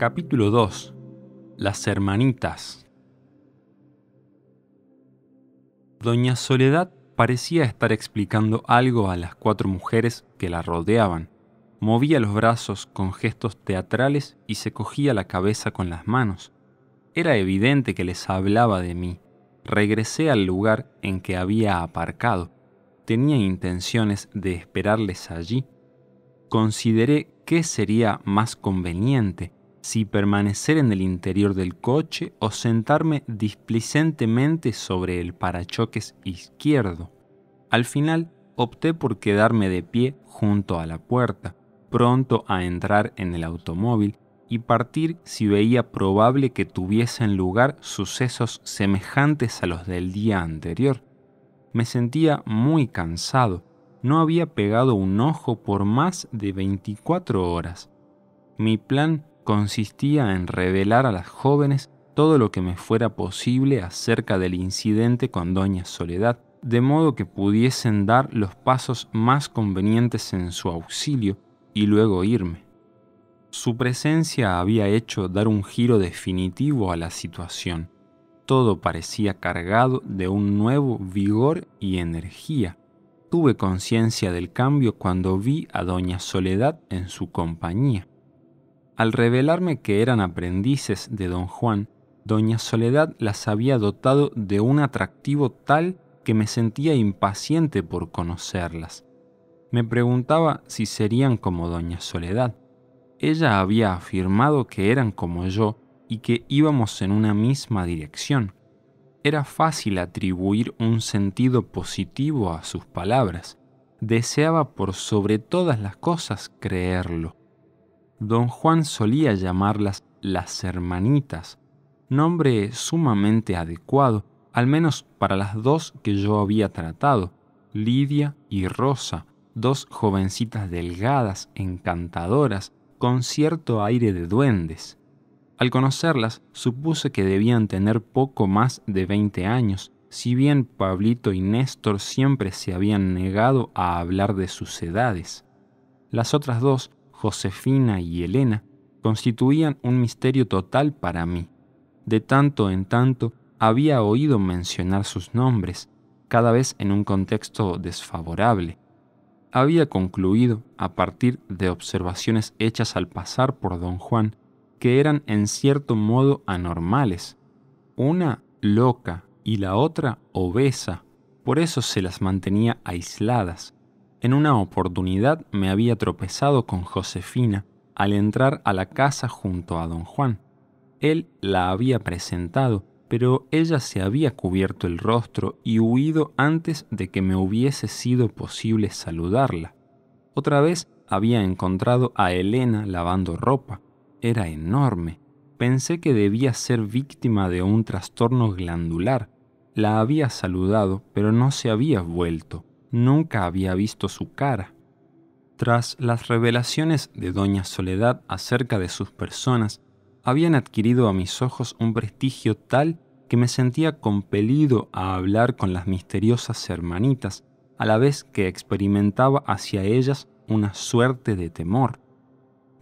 Capítulo 2. Las hermanitas. Doña Soledad parecía estar explicando algo a las cuatro mujeres que la rodeaban. Movía los brazos con gestos teatrales y se cogía la cabeza con las manos. Era evidente que les hablaba de mí. Regresé al lugar en que había aparcado. Tenía intenciones de esperarles allí. Consideré qué sería más conveniente, si permanecer en el interior del coche o sentarme displicentemente sobre el parachoques izquierdo. Al final opté por quedarme de pie junto a la puerta, pronto a entrar en el automóvil y partir si veía probable que tuviesen lugar sucesos semejantes a los del día anterior. Me sentía muy cansado, no había pegado un ojo por más de 24 horas. Mi plan consistía en revelar a las jóvenes todo lo que me fuera posible acerca del incidente con Doña Soledad, de modo que pudiesen dar los pasos más convenientes en su auxilio y luego irme. Su presencia había hecho dar un giro definitivo a la situación. Todo parecía cargado de un nuevo vigor y energía. Tuve conciencia del cambio cuando vi a Doña Soledad en su compañía. Al revelarme que eran aprendices de don Juan, doña Soledad las había dotado de un atractivo tal que me sentía impaciente por conocerlas. Me preguntaba si serían como doña Soledad. Ella había afirmado que eran como yo y que íbamos en una misma dirección. Era fácil atribuir un sentido positivo a sus palabras. Deseaba por sobre todas las cosas creerlo. Don Juan solía llamarlas las hermanitas, nombre sumamente adecuado, al menos para las dos que yo había tratado, Lidia y Rosa, dos jovencitas delgadas, encantadoras, con cierto aire de duendes. Al conocerlas, supuse que debían tener poco más de 20 años, si bien Pablito y Néstor siempre se habían negado a hablar de sus edades. Las otras dos Josefina y Elena constituían un misterio total para mí. De tanto en tanto había oído mencionar sus nombres, cada vez en un contexto desfavorable. Había concluido, a partir de observaciones hechas al pasar por don Juan, que eran en cierto modo anormales. Una loca y la otra obesa, por eso se las mantenía aisladas en una oportunidad me había tropezado con Josefina al entrar a la casa junto a don Juan. Él la había presentado, pero ella se había cubierto el rostro y huido antes de que me hubiese sido posible saludarla. Otra vez había encontrado a Elena lavando ropa. Era enorme. Pensé que debía ser víctima de un trastorno glandular. La había saludado, pero no se había vuelto nunca había visto su cara. Tras las revelaciones de Doña Soledad acerca de sus personas, habían adquirido a mis ojos un prestigio tal que me sentía compelido a hablar con las misteriosas hermanitas, a la vez que experimentaba hacia ellas una suerte de temor.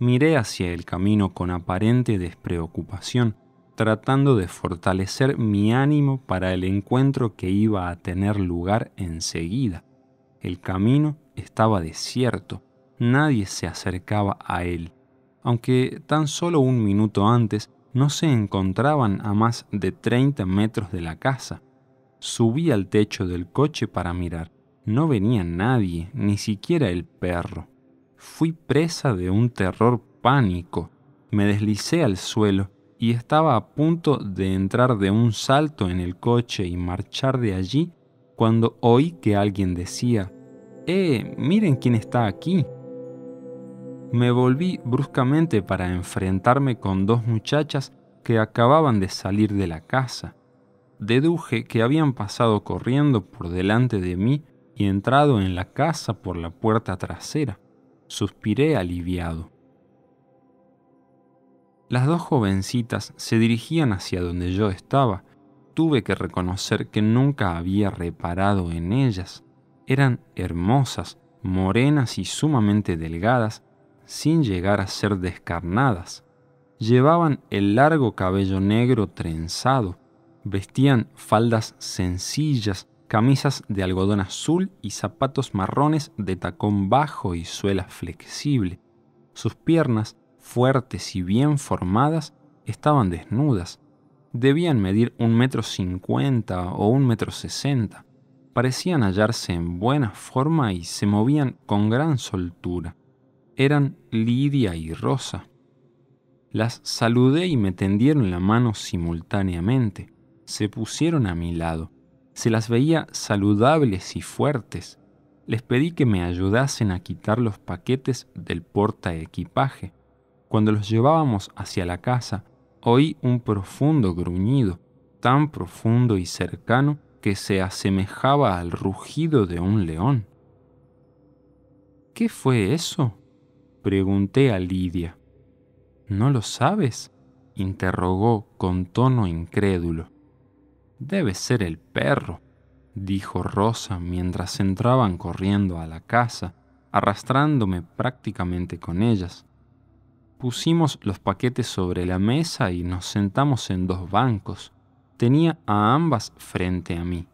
Miré hacia el camino con aparente despreocupación, tratando de fortalecer mi ánimo para el encuentro que iba a tener lugar enseguida. El camino estaba desierto, nadie se acercaba a él, aunque tan solo un minuto antes no se encontraban a más de 30 metros de la casa. Subí al techo del coche para mirar. No venía nadie, ni siquiera el perro. Fui presa de un terror pánico. Me deslicé al suelo y estaba a punto de entrar de un salto en el coche y marchar de allí cuando oí que alguien decía, ¡Eh, miren quién está aquí! Me volví bruscamente para enfrentarme con dos muchachas que acababan de salir de la casa. Deduje que habían pasado corriendo por delante de mí y entrado en la casa por la puerta trasera. Suspiré aliviado. Las dos jovencitas se dirigían hacia donde yo estaba, tuve que reconocer que nunca había reparado en ellas. Eran hermosas, morenas y sumamente delgadas, sin llegar a ser descarnadas. Llevaban el largo cabello negro trenzado, vestían faldas sencillas, camisas de algodón azul y zapatos marrones de tacón bajo y suela flexible. Sus piernas, fuertes y bien formadas, estaban desnudas, Debían medir un metro cincuenta o un metro sesenta. Parecían hallarse en buena forma y se movían con gran soltura. Eran Lidia y Rosa. Las saludé y me tendieron la mano simultáneamente. Se pusieron a mi lado. Se las veía saludables y fuertes. Les pedí que me ayudasen a quitar los paquetes del porta equipaje. Cuando los llevábamos hacia la casa, Oí un profundo gruñido, tan profundo y cercano que se asemejaba al rugido de un león. ¿Qué fue eso? pregunté a Lidia. ¿No lo sabes? interrogó con tono incrédulo. Debe ser el perro, dijo Rosa mientras entraban corriendo a la casa, arrastrándome prácticamente con ellas. Pusimos los paquetes sobre la mesa y nos sentamos en dos bancos. Tenía a ambas frente a mí.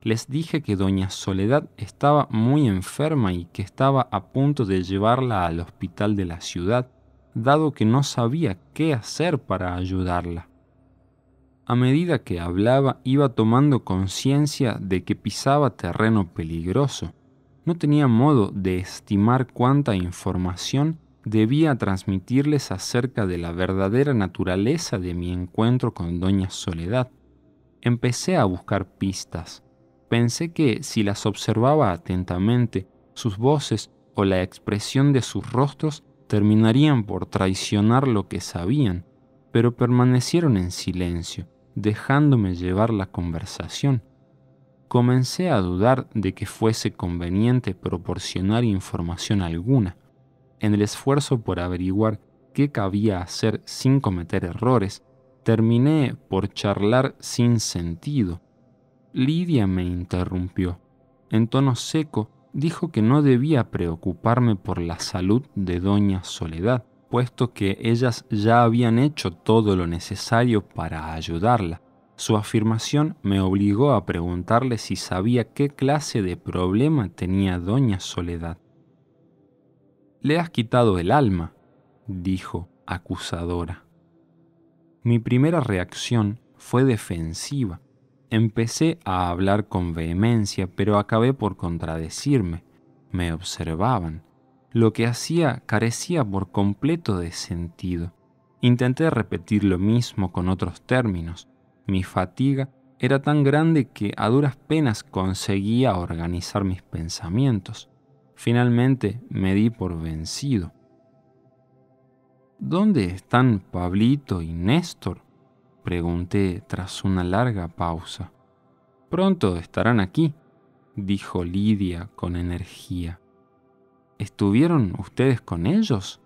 Les dije que doña Soledad estaba muy enferma y que estaba a punto de llevarla al hospital de la ciudad, dado que no sabía qué hacer para ayudarla. A medida que hablaba iba tomando conciencia de que pisaba terreno peligroso. No tenía modo de estimar cuánta información debía transmitirles acerca de la verdadera naturaleza de mi encuentro con Doña Soledad. Empecé a buscar pistas. Pensé que si las observaba atentamente, sus voces o la expresión de sus rostros terminarían por traicionar lo que sabían, pero permanecieron en silencio, dejándome llevar la conversación. Comencé a dudar de que fuese conveniente proporcionar información alguna en el esfuerzo por averiguar qué cabía hacer sin cometer errores, terminé por charlar sin sentido. Lidia me interrumpió. En tono seco dijo que no debía preocuparme por la salud de doña Soledad, puesto que ellas ya habían hecho todo lo necesario para ayudarla. Su afirmación me obligó a preguntarle si sabía qué clase de problema tenía doña Soledad. Le has quitado el alma, dijo acusadora. Mi primera reacción fue defensiva. Empecé a hablar con vehemencia, pero acabé por contradecirme. Me observaban. Lo que hacía carecía por completo de sentido. Intenté repetir lo mismo con otros términos. Mi fatiga era tan grande que a duras penas conseguía organizar mis pensamientos. Finalmente me di por vencido. ¿Dónde están Pablito y Néstor? pregunté tras una larga pausa. Pronto estarán aquí, dijo Lidia con energía. ¿Estuvieron ustedes con ellos?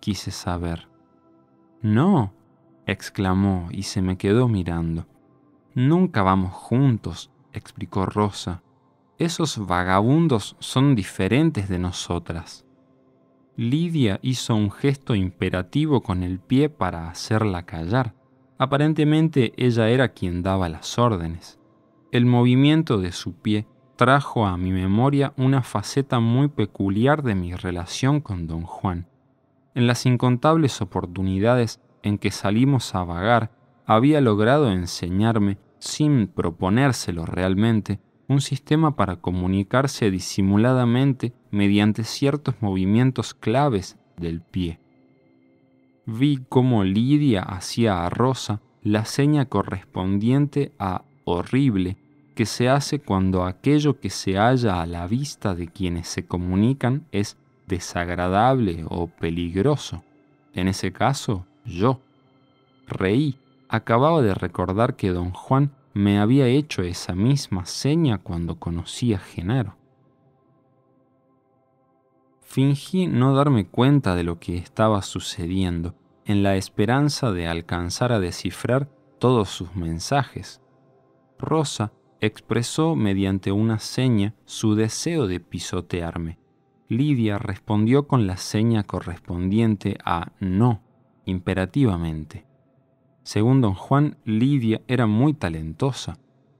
quise saber. No, exclamó y se me quedó mirando. Nunca vamos juntos, explicó Rosa esos vagabundos son diferentes de nosotras. Lidia hizo un gesto imperativo con el pie para hacerla callar. Aparentemente ella era quien daba las órdenes. El movimiento de su pie trajo a mi memoria una faceta muy peculiar de mi relación con don Juan. En las incontables oportunidades en que salimos a vagar, había logrado enseñarme, sin proponérselo realmente, un sistema para comunicarse disimuladamente mediante ciertos movimientos claves del pie. Vi cómo Lidia hacía a Rosa la seña correspondiente a horrible que se hace cuando aquello que se halla a la vista de quienes se comunican es desagradable o peligroso. En ese caso, yo reí. Acababa de recordar que don Juan me había hecho esa misma seña cuando conocí a Genaro. Fingí no darme cuenta de lo que estaba sucediendo, en la esperanza de alcanzar a descifrar todos sus mensajes. Rosa expresó mediante una seña su deseo de pisotearme. Lidia respondió con la seña correspondiente a no, imperativamente. Según don Juan, Lidia era muy talentosa,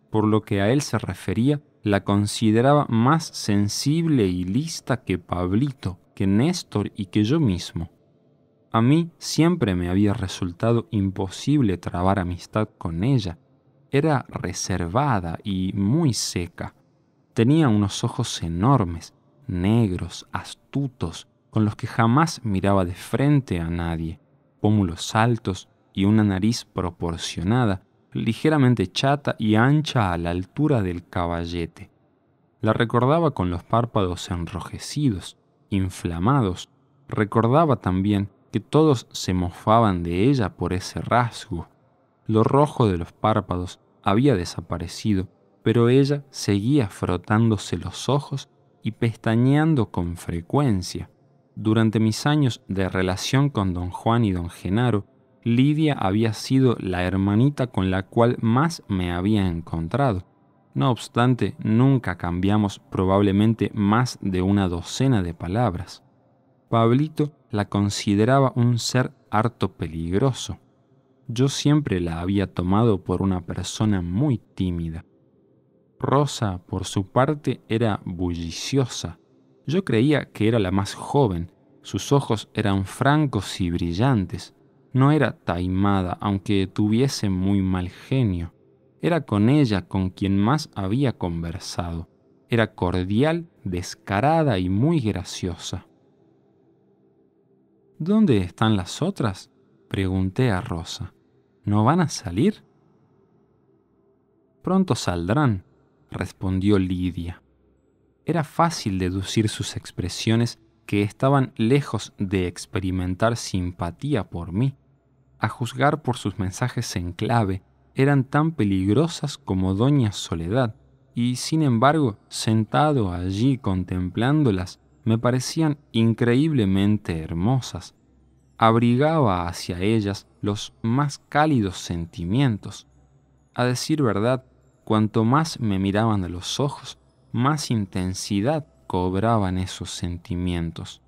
por lo que a él se refería, la consideraba más sensible y lista que Pablito, que Néstor y que yo mismo. A mí siempre me había resultado imposible trabar amistad con ella. Era reservada y muy seca. Tenía unos ojos enormes, negros, astutos, con los que jamás miraba de frente a nadie, pómulos altos y una nariz proporcionada, ligeramente chata y ancha a la altura del caballete. La recordaba con los párpados enrojecidos, inflamados. Recordaba también que todos se mofaban de ella por ese rasgo. Lo rojo de los párpados había desaparecido, pero ella seguía frotándose los ojos y pestañeando con frecuencia. Durante mis años de relación con don Juan y don Genaro, Lidia había sido la hermanita con la cual más me había encontrado. No obstante, nunca cambiamos probablemente más de una docena de palabras. Pablito la consideraba un ser harto peligroso. Yo siempre la había tomado por una persona muy tímida. Rosa, por su parte, era bulliciosa. Yo creía que era la más joven. Sus ojos eran francos y brillantes. No era taimada, aunque tuviese muy mal genio. Era con ella con quien más había conversado. Era cordial, descarada y muy graciosa. ¿Dónde están las otras? pregunté a Rosa. ¿No van a salir? Pronto saldrán, respondió Lidia. Era fácil deducir sus expresiones que estaban lejos de experimentar simpatía por mí a juzgar por sus mensajes en clave, eran tan peligrosas como Doña Soledad, y sin embargo, sentado allí contemplándolas, me parecían increíblemente hermosas. Abrigaba hacia ellas los más cálidos sentimientos. A decir verdad, cuanto más me miraban a los ojos, más intensidad cobraban esos sentimientos.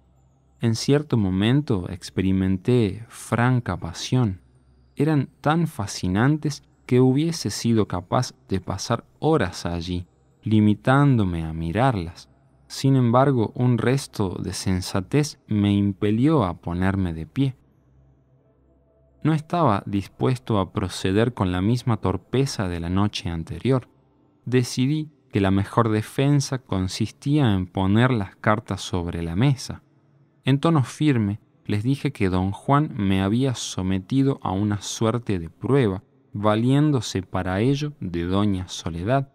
En cierto momento experimenté franca pasión. Eran tan fascinantes que hubiese sido capaz de pasar horas allí, limitándome a mirarlas. Sin embargo, un resto de sensatez me impelió a ponerme de pie. No estaba dispuesto a proceder con la misma torpeza de la noche anterior. Decidí que la mejor defensa consistía en poner las cartas sobre la mesa. En tono firme les dije que don Juan me había sometido a una suerte de prueba, valiéndose para ello de doña Soledad,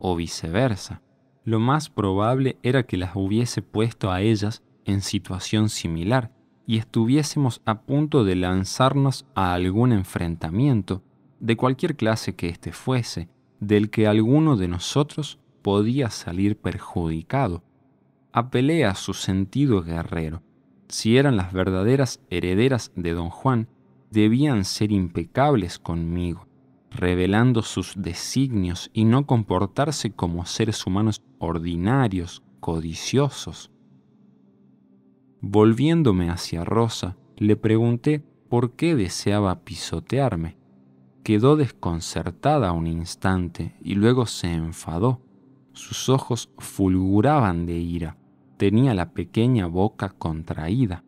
o viceversa. Lo más probable era que las hubiese puesto a ellas en situación similar y estuviésemos a punto de lanzarnos a algún enfrentamiento, de cualquier clase que éste fuese, del que alguno de nosotros podía salir perjudicado. Apelé a su sentido guerrero, si eran las verdaderas herederas de don Juan, debían ser impecables conmigo, revelando sus designios y no comportarse como seres humanos ordinarios, codiciosos. Volviéndome hacia Rosa, le pregunté por qué deseaba pisotearme. Quedó desconcertada un instante y luego se enfadó. Sus ojos fulguraban de ira tenía la pequeña boca contraída.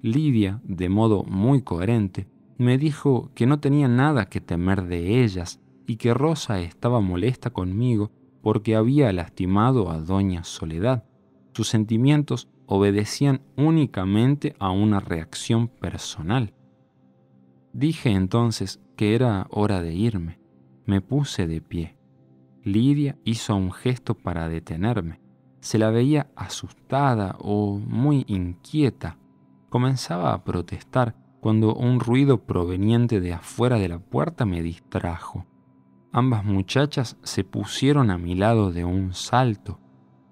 Lidia, de modo muy coherente, me dijo que no tenía nada que temer de ellas y que Rosa estaba molesta conmigo porque había lastimado a Doña Soledad. Sus sentimientos obedecían únicamente a una reacción personal. Dije entonces que era hora de irme. Me puse de pie. Lidia hizo un gesto para detenerme se la veía asustada o muy inquieta. Comenzaba a protestar cuando un ruido proveniente de afuera de la puerta me distrajo. Ambas muchachas se pusieron a mi lado de un salto.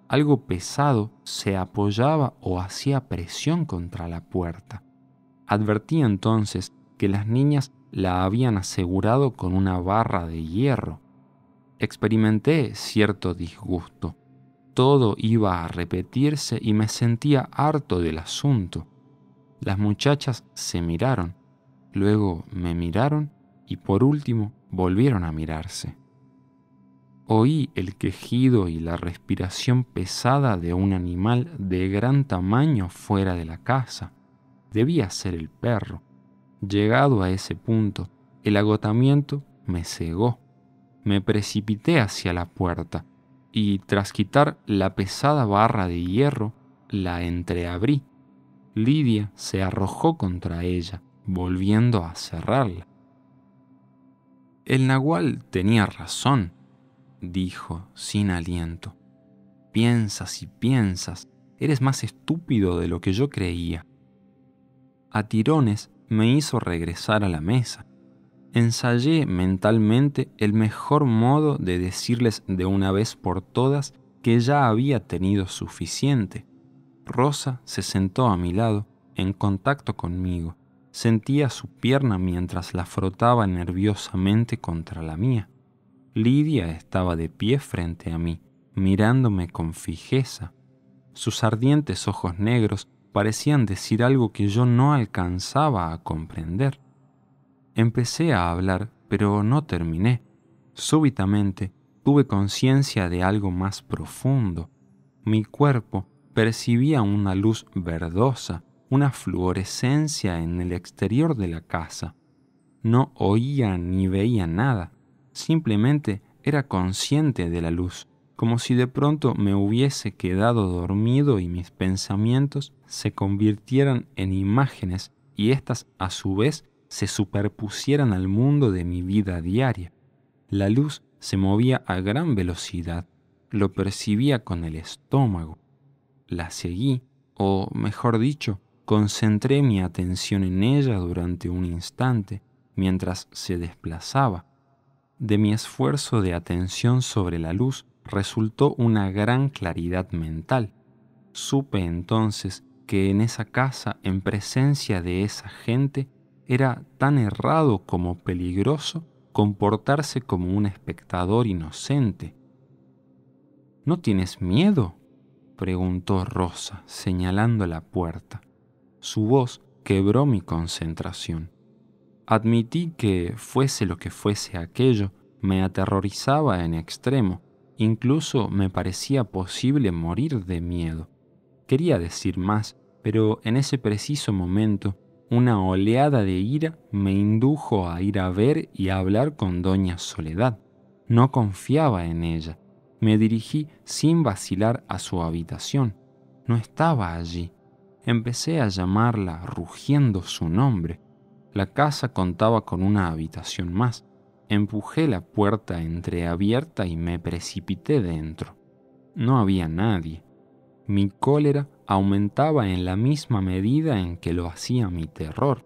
Algo pesado se apoyaba o hacía presión contra la puerta. Advertí entonces que las niñas la habían asegurado con una barra de hierro. Experimenté cierto disgusto todo iba a repetirse y me sentía harto del asunto. Las muchachas se miraron, luego me miraron y por último volvieron a mirarse. Oí el quejido y la respiración pesada de un animal de gran tamaño fuera de la casa. Debía ser el perro. Llegado a ese punto, el agotamiento me cegó. Me precipité hacia la puerta, y tras quitar la pesada barra de hierro, la entreabrí. Lidia se arrojó contra ella, volviendo a cerrarla. El nahual tenía razón, dijo sin aliento. Piensas y piensas, eres más estúpido de lo que yo creía. A tirones me hizo regresar a la mesa ensayé mentalmente el mejor modo de decirles de una vez por todas que ya había tenido suficiente. Rosa se sentó a mi lado, en contacto conmigo. Sentía su pierna mientras la frotaba nerviosamente contra la mía. Lidia estaba de pie frente a mí, mirándome con fijeza. Sus ardientes ojos negros parecían decir algo que yo no alcanzaba a comprender. Empecé a hablar, pero no terminé. Súbitamente tuve conciencia de algo más profundo. Mi cuerpo percibía una luz verdosa, una fluorescencia en el exterior de la casa. No oía ni veía nada, simplemente era consciente de la luz, como si de pronto me hubiese quedado dormido y mis pensamientos se convirtieran en imágenes y éstas a su vez se superpusieran al mundo de mi vida diaria. La luz se movía a gran velocidad, lo percibía con el estómago. La seguí, o mejor dicho, concentré mi atención en ella durante un instante mientras se desplazaba. De mi esfuerzo de atención sobre la luz resultó una gran claridad mental. Supe entonces que en esa casa, en presencia de esa gente, era tan errado como peligroso comportarse como un espectador inocente. ¿No tienes miedo? preguntó Rosa, señalando la puerta. Su voz quebró mi concentración. Admití que, fuese lo que fuese aquello, me aterrorizaba en extremo. Incluso me parecía posible morir de miedo. Quería decir más, pero en ese preciso momento una oleada de ira me indujo a ir a ver y a hablar con doña Soledad. No confiaba en ella. Me dirigí sin vacilar a su habitación. No estaba allí. Empecé a llamarla rugiendo su nombre. La casa contaba con una habitación más. Empujé la puerta entreabierta y me precipité dentro. No había nadie. Mi cólera aumentaba en la misma medida en que lo hacía mi terror.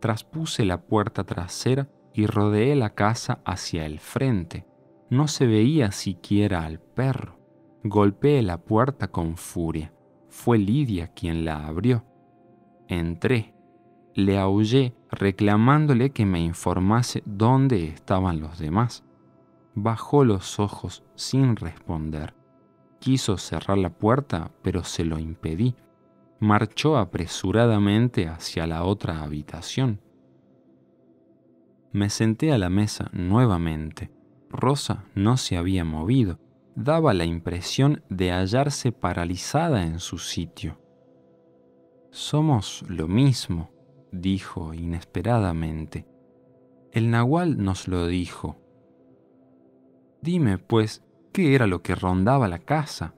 Traspuse la puerta trasera y rodeé la casa hacia el frente. No se veía siquiera al perro. Golpeé la puerta con furia. Fue Lidia quien la abrió. Entré. Le aullé reclamándole que me informase dónde estaban los demás. Bajó los ojos sin responder quiso cerrar la puerta, pero se lo impedí. Marchó apresuradamente hacia la otra habitación. Me senté a la mesa nuevamente. Rosa no se había movido. Daba la impresión de hallarse paralizada en su sitio. Somos lo mismo, dijo inesperadamente. El nahual nos lo dijo. Dime, pues, ¿Qué era lo que rondaba la casa?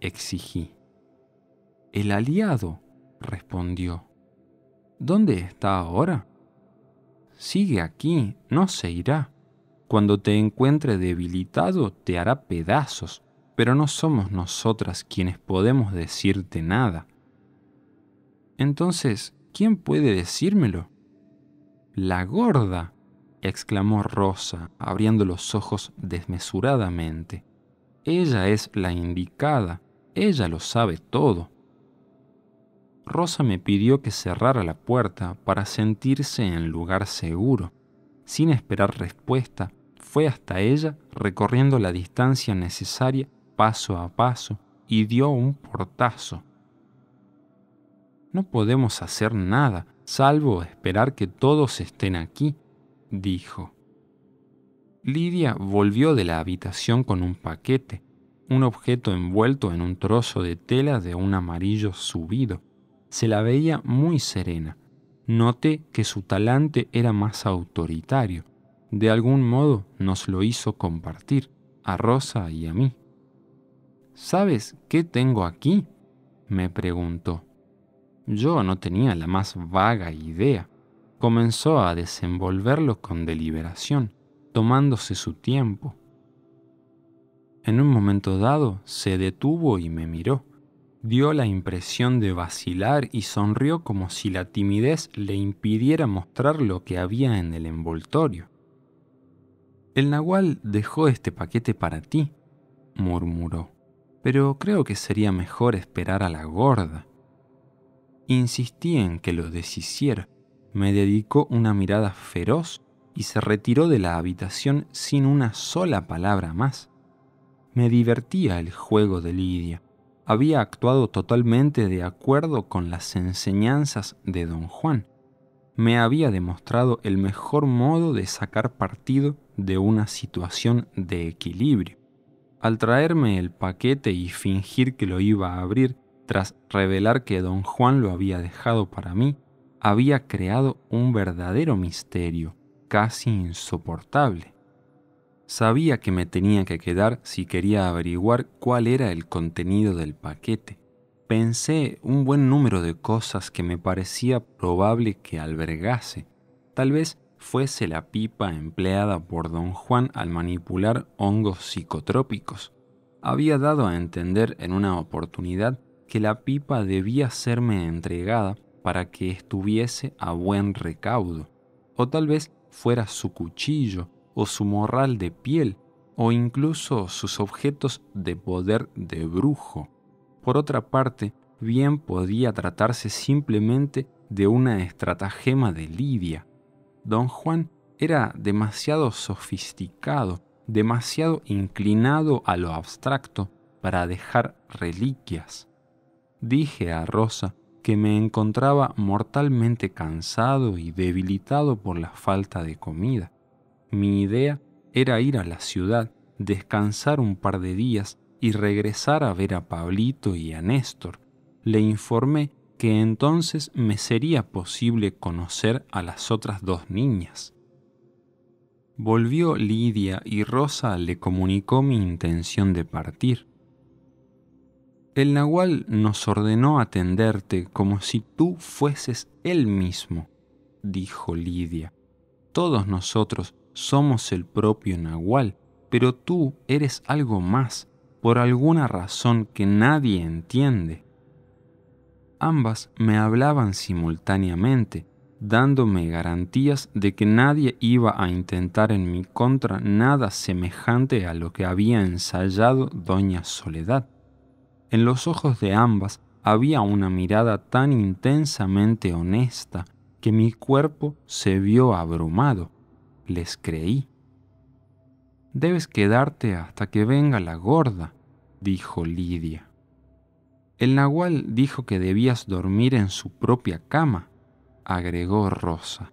exigí. El aliado, respondió. ¿Dónde está ahora? Sigue aquí, no se irá. Cuando te encuentre debilitado te hará pedazos, pero no somos nosotras quienes podemos decirte nada. Entonces, ¿quién puede decírmelo? La gorda, exclamó Rosa, abriendo los ojos desmesuradamente. Ella es la indicada, ella lo sabe todo. Rosa me pidió que cerrara la puerta para sentirse en lugar seguro. Sin esperar respuesta, fue hasta ella recorriendo la distancia necesaria paso a paso y dio un portazo. No podemos hacer nada, salvo esperar que todos estén aquí, dijo. Lidia volvió de la habitación con un paquete, un objeto envuelto en un trozo de tela de un amarillo subido. Se la veía muy serena. Noté que su talante era más autoritario. De algún modo nos lo hizo compartir, a Rosa y a mí. ¿Sabes qué tengo aquí? me preguntó. Yo no tenía la más vaga idea. Comenzó a desenvolverlo con deliberación tomándose su tiempo. En un momento dado se detuvo y me miró. Dio la impresión de vacilar y sonrió como si la timidez le impidiera mostrar lo que había en el envoltorio. El nahual dejó este paquete para ti, murmuró, pero creo que sería mejor esperar a la gorda. Insistí en que lo deshiciera. Me dedicó una mirada feroz y se retiró de la habitación sin una sola palabra más. Me divertía el juego de Lidia. Había actuado totalmente de acuerdo con las enseñanzas de don Juan. Me había demostrado el mejor modo de sacar partido de una situación de equilibrio. Al traerme el paquete y fingir que lo iba a abrir, tras revelar que don Juan lo había dejado para mí, había creado un verdadero misterio casi insoportable. Sabía que me tenía que quedar si quería averiguar cuál era el contenido del paquete. Pensé un buen número de cosas que me parecía probable que albergase. Tal vez fuese la pipa empleada por don Juan al manipular hongos psicotrópicos. Había dado a entender en una oportunidad que la pipa debía serme entregada para que estuviese a buen recaudo, o tal vez fuera su cuchillo o su morral de piel o incluso sus objetos de poder de brujo. Por otra parte, bien podía tratarse simplemente de una estratagema de Lidia. Don Juan era demasiado sofisticado, demasiado inclinado a lo abstracto para dejar reliquias. Dije a Rosa que me encontraba mortalmente cansado y debilitado por la falta de comida. Mi idea era ir a la ciudad, descansar un par de días y regresar a ver a Pablito y a Néstor. Le informé que entonces me sería posible conocer a las otras dos niñas. Volvió Lidia y Rosa le comunicó mi intención de partir. El nahual nos ordenó atenderte como si tú fueses él mismo, dijo Lidia. Todos nosotros somos el propio nahual, pero tú eres algo más, por alguna razón que nadie entiende. Ambas me hablaban simultáneamente, dándome garantías de que nadie iba a intentar en mi contra nada semejante a lo que había ensayado doña Soledad en los ojos de ambas había una mirada tan intensamente honesta que mi cuerpo se vio abrumado. Les creí. Debes quedarte hasta que venga la gorda, dijo Lidia. El nahual dijo que debías dormir en su propia cama, agregó Rosa.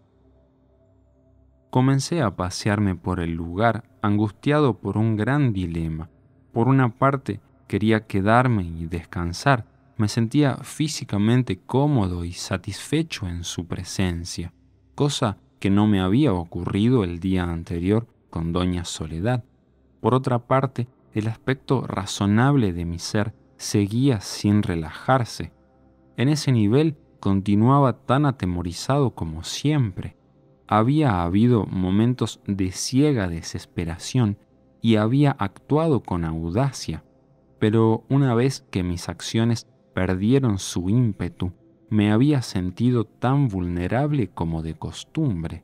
Comencé a pasearme por el lugar, angustiado por un gran dilema. Por una parte, Quería quedarme y descansar. Me sentía físicamente cómodo y satisfecho en su presencia, cosa que no me había ocurrido el día anterior con Doña Soledad. Por otra parte, el aspecto razonable de mi ser seguía sin relajarse. En ese nivel continuaba tan atemorizado como siempre. Había habido momentos de ciega desesperación y había actuado con audacia pero una vez que mis acciones perdieron su ímpetu, me había sentido tan vulnerable como de costumbre.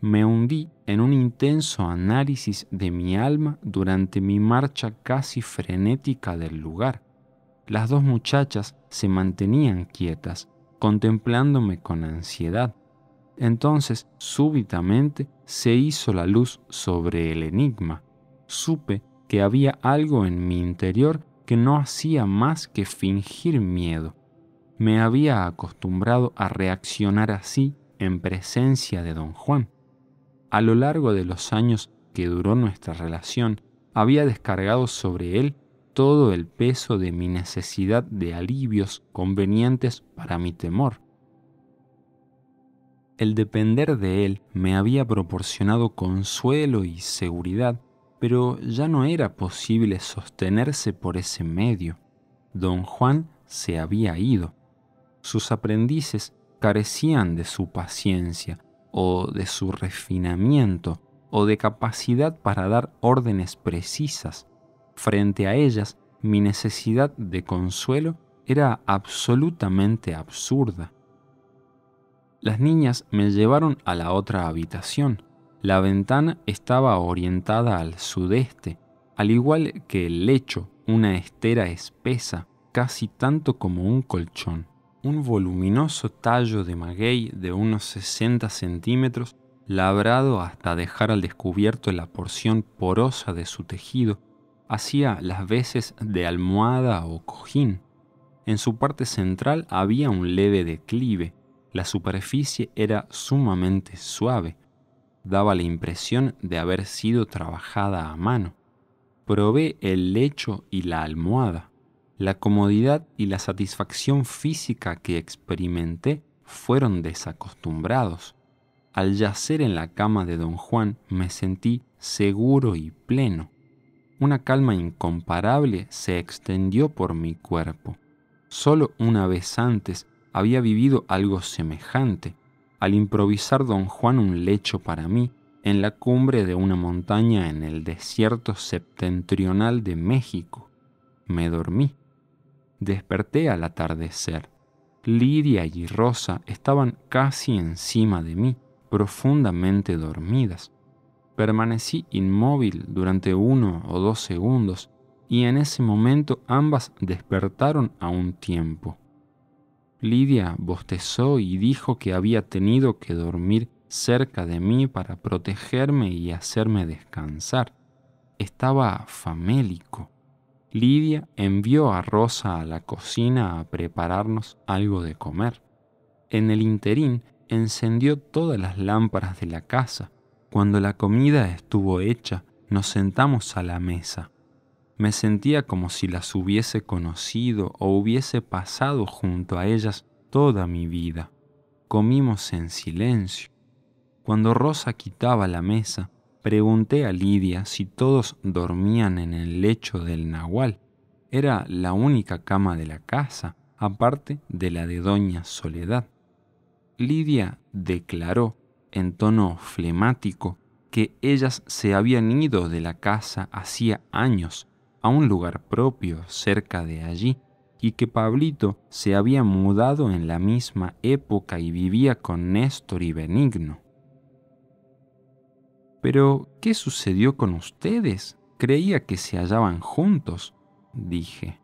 Me hundí en un intenso análisis de mi alma durante mi marcha casi frenética del lugar. Las dos muchachas se mantenían quietas, contemplándome con ansiedad. Entonces, súbitamente, se hizo la luz sobre el enigma. Supe que había algo en mi interior que no hacía más que fingir miedo. Me había acostumbrado a reaccionar así en presencia de don Juan. A lo largo de los años que duró nuestra relación, había descargado sobre él todo el peso de mi necesidad de alivios convenientes para mi temor. El depender de él me había proporcionado consuelo y seguridad pero ya no era posible sostenerse por ese medio. Don Juan se había ido. Sus aprendices carecían de su paciencia o de su refinamiento o de capacidad para dar órdenes precisas. Frente a ellas, mi necesidad de consuelo era absolutamente absurda. Las niñas me llevaron a la otra habitación. La ventana estaba orientada al sudeste, al igual que el lecho, una estera espesa, casi tanto como un colchón. Un voluminoso tallo de maguey de unos 60 centímetros, labrado hasta dejar al descubierto la porción porosa de su tejido, hacía las veces de almohada o cojín. En su parte central había un leve declive, la superficie era sumamente suave, daba la impresión de haber sido trabajada a mano. Probé el lecho y la almohada. La comodidad y la satisfacción física que experimenté fueron desacostumbrados. Al yacer en la cama de don Juan me sentí seguro y pleno. Una calma incomparable se extendió por mi cuerpo. Solo una vez antes había vivido algo semejante al improvisar don Juan un lecho para mí en la cumbre de una montaña en el desierto septentrional de México. Me dormí. Desperté al atardecer. Lidia y Rosa estaban casi encima de mí, profundamente dormidas. Permanecí inmóvil durante uno o dos segundos y en ese momento ambas despertaron a un tiempo. Lidia bostezó y dijo que había tenido que dormir cerca de mí para protegerme y hacerme descansar. Estaba famélico. Lidia envió a Rosa a la cocina a prepararnos algo de comer. En el interín encendió todas las lámparas de la casa. Cuando la comida estuvo hecha, nos sentamos a la mesa me sentía como si las hubiese conocido o hubiese pasado junto a ellas toda mi vida. Comimos en silencio. Cuando Rosa quitaba la mesa, pregunté a Lidia si todos dormían en el lecho del nahual. Era la única cama de la casa, aparte de la de doña Soledad. Lidia declaró, en tono flemático, que ellas se habían ido de la casa hacía años a un lugar propio cerca de allí y que Pablito se había mudado en la misma época y vivía con Néstor y Benigno. Pero, ¿qué sucedió con ustedes? Creía que se hallaban juntos, dije.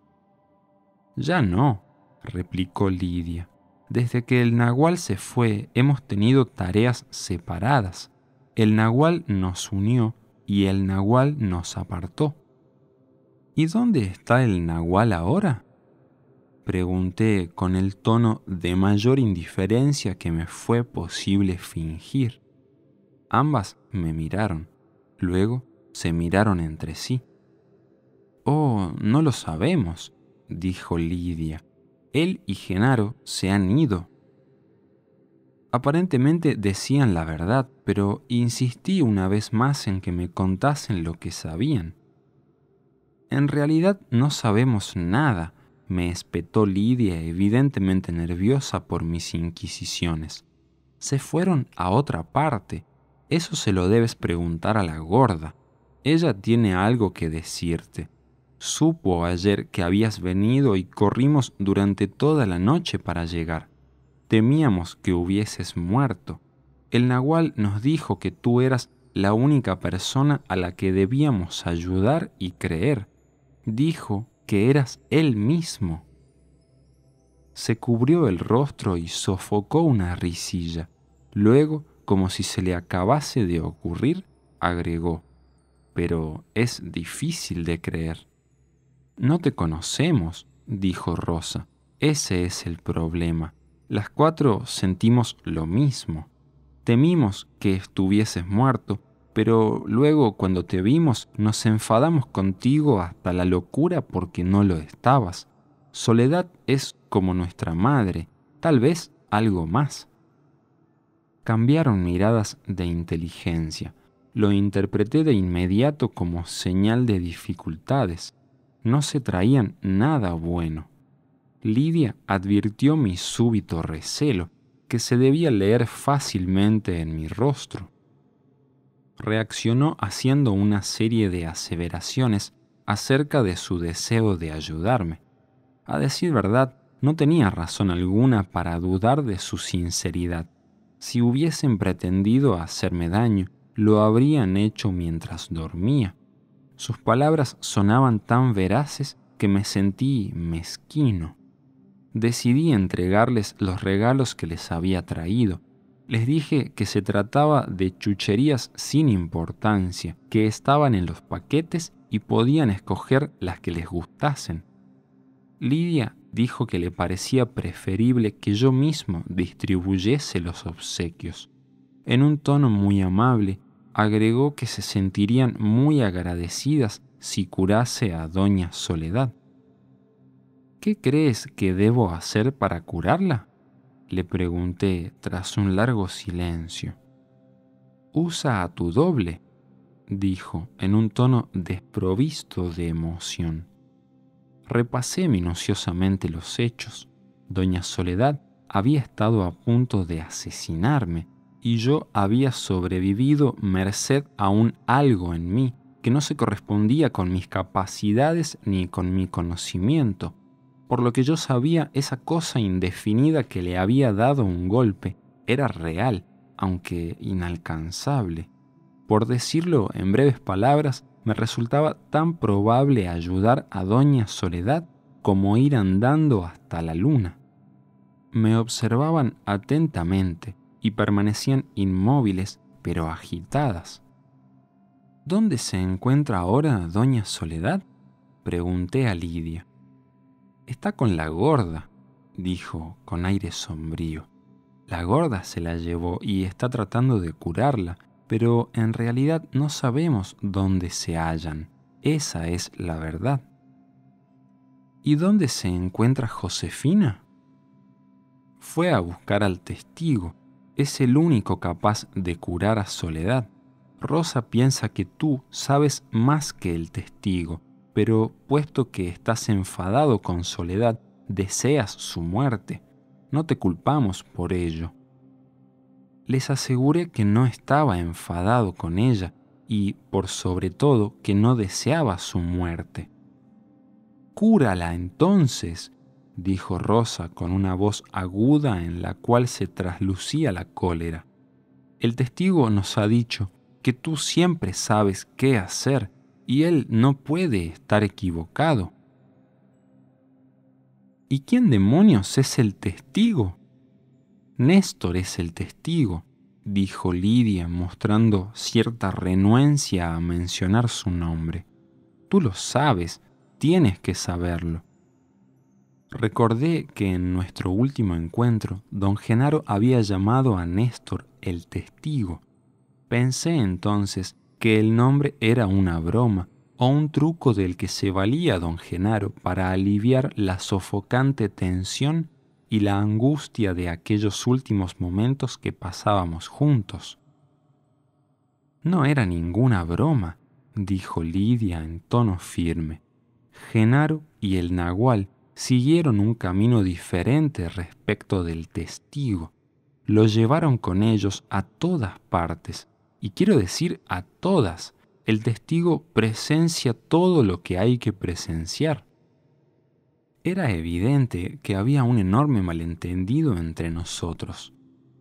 Ya no, replicó Lidia. Desde que el nahual se fue hemos tenido tareas separadas. El nahual nos unió y el nahual nos apartó. ¿Y dónde está el nahual ahora? Pregunté con el tono de mayor indiferencia que me fue posible fingir. Ambas me miraron, luego se miraron entre sí. Oh, no lo sabemos, dijo Lidia. Él y Genaro se han ido. Aparentemente decían la verdad, pero insistí una vez más en que me contasen lo que sabían. En realidad no sabemos nada, me espetó Lidia, evidentemente nerviosa por mis inquisiciones. Se fueron a otra parte. Eso se lo debes preguntar a la gorda. Ella tiene algo que decirte. Supo ayer que habías venido y corrimos durante toda la noche para llegar. Temíamos que hubieses muerto. El nahual nos dijo que tú eras la única persona a la que debíamos ayudar y creer dijo que eras él mismo. Se cubrió el rostro y sofocó una risilla. Luego, como si se le acabase de ocurrir, agregó, pero es difícil de creer. No te conocemos, dijo Rosa. Ese es el problema. Las cuatro sentimos lo mismo. Temimos que estuvieses muerto pero luego cuando te vimos nos enfadamos contigo hasta la locura porque no lo estabas. Soledad es como nuestra madre, tal vez algo más. Cambiaron miradas de inteligencia. Lo interpreté de inmediato como señal de dificultades. No se traían nada bueno. Lidia advirtió mi súbito recelo, que se debía leer fácilmente en mi rostro reaccionó haciendo una serie de aseveraciones acerca de su deseo de ayudarme. A decir verdad, no tenía razón alguna para dudar de su sinceridad. Si hubiesen pretendido hacerme daño, lo habrían hecho mientras dormía. Sus palabras sonaban tan veraces que me sentí mezquino. Decidí entregarles los regalos que les había traído, les dije que se trataba de chucherías sin importancia, que estaban en los paquetes y podían escoger las que les gustasen. Lidia dijo que le parecía preferible que yo mismo distribuyese los obsequios. En un tono muy amable, agregó que se sentirían muy agradecidas si curase a Doña Soledad. ¿Qué crees que debo hacer para curarla? le pregunté tras un largo silencio. Usa a tu doble, dijo en un tono desprovisto de emoción. Repasé minuciosamente los hechos. Doña Soledad había estado a punto de asesinarme y yo había sobrevivido merced a un algo en mí que no se correspondía con mis capacidades ni con mi conocimiento por lo que yo sabía, esa cosa indefinida que le había dado un golpe era real, aunque inalcanzable. Por decirlo en breves palabras, me resultaba tan probable ayudar a Doña Soledad como ir andando hasta la luna. Me observaban atentamente y permanecían inmóviles pero agitadas. ¿Dónde se encuentra ahora Doña Soledad? pregunté a Lidia. Está con la gorda, dijo con aire sombrío. La gorda se la llevó y está tratando de curarla, pero en realidad no sabemos dónde se hallan. Esa es la verdad. ¿Y dónde se encuentra Josefina? Fue a buscar al testigo. Es el único capaz de curar a Soledad. Rosa piensa que tú sabes más que el testigo pero puesto que estás enfadado con Soledad, deseas su muerte. No te culpamos por ello. Les aseguré que no estaba enfadado con ella y, por sobre todo, que no deseaba su muerte. Cúrala entonces, dijo Rosa con una voz aguda en la cual se traslucía la cólera. El testigo nos ha dicho que tú siempre sabes qué hacer y él no puede estar equivocado. ¿Y quién demonios es el testigo? Néstor es el testigo, dijo Lidia, mostrando cierta renuencia a mencionar su nombre. Tú lo sabes, tienes que saberlo. Recordé que en nuestro último encuentro, don Genaro había llamado a Néstor el testigo. Pensé entonces que el nombre era una broma o un truco del que se valía don Genaro para aliviar la sofocante tensión y la angustia de aquellos últimos momentos que pasábamos juntos. No era ninguna broma, dijo Lidia en tono firme. Genaro y el nahual siguieron un camino diferente respecto del testigo. Lo llevaron con ellos a todas partes y quiero decir a todas, el testigo presencia todo lo que hay que presenciar. Era evidente que había un enorme malentendido entre nosotros.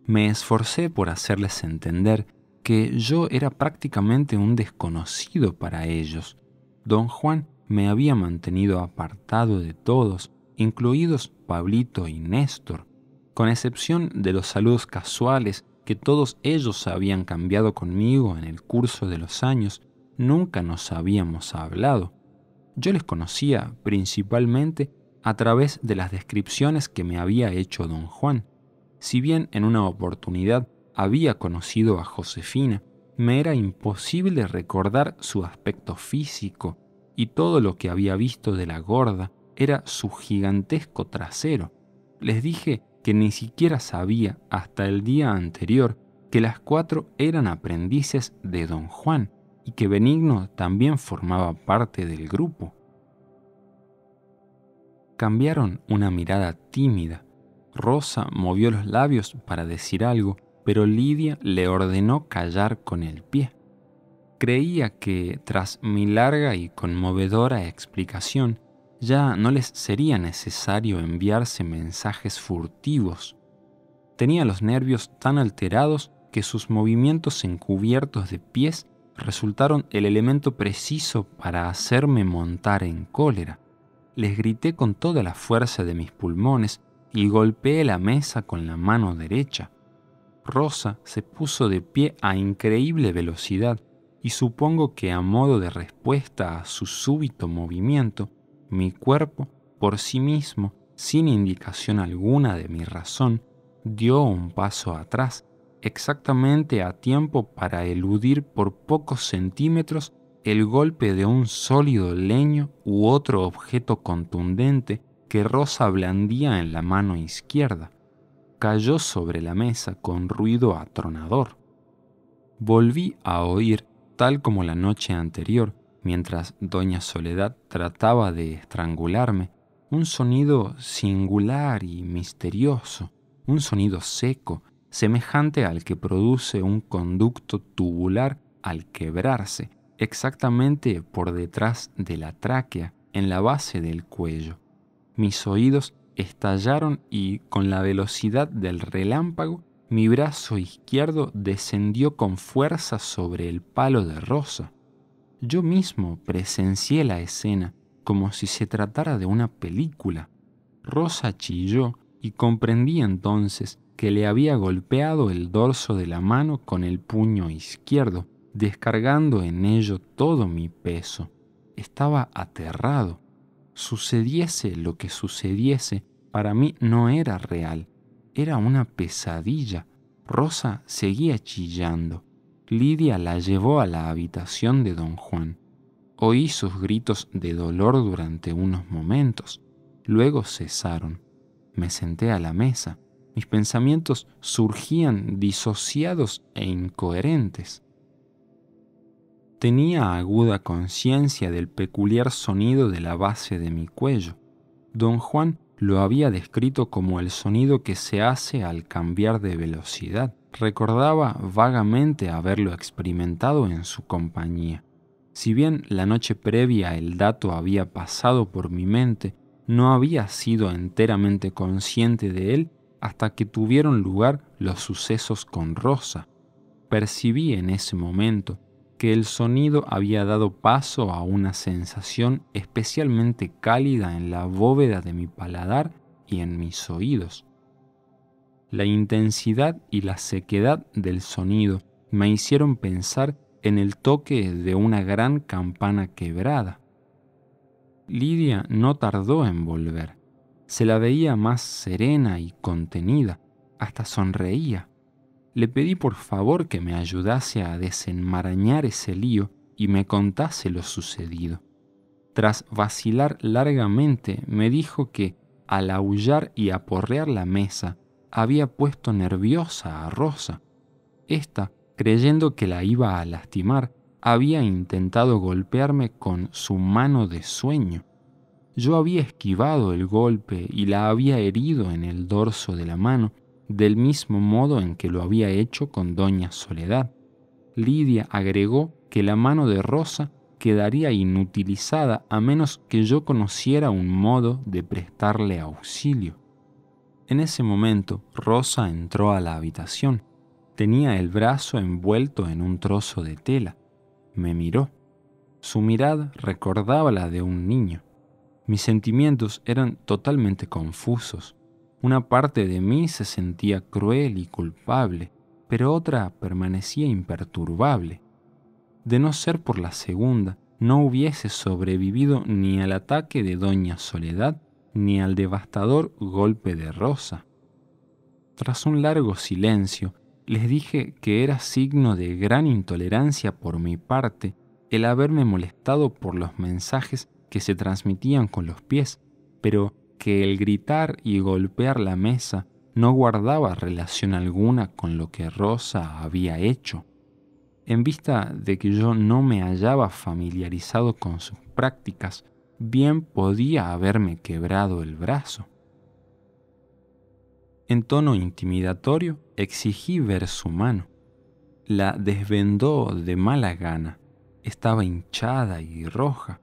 Me esforcé por hacerles entender que yo era prácticamente un desconocido para ellos. Don Juan me había mantenido apartado de todos, incluidos Pablito y Néstor, con excepción de los saludos casuales que todos ellos habían cambiado conmigo en el curso de los años, nunca nos habíamos hablado. Yo les conocía principalmente a través de las descripciones que me había hecho don Juan. Si bien en una oportunidad había conocido a Josefina, me era imposible recordar su aspecto físico, y todo lo que había visto de la gorda era su gigantesco trasero. Les dije que ni siquiera sabía hasta el día anterior que las cuatro eran aprendices de don Juan y que Benigno también formaba parte del grupo. Cambiaron una mirada tímida. Rosa movió los labios para decir algo, pero Lidia le ordenó callar con el pie. Creía que, tras mi larga y conmovedora explicación, ya no les sería necesario enviarse mensajes furtivos. Tenía los nervios tan alterados que sus movimientos encubiertos de pies resultaron el elemento preciso para hacerme montar en cólera. Les grité con toda la fuerza de mis pulmones y golpeé la mesa con la mano derecha. Rosa se puso de pie a increíble velocidad y supongo que a modo de respuesta a su súbito movimiento, mi cuerpo por sí mismo, sin indicación alguna de mi razón, dio un paso atrás, exactamente a tiempo para eludir por pocos centímetros el golpe de un sólido leño u otro objeto contundente que Rosa blandía en la mano izquierda. Cayó sobre la mesa con ruido atronador. Volví a oír, tal como la noche anterior, Mientras doña Soledad trataba de estrangularme, un sonido singular y misterioso, un sonido seco, semejante al que produce un conducto tubular al quebrarse, exactamente por detrás de la tráquea, en la base del cuello. Mis oídos estallaron y, con la velocidad del relámpago, mi brazo izquierdo descendió con fuerza sobre el palo de rosa. Yo mismo presencié la escena como si se tratara de una película. Rosa chilló y comprendí entonces que le había golpeado el dorso de la mano con el puño izquierdo, descargando en ello todo mi peso. Estaba aterrado. Sucediese lo que sucediese, para mí no era real, era una pesadilla. Rosa seguía chillando. Lidia la llevó a la habitación de don Juan. Oí sus gritos de dolor durante unos momentos. Luego cesaron. Me senté a la mesa. Mis pensamientos surgían disociados e incoherentes. Tenía aguda conciencia del peculiar sonido de la base de mi cuello. Don Juan lo había descrito como el sonido que se hace al cambiar de velocidad. Recordaba vagamente haberlo experimentado en su compañía. Si bien la noche previa el dato había pasado por mi mente, no había sido enteramente consciente de él hasta que tuvieron lugar los sucesos con Rosa. Percibí en ese momento que el sonido había dado paso a una sensación especialmente cálida en la bóveda de mi paladar y en mis oídos la intensidad y la sequedad del sonido me hicieron pensar en el toque de una gran campana quebrada. Lidia no tardó en volver. Se la veía más serena y contenida, hasta sonreía. Le pedí por favor que me ayudase a desenmarañar ese lío y me contase lo sucedido. Tras vacilar largamente, me dijo que, al aullar y aporrear la mesa, había puesto nerviosa a Rosa. Esta, creyendo que la iba a lastimar, había intentado golpearme con su mano de sueño. Yo había esquivado el golpe y la había herido en el dorso de la mano, del mismo modo en que lo había hecho con Doña Soledad. Lidia agregó que la mano de Rosa quedaría inutilizada a menos que yo conociera un modo de prestarle auxilio. En ese momento, Rosa entró a la habitación. Tenía el brazo envuelto en un trozo de tela. Me miró. Su mirada recordaba la de un niño. Mis sentimientos eran totalmente confusos. Una parte de mí se sentía cruel y culpable, pero otra permanecía imperturbable. De no ser por la segunda, no hubiese sobrevivido ni al ataque de Doña Soledad ni al devastador golpe de rosa. Tras un largo silencio, les dije que era signo de gran intolerancia por mi parte el haberme molestado por los mensajes que se transmitían con los pies, pero que el gritar y golpear la mesa no guardaba relación alguna con lo que Rosa había hecho. En vista de que yo no me hallaba familiarizado con sus prácticas, bien podía haberme quebrado el brazo. En tono intimidatorio exigí ver su mano. La desvendó de mala gana. Estaba hinchada y roja.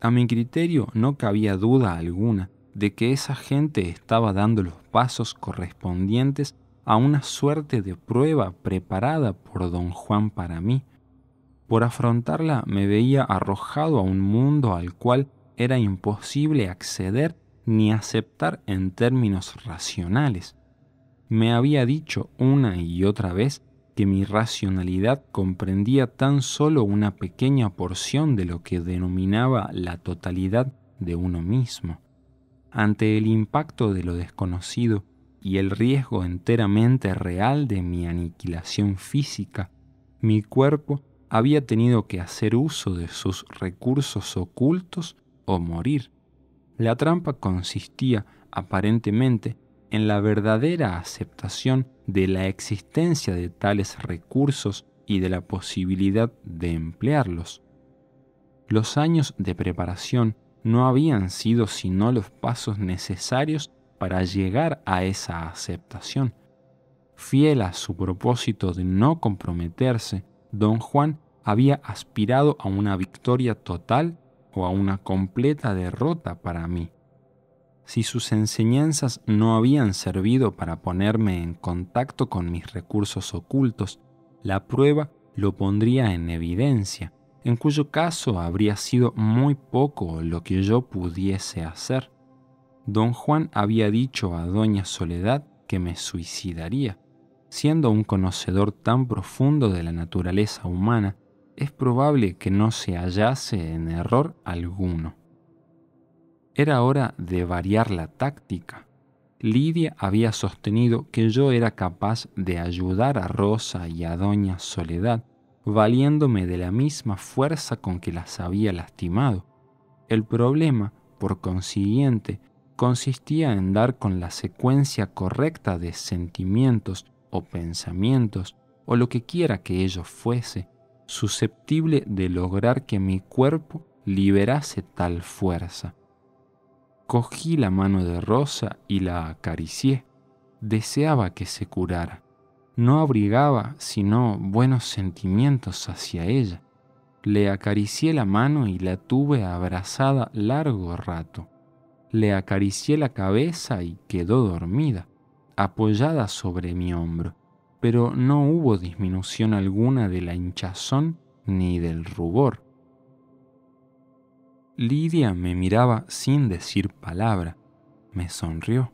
A mi criterio no cabía duda alguna de que esa gente estaba dando los pasos correspondientes a una suerte de prueba preparada por don Juan para mí, por afrontarla me veía arrojado a un mundo al cual era imposible acceder ni aceptar en términos racionales. Me había dicho una y otra vez que mi racionalidad comprendía tan solo una pequeña porción de lo que denominaba la totalidad de uno mismo. Ante el impacto de lo desconocido y el riesgo enteramente real de mi aniquilación física, mi cuerpo había tenido que hacer uso de sus recursos ocultos o morir. La trampa consistía, aparentemente, en la verdadera aceptación de la existencia de tales recursos y de la posibilidad de emplearlos. Los años de preparación no habían sido sino los pasos necesarios para llegar a esa aceptación. Fiel a su propósito de no comprometerse, don Juan había aspirado a una victoria total o a una completa derrota para mí. Si sus enseñanzas no habían servido para ponerme en contacto con mis recursos ocultos, la prueba lo pondría en evidencia, en cuyo caso habría sido muy poco lo que yo pudiese hacer. Don Juan había dicho a Doña Soledad que me suicidaría. Siendo un conocedor tan profundo de la naturaleza humana, es probable que no se hallase en error alguno. Era hora de variar la táctica. Lidia había sostenido que yo era capaz de ayudar a Rosa y a Doña Soledad, valiéndome de la misma fuerza con que las había lastimado. El problema, por consiguiente, consistía en dar con la secuencia correcta de sentimientos o pensamientos o lo que quiera que ello fuese, susceptible de lograr que mi cuerpo liberase tal fuerza. Cogí la mano de Rosa y la acaricié. Deseaba que se curara. No abrigaba sino buenos sentimientos hacia ella. Le acaricié la mano y la tuve abrazada largo rato. Le acaricié la cabeza y quedó dormida apoyada sobre mi hombro, pero no hubo disminución alguna de la hinchazón ni del rubor. Lidia me miraba sin decir palabra, me sonrió.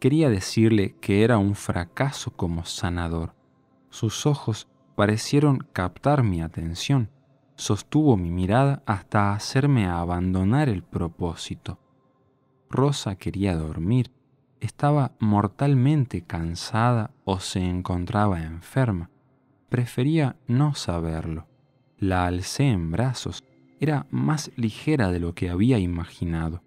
Quería decirle que era un fracaso como sanador. Sus ojos parecieron captar mi atención. Sostuvo mi mirada hasta hacerme abandonar el propósito. Rosa quería dormir, estaba mortalmente cansada o se encontraba enferma. Prefería no saberlo. La alcé en brazos. Era más ligera de lo que había imaginado.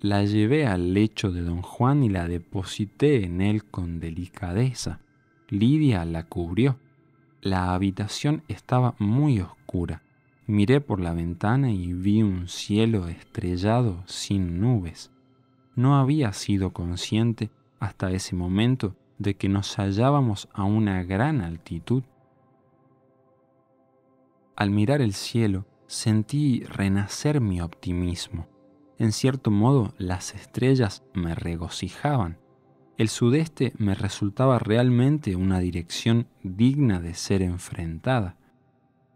La llevé al lecho de don Juan y la deposité en él con delicadeza. Lidia la cubrió. La habitación estaba muy oscura. Miré por la ventana y vi un cielo estrellado sin nubes no había sido consciente hasta ese momento de que nos hallábamos a una gran altitud. Al mirar el cielo, sentí renacer mi optimismo. En cierto modo, las estrellas me regocijaban. El sudeste me resultaba realmente una dirección digna de ser enfrentada.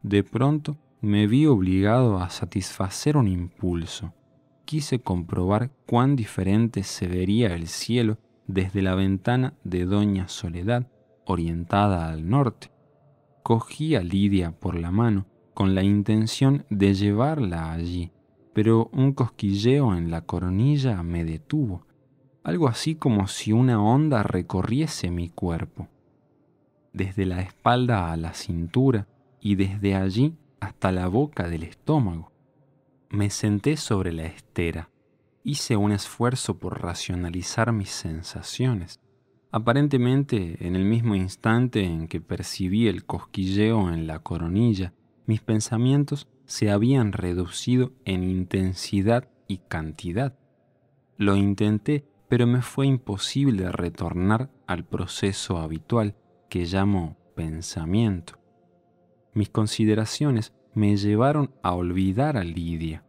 De pronto, me vi obligado a satisfacer un impulso quise comprobar cuán diferente se vería el cielo desde la ventana de Doña Soledad, orientada al norte. Cogí a Lidia por la mano con la intención de llevarla allí, pero un cosquilleo en la coronilla me detuvo, algo así como si una onda recorriese mi cuerpo. Desde la espalda a la cintura y desde allí hasta la boca del estómago me senté sobre la estera. Hice un esfuerzo por racionalizar mis sensaciones. Aparentemente, en el mismo instante en que percibí el cosquilleo en la coronilla, mis pensamientos se habían reducido en intensidad y cantidad. Lo intenté, pero me fue imposible retornar al proceso habitual que llamo pensamiento. Mis consideraciones me llevaron a olvidar a Lidia.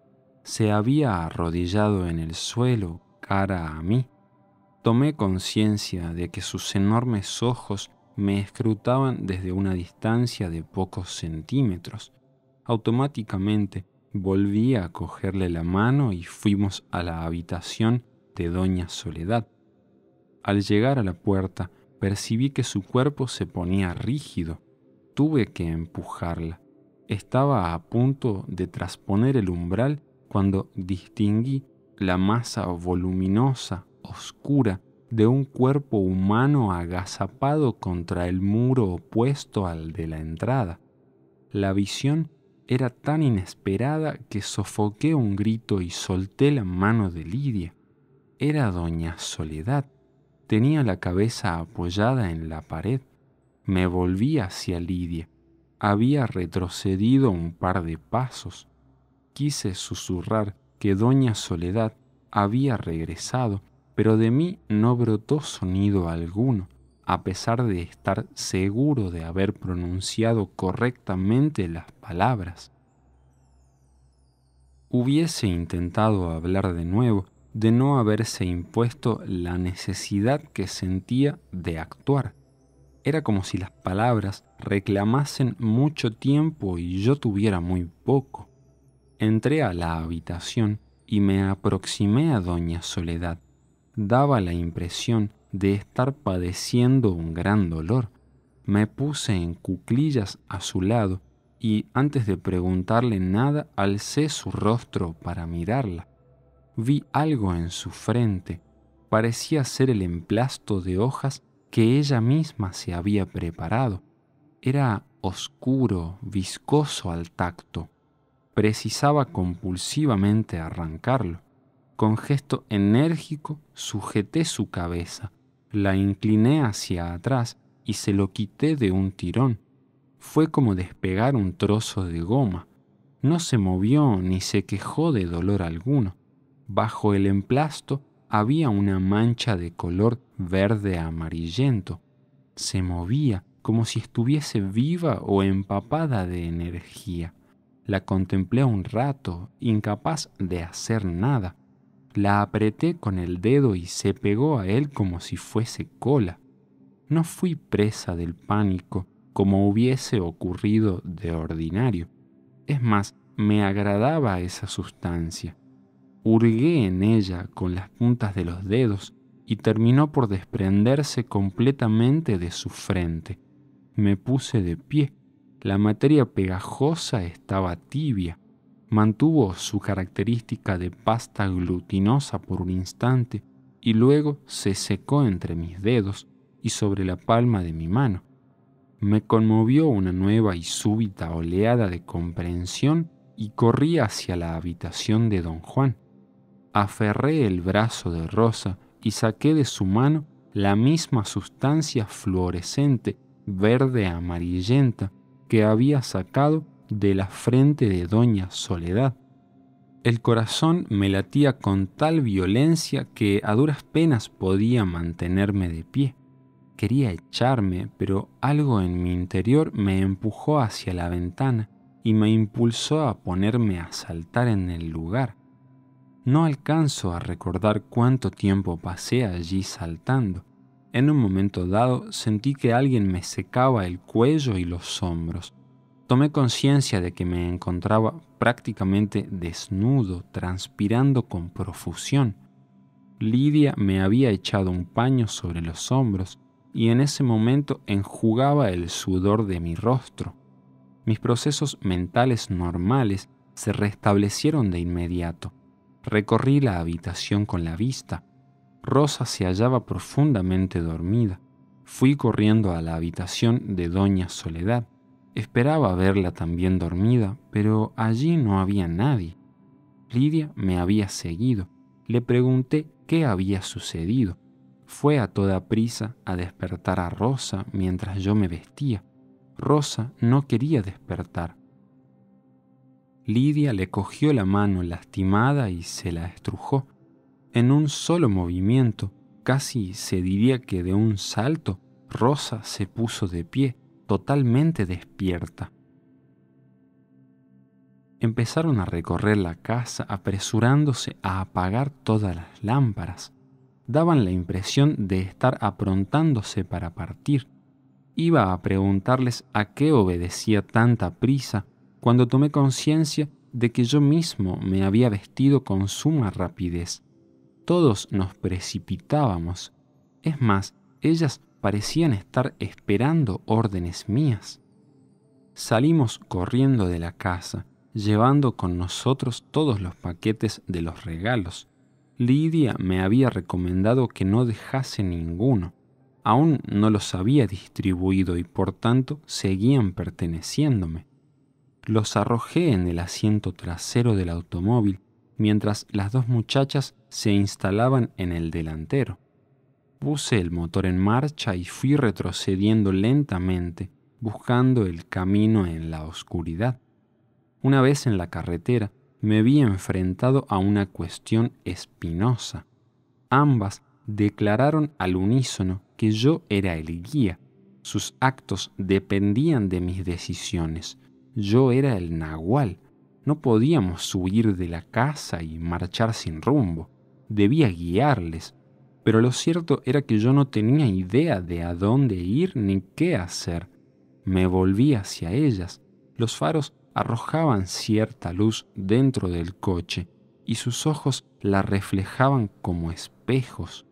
Se había arrodillado en el suelo, cara a mí. Tomé conciencia de que sus enormes ojos me escrutaban desde una distancia de pocos centímetros. Automáticamente volví a cogerle la mano y fuimos a la habitación de Doña Soledad. Al llegar a la puerta, percibí que su cuerpo se ponía rígido. Tuve que empujarla. Estaba a punto de trasponer el umbral cuando distinguí la masa voluminosa, oscura, de un cuerpo humano agazapado contra el muro opuesto al de la entrada. La visión era tan inesperada que sofoqué un grito y solté la mano de Lidia. Era doña Soledad. Tenía la cabeza apoyada en la pared. Me volví hacia Lidia. Había retrocedido un par de pasos. Quise susurrar que Doña Soledad había regresado, pero de mí no brotó sonido alguno, a pesar de estar seguro de haber pronunciado correctamente las palabras. Hubiese intentado hablar de nuevo de no haberse impuesto la necesidad que sentía de actuar era como si las palabras reclamasen mucho tiempo y yo tuviera muy poco. Entré a la habitación y me aproximé a Doña Soledad. Daba la impresión de estar padeciendo un gran dolor. Me puse en cuclillas a su lado y antes de preguntarle nada alcé su rostro para mirarla. Vi algo en su frente. Parecía ser el emplasto de hojas que ella misma se había preparado. Era oscuro, viscoso al tacto. Precisaba compulsivamente arrancarlo. Con gesto enérgico sujeté su cabeza, la incliné hacia atrás y se lo quité de un tirón. Fue como despegar un trozo de goma. No se movió ni se quejó de dolor alguno. Bajo el emplasto había una mancha de color verde amarillento. Se movía como si estuviese viva o empapada de energía. La contemplé un rato, incapaz de hacer nada. La apreté con el dedo y se pegó a él como si fuese cola. No fui presa del pánico como hubiese ocurrido de ordinario. Es más, me agradaba esa sustancia hurgué en ella con las puntas de los dedos y terminó por desprenderse completamente de su frente. Me puse de pie. La materia pegajosa estaba tibia. Mantuvo su característica de pasta glutinosa por un instante y luego se secó entre mis dedos y sobre la palma de mi mano. Me conmovió una nueva y súbita oleada de comprensión y corrí hacia la habitación de don Juan aferré el brazo de Rosa y saqué de su mano la misma sustancia fluorescente verde amarillenta que había sacado de la frente de Doña Soledad. El corazón me latía con tal violencia que a duras penas podía mantenerme de pie. Quería echarme, pero algo en mi interior me empujó hacia la ventana y me impulsó a ponerme a saltar en el lugar. No alcanzo a recordar cuánto tiempo pasé allí saltando. En un momento dado sentí que alguien me secaba el cuello y los hombros. Tomé conciencia de que me encontraba prácticamente desnudo, transpirando con profusión. Lidia me había echado un paño sobre los hombros y en ese momento enjugaba el sudor de mi rostro. Mis procesos mentales normales se restablecieron de inmediato. Recorrí la habitación con la vista. Rosa se hallaba profundamente dormida. Fui corriendo a la habitación de Doña Soledad. Esperaba verla también dormida, pero allí no había nadie. Lidia me había seguido. Le pregunté qué había sucedido. Fue a toda prisa a despertar a Rosa mientras yo me vestía. Rosa no quería despertar. Lidia le cogió la mano lastimada y se la estrujó. En un solo movimiento, casi se diría que de un salto, Rosa se puso de pie, totalmente despierta. Empezaron a recorrer la casa apresurándose a apagar todas las lámparas. Daban la impresión de estar aprontándose para partir. Iba a preguntarles a qué obedecía tanta prisa, cuando tomé conciencia de que yo mismo me había vestido con suma rapidez. Todos nos precipitábamos. Es más, ellas parecían estar esperando órdenes mías. Salimos corriendo de la casa, llevando con nosotros todos los paquetes de los regalos. Lidia me había recomendado que no dejase ninguno. Aún no los había distribuido y por tanto seguían perteneciéndome. Los arrojé en el asiento trasero del automóvil mientras las dos muchachas se instalaban en el delantero. Puse el motor en marcha y fui retrocediendo lentamente, buscando el camino en la oscuridad. Una vez en la carretera, me vi enfrentado a una cuestión espinosa. Ambas declararon al unísono que yo era el guía. Sus actos dependían de mis decisiones. Yo era el nahual. No podíamos huir de la casa y marchar sin rumbo. Debía guiarles. Pero lo cierto era que yo no tenía idea de a dónde ir ni qué hacer. Me volví hacia ellas. Los faros arrojaban cierta luz dentro del coche y sus ojos la reflejaban como espejos.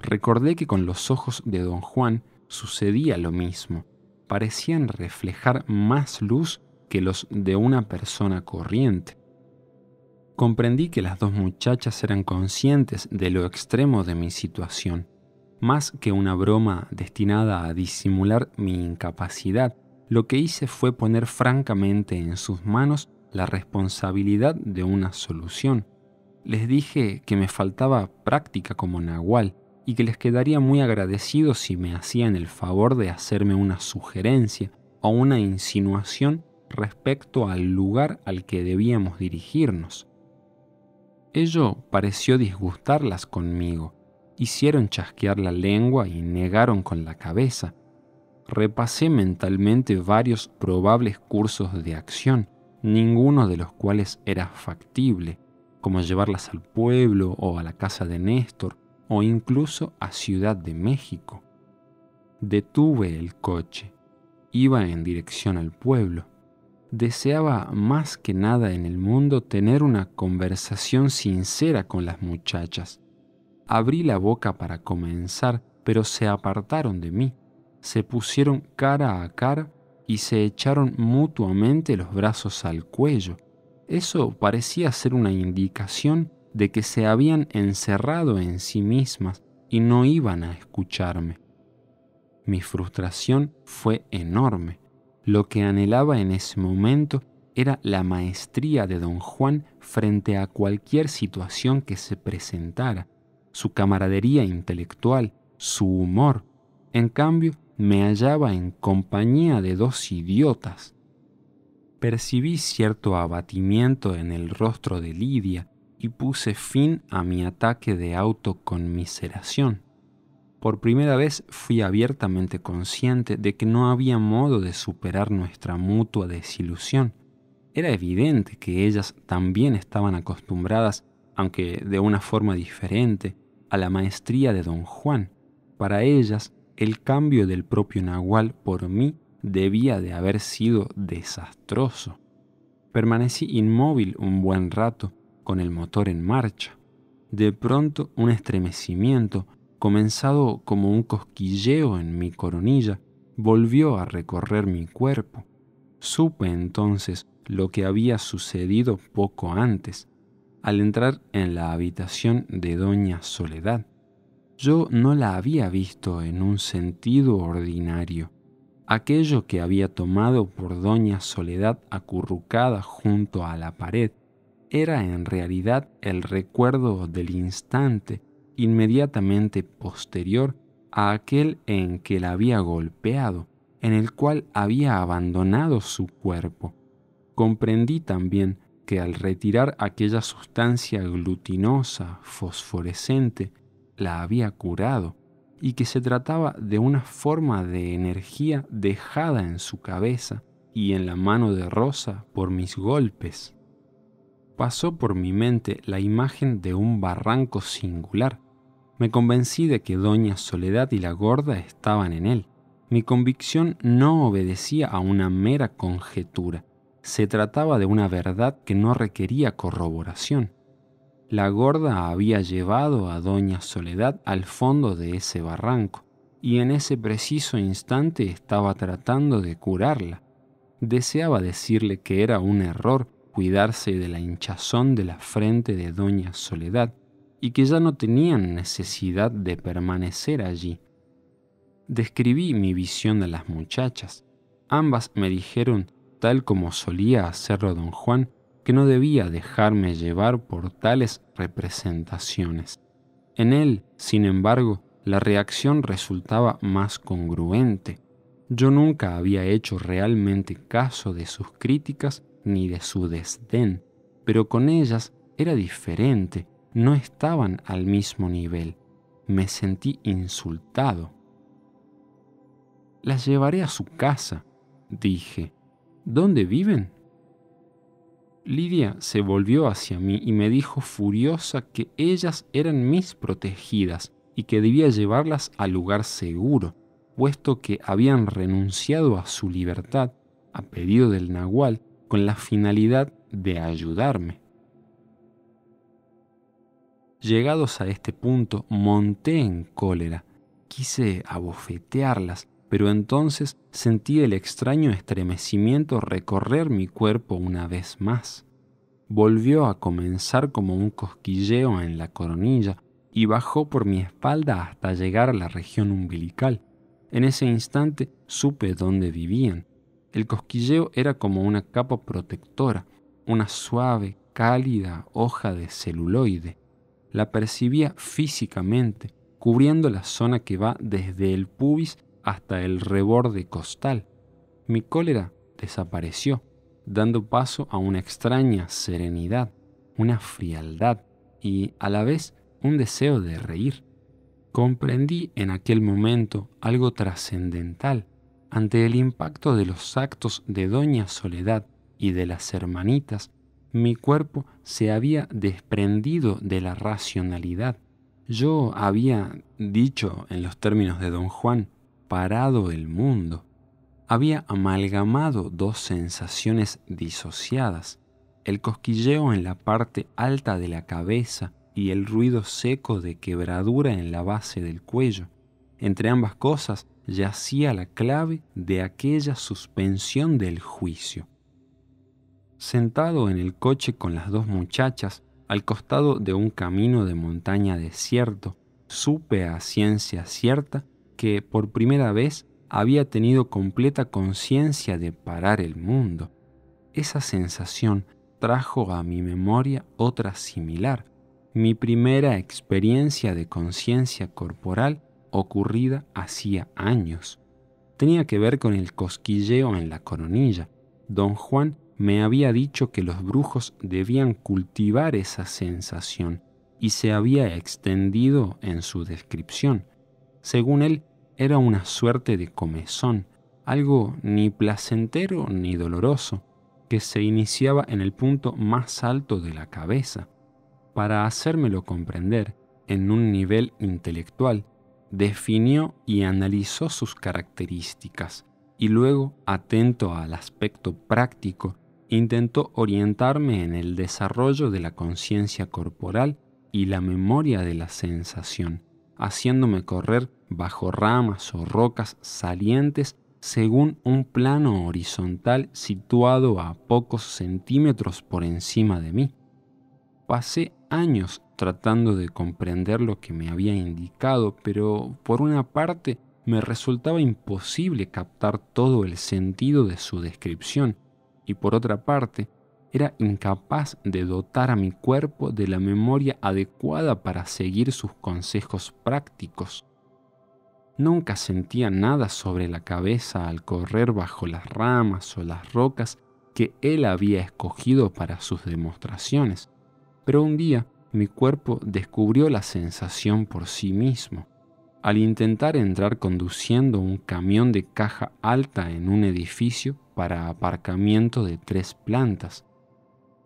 Recordé que con los ojos de don Juan sucedía lo mismo. Parecían reflejar más luz que los de una persona corriente. Comprendí que las dos muchachas eran conscientes de lo extremo de mi situación, más que una broma destinada a disimular mi incapacidad. Lo que hice fue poner francamente en sus manos la responsabilidad de una solución. Les dije que me faltaba práctica como nahual y que les quedaría muy agradecido si me hacían el favor de hacerme una sugerencia o una insinuación respecto al lugar al que debíamos dirigirnos. Ello pareció disgustarlas conmigo. Hicieron chasquear la lengua y negaron con la cabeza. Repasé mentalmente varios probables cursos de acción, ninguno de los cuales era factible, como llevarlas al pueblo o a la casa de Néstor o incluso a Ciudad de México. Detuve el coche. Iba en dirección al pueblo deseaba más que nada en el mundo tener una conversación sincera con las muchachas. Abrí la boca para comenzar, pero se apartaron de mí, se pusieron cara a cara y se echaron mutuamente los brazos al cuello. Eso parecía ser una indicación de que se habían encerrado en sí mismas y no iban a escucharme. Mi frustración fue enorme lo que anhelaba en ese momento era la maestría de don Juan frente a cualquier situación que se presentara, su camaradería intelectual, su humor. En cambio, me hallaba en compañía de dos idiotas. Percibí cierto abatimiento en el rostro de Lidia y puse fin a mi ataque de autoconmiseración. Por primera vez fui abiertamente consciente de que no había modo de superar nuestra mutua desilusión. Era evidente que ellas también estaban acostumbradas, aunque de una forma diferente, a la maestría de don Juan. Para ellas, el cambio del propio Nahual por mí debía de haber sido desastroso. Permanecí inmóvil un buen rato, con el motor en marcha. De pronto un estremecimiento comenzado como un cosquilleo en mi coronilla, volvió a recorrer mi cuerpo. Supe entonces lo que había sucedido poco antes, al entrar en la habitación de Doña Soledad. Yo no la había visto en un sentido ordinario. Aquello que había tomado por Doña Soledad acurrucada junto a la pared era en realidad el recuerdo del instante inmediatamente posterior a aquel en que la había golpeado, en el cual había abandonado su cuerpo. Comprendí también que al retirar aquella sustancia glutinosa, fosforescente, la había curado y que se trataba de una forma de energía dejada en su cabeza y en la mano de Rosa por mis golpes pasó por mi mente la imagen de un barranco singular. Me convencí de que Doña Soledad y la gorda estaban en él. Mi convicción no obedecía a una mera conjetura. Se trataba de una verdad que no requería corroboración. La gorda había llevado a Doña Soledad al fondo de ese barranco y en ese preciso instante estaba tratando de curarla. Deseaba decirle que era un error, cuidarse de la hinchazón de la frente de Doña Soledad y que ya no tenían necesidad de permanecer allí. Describí mi visión de las muchachas. Ambas me dijeron, tal como solía hacerlo don Juan, que no debía dejarme llevar por tales representaciones. En él, sin embargo, la reacción resultaba más congruente. Yo nunca había hecho realmente caso de sus críticas ni de su desdén, pero con ellas era diferente, no estaban al mismo nivel. Me sentí insultado. Las llevaré a su casa, dije. ¿Dónde viven? Lidia se volvió hacia mí y me dijo furiosa que ellas eran mis protegidas y que debía llevarlas al lugar seguro, puesto que habían renunciado a su libertad a pedido del nahual con la finalidad de ayudarme. Llegados a este punto, monté en cólera. Quise abofetearlas, pero entonces sentí el extraño estremecimiento recorrer mi cuerpo una vez más. Volvió a comenzar como un cosquilleo en la coronilla y bajó por mi espalda hasta llegar a la región umbilical. En ese instante supe dónde vivían. El cosquilleo era como una capa protectora, una suave, cálida hoja de celuloide. La percibía físicamente, cubriendo la zona que va desde el pubis hasta el reborde costal. Mi cólera desapareció, dando paso a una extraña serenidad, una frialdad y a la vez un deseo de reír. Comprendí en aquel momento algo trascendental, ante el impacto de los actos de Doña Soledad y de las hermanitas, mi cuerpo se había desprendido de la racionalidad. Yo había dicho, en los términos de don Juan, parado el mundo. Había amalgamado dos sensaciones disociadas, el cosquilleo en la parte alta de la cabeza y el ruido seco de quebradura en la base del cuello. Entre ambas cosas yacía la clave de aquella suspensión del juicio. Sentado en el coche con las dos muchachas al costado de un camino de montaña desierto, supe a ciencia cierta que por primera vez había tenido completa conciencia de parar el mundo. Esa sensación trajo a mi memoria otra similar, mi primera experiencia de conciencia corporal ocurrida hacía años. Tenía que ver con el cosquilleo en la coronilla. Don Juan me había dicho que los brujos debían cultivar esa sensación y se había extendido en su descripción. Según él, era una suerte de comezón, algo ni placentero ni doloroso, que se iniciaba en el punto más alto de la cabeza. Para hacérmelo comprender en un nivel intelectual, definió y analizó sus características y luego, atento al aspecto práctico, intentó orientarme en el desarrollo de la conciencia corporal y la memoria de la sensación, haciéndome correr bajo ramas o rocas salientes según un plano horizontal situado a pocos centímetros por encima de mí. Pasé años tratando de comprender lo que me había indicado, pero por una parte me resultaba imposible captar todo el sentido de su descripción y por otra parte era incapaz de dotar a mi cuerpo de la memoria adecuada para seguir sus consejos prácticos. Nunca sentía nada sobre la cabeza al correr bajo las ramas o las rocas que él había escogido para sus demostraciones, pero un día mi cuerpo descubrió la sensación por sí mismo. Al intentar entrar conduciendo un camión de caja alta en un edificio para aparcamiento de tres plantas,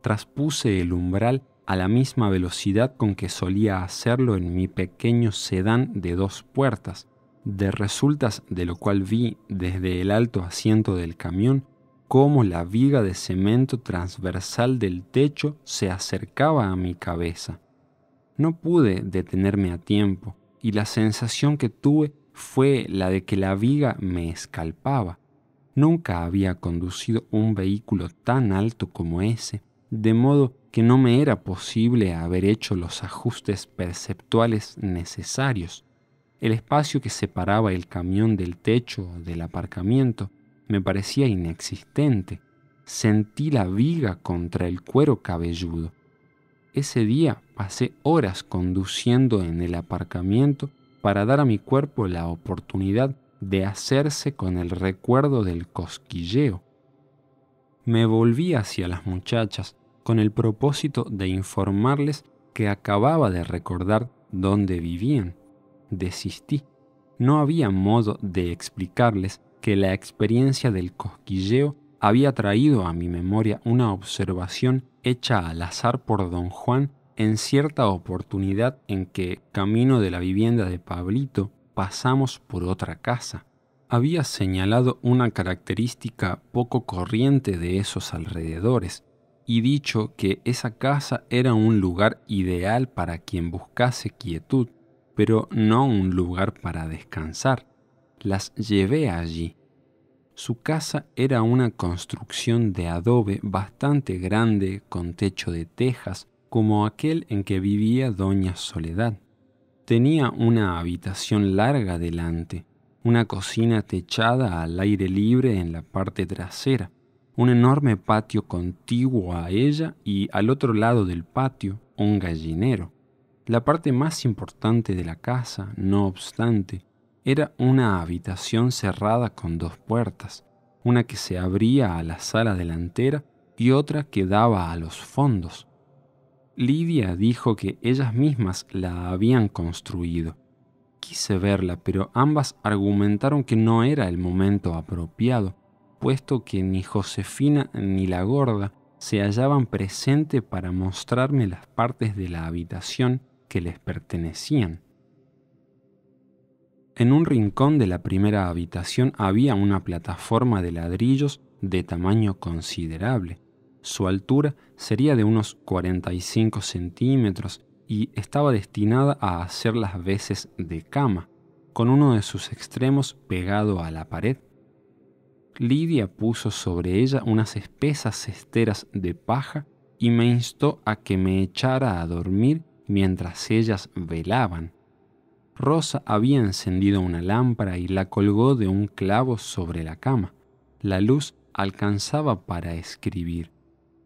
traspuse el umbral a la misma velocidad con que solía hacerlo en mi pequeño sedán de dos puertas, de resultas de lo cual vi desde el alto asiento del camión cómo la viga de cemento transversal del techo se acercaba a mi cabeza. No pude detenerme a tiempo y la sensación que tuve fue la de que la viga me escalpaba. Nunca había conducido un vehículo tan alto como ese, de modo que no me era posible haber hecho los ajustes perceptuales necesarios. El espacio que separaba el camión del techo del aparcamiento me parecía inexistente. Sentí la viga contra el cuero cabelludo. Ese día pasé horas conduciendo en el aparcamiento para dar a mi cuerpo la oportunidad de hacerse con el recuerdo del cosquilleo. Me volví hacia las muchachas con el propósito de informarles que acababa de recordar dónde vivían. Desistí. No había modo de explicarles que la experiencia del cosquilleo había traído a mi memoria una observación hecha al azar por don Juan en cierta oportunidad en que, camino de la vivienda de Pablito, pasamos por otra casa. Había señalado una característica poco corriente de esos alrededores y dicho que esa casa era un lugar ideal para quien buscase quietud, pero no un lugar para descansar. Las llevé allí su casa era una construcción de adobe bastante grande con techo de tejas, como aquel en que vivía doña Soledad. Tenía una habitación larga delante, una cocina techada al aire libre en la parte trasera, un enorme patio contiguo a ella y al otro lado del patio un gallinero. La parte más importante de la casa, no obstante, era una habitación cerrada con dos puertas, una que se abría a la sala delantera y otra que daba a los fondos. Lidia dijo que ellas mismas la habían construido. Quise verla, pero ambas argumentaron que no era el momento apropiado, puesto que ni Josefina ni la gorda se hallaban presente para mostrarme las partes de la habitación que les pertenecían. En un rincón de la primera habitación había una plataforma de ladrillos de tamaño considerable. Su altura sería de unos 45 centímetros y estaba destinada a hacer las veces de cama, con uno de sus extremos pegado a la pared. Lidia puso sobre ella unas espesas esteras de paja y me instó a que me echara a dormir mientras ellas velaban. Rosa había encendido una lámpara y la colgó de un clavo sobre la cama. La luz alcanzaba para escribir.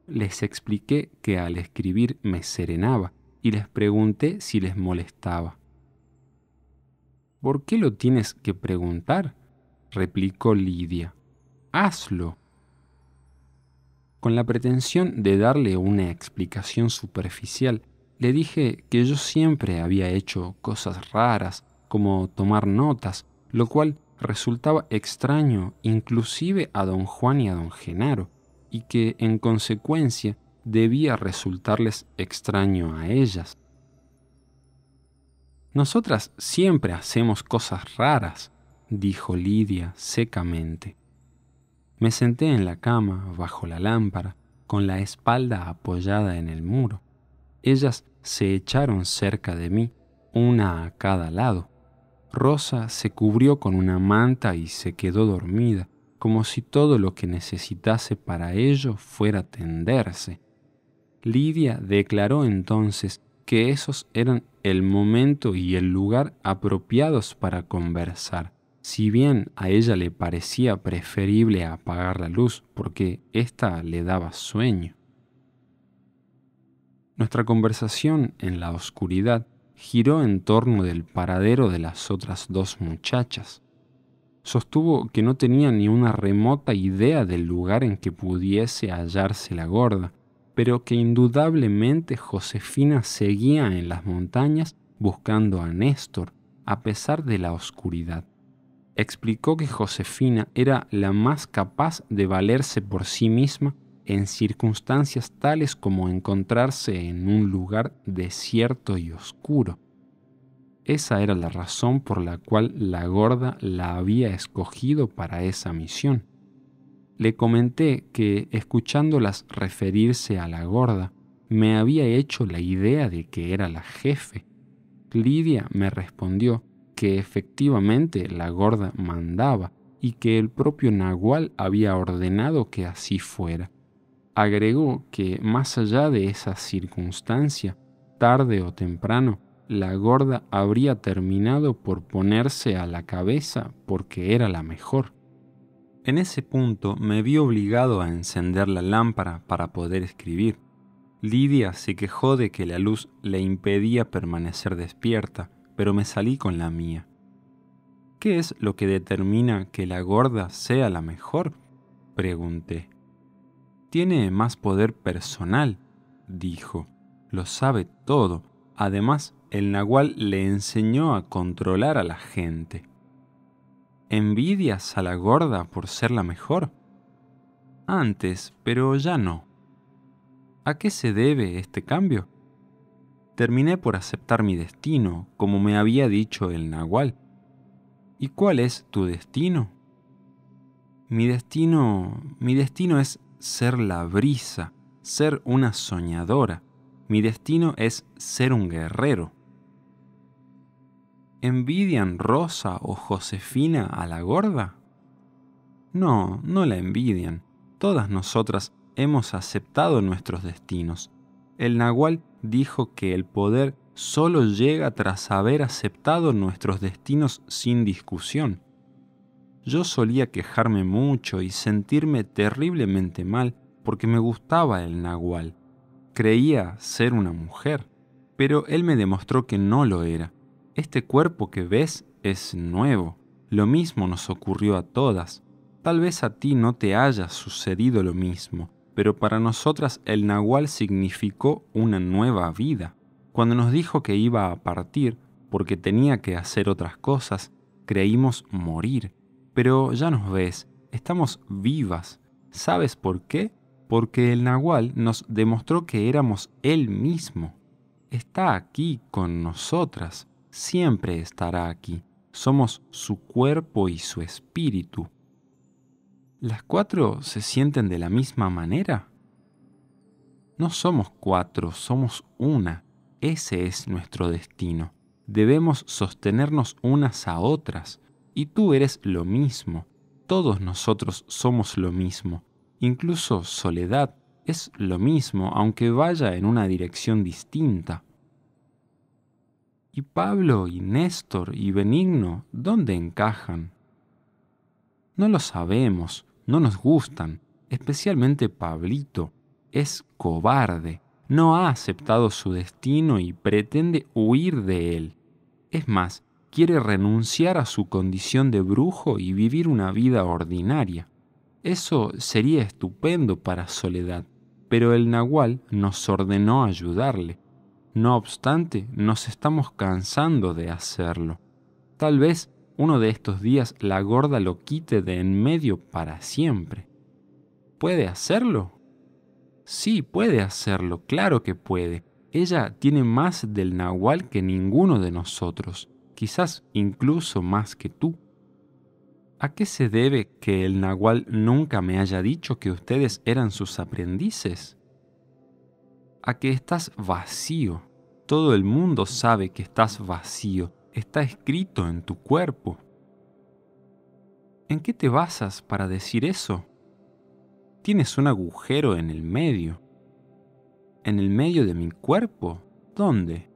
Les expliqué que al escribir me serenaba y les pregunté si les molestaba. ¿Por qué lo tienes que preguntar? replicó Lidia. Hazlo. Con la pretensión de darle una explicación superficial, le dije que yo siempre había hecho cosas raras, como tomar notas, lo cual resultaba extraño inclusive a don Juan y a don Genaro, y que en consecuencia debía resultarles extraño a ellas. Nosotras siempre hacemos cosas raras, dijo Lidia secamente. Me senté en la cama, bajo la lámpara, con la espalda apoyada en el muro. Ellas se echaron cerca de mí, una a cada lado. Rosa se cubrió con una manta y se quedó dormida, como si todo lo que necesitase para ello fuera tenderse. Lidia declaró entonces que esos eran el momento y el lugar apropiados para conversar, si bien a ella le parecía preferible apagar la luz porque ésta le daba sueño. Nuestra conversación en la oscuridad giró en torno del paradero de las otras dos muchachas. Sostuvo que no tenía ni una remota idea del lugar en que pudiese hallarse la gorda, pero que indudablemente Josefina seguía en las montañas buscando a Néstor, a pesar de la oscuridad. Explicó que Josefina era la más capaz de valerse por sí misma en circunstancias tales como encontrarse en un lugar desierto y oscuro. Esa era la razón por la cual la gorda la había escogido para esa misión. Le comenté que, escuchándolas referirse a la gorda, me había hecho la idea de que era la jefe. Lidia me respondió que efectivamente la gorda mandaba y que el propio Nahual había ordenado que así fuera agregó que más allá de esa circunstancia, tarde o temprano, la gorda habría terminado por ponerse a la cabeza porque era la mejor. En ese punto me vi obligado a encender la lámpara para poder escribir. Lidia se quejó de que la luz le impedía permanecer despierta, pero me salí con la mía. ¿Qué es lo que determina que la gorda sea la mejor? pregunté tiene más poder personal, dijo. Lo sabe todo. Además, el nahual le enseñó a controlar a la gente. ¿Envidias a la gorda por ser la mejor? Antes, pero ya no. ¿A qué se debe este cambio? Terminé por aceptar mi destino, como me había dicho el nahual. ¿Y cuál es tu destino? Mi destino, mi destino es ser la brisa, ser una soñadora. Mi destino es ser un guerrero. ¿Envidian Rosa o Josefina a la gorda? No, no la envidian. Todas nosotras hemos aceptado nuestros destinos. El nahual dijo que el poder solo llega tras haber aceptado nuestros destinos sin discusión. Yo solía quejarme mucho y sentirme terriblemente mal porque me gustaba el nahual. Creía ser una mujer, pero él me demostró que no lo era. Este cuerpo que ves es nuevo. Lo mismo nos ocurrió a todas. Tal vez a ti no te haya sucedido lo mismo, pero para nosotras el nahual significó una nueva vida. Cuando nos dijo que iba a partir porque tenía que hacer otras cosas, creímos morir pero ya nos ves, estamos vivas. ¿Sabes por qué? Porque el nahual nos demostró que éramos él mismo. Está aquí con nosotras, siempre estará aquí. Somos su cuerpo y su espíritu. ¿Las cuatro se sienten de la misma manera? No somos cuatro, somos una. Ese es nuestro destino. Debemos sostenernos unas a otras y tú eres lo mismo. Todos nosotros somos lo mismo. Incluso soledad es lo mismo, aunque vaya en una dirección distinta. ¿Y Pablo y Néstor y Benigno dónde encajan? No lo sabemos, no nos gustan, especialmente Pablito. Es cobarde, no ha aceptado su destino y pretende huir de él. Es más, quiere renunciar a su condición de brujo y vivir una vida ordinaria. Eso sería estupendo para Soledad, pero el nahual nos ordenó ayudarle. No obstante, nos estamos cansando de hacerlo. Tal vez uno de estos días la gorda lo quite de en medio para siempre. ¿Puede hacerlo? Sí, puede hacerlo, claro que puede. Ella tiene más del nahual que ninguno de nosotros quizás incluso más que tú. ¿A qué se debe que el nahual nunca me haya dicho que ustedes eran sus aprendices? A que estás vacío. Todo el mundo sabe que estás vacío. Está escrito en tu cuerpo. ¿En qué te basas para decir eso? Tienes un agujero en el medio. ¿En el medio de mi cuerpo? ¿Dónde?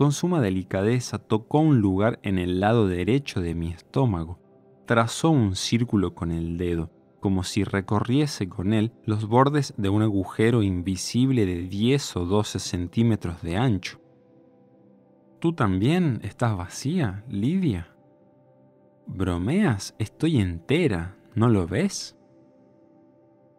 con suma delicadeza tocó un lugar en el lado derecho de mi estómago. Trazó un círculo con el dedo, como si recorriese con él los bordes de un agujero invisible de 10 o 12 centímetros de ancho. ¿Tú también estás vacía, Lidia? Bromeas, estoy entera, ¿no lo ves?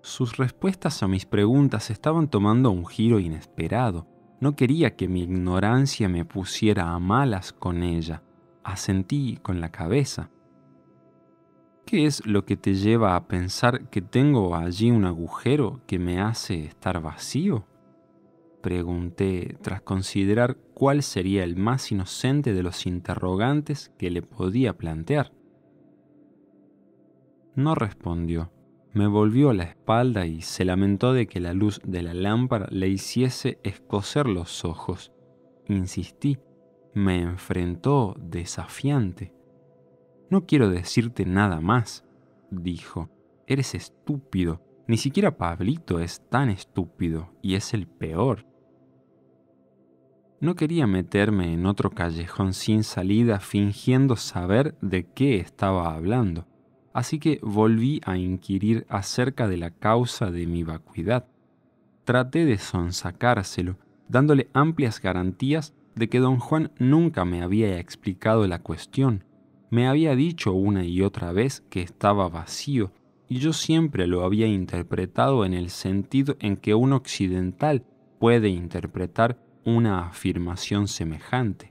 Sus respuestas a mis preguntas estaban tomando un giro inesperado. No quería que mi ignorancia me pusiera a malas con ella. Asentí con la cabeza. ¿Qué es lo que te lleva a pensar que tengo allí un agujero que me hace estar vacío? Pregunté tras considerar cuál sería el más inocente de los interrogantes que le podía plantear. No respondió me volvió la espalda y se lamentó de que la luz de la lámpara le hiciese escocer los ojos. Insistí, me enfrentó desafiante. No quiero decirte nada más, dijo. Eres estúpido. Ni siquiera Pablito es tan estúpido y es el peor. No quería meterme en otro callejón sin salida fingiendo saber de qué estaba hablando. Así que volví a inquirir acerca de la causa de mi vacuidad. Traté de sonsacárselo, dándole amplias garantías de que don Juan nunca me había explicado la cuestión. Me había dicho una y otra vez que estaba vacío, y yo siempre lo había interpretado en el sentido en que un occidental puede interpretar una afirmación semejante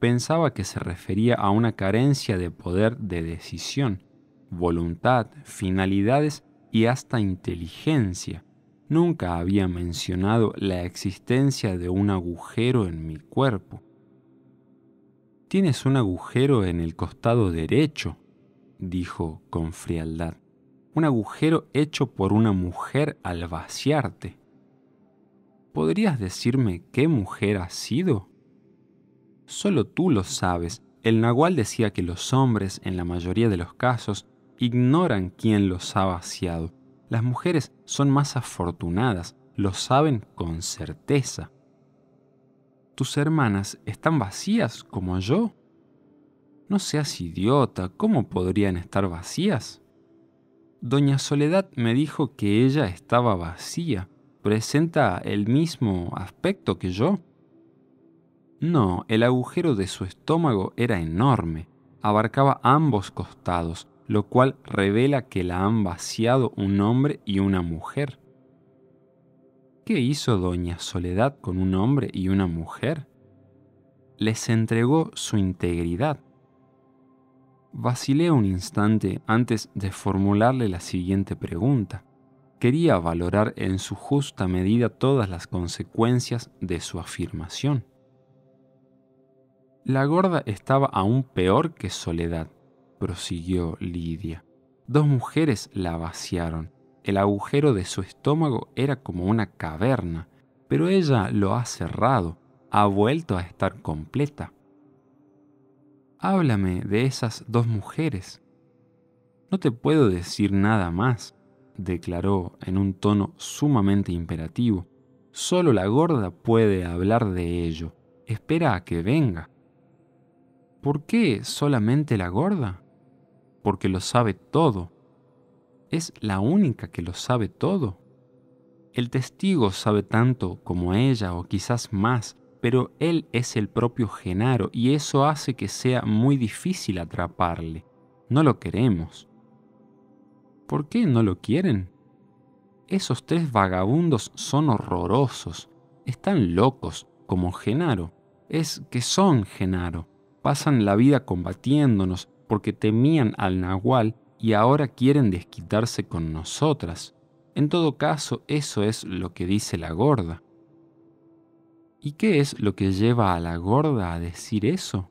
pensaba que se refería a una carencia de poder de decisión, voluntad, finalidades y hasta inteligencia. Nunca había mencionado la existencia de un agujero en mi cuerpo. Tienes un agujero en el costado derecho, dijo con frialdad. Un agujero hecho por una mujer al vaciarte. ¿Podrías decirme qué mujer has sido? Solo tú lo sabes. El nahual decía que los hombres, en la mayoría de los casos, ignoran quién los ha vaciado. Las mujeres son más afortunadas, lo saben con certeza. ¿Tus hermanas están vacías como yo? No seas idiota, ¿cómo podrían estar vacías? Doña Soledad me dijo que ella estaba vacía. Presenta el mismo aspecto que yo. No, el agujero de su estómago era enorme, abarcaba ambos costados, lo cual revela que la han vaciado un hombre y una mujer. ¿Qué hizo Doña Soledad con un hombre y una mujer? Les entregó su integridad. Vacilé un instante antes de formularle la siguiente pregunta. Quería valorar en su justa medida todas las consecuencias de su afirmación. La gorda estaba aún peor que Soledad, prosiguió Lidia. Dos mujeres la vaciaron. El agujero de su estómago era como una caverna, pero ella lo ha cerrado, ha vuelto a estar completa. Háblame de esas dos mujeres. No te puedo decir nada más, declaró en un tono sumamente imperativo. Solo la gorda puede hablar de ello. Espera a que venga. ¿Por qué solamente la gorda? Porque lo sabe todo. Es la única que lo sabe todo. El testigo sabe tanto como ella o quizás más, pero él es el propio Genaro y eso hace que sea muy difícil atraparle. No lo queremos. ¿Por qué no lo quieren? Esos tres vagabundos son horrorosos. Están locos, como Genaro. Es que son Genaro pasan la vida combatiéndonos porque temían al nahual y ahora quieren desquitarse con nosotras. En todo caso, eso es lo que dice la gorda. ¿Y qué es lo que lleva a la gorda a decir eso?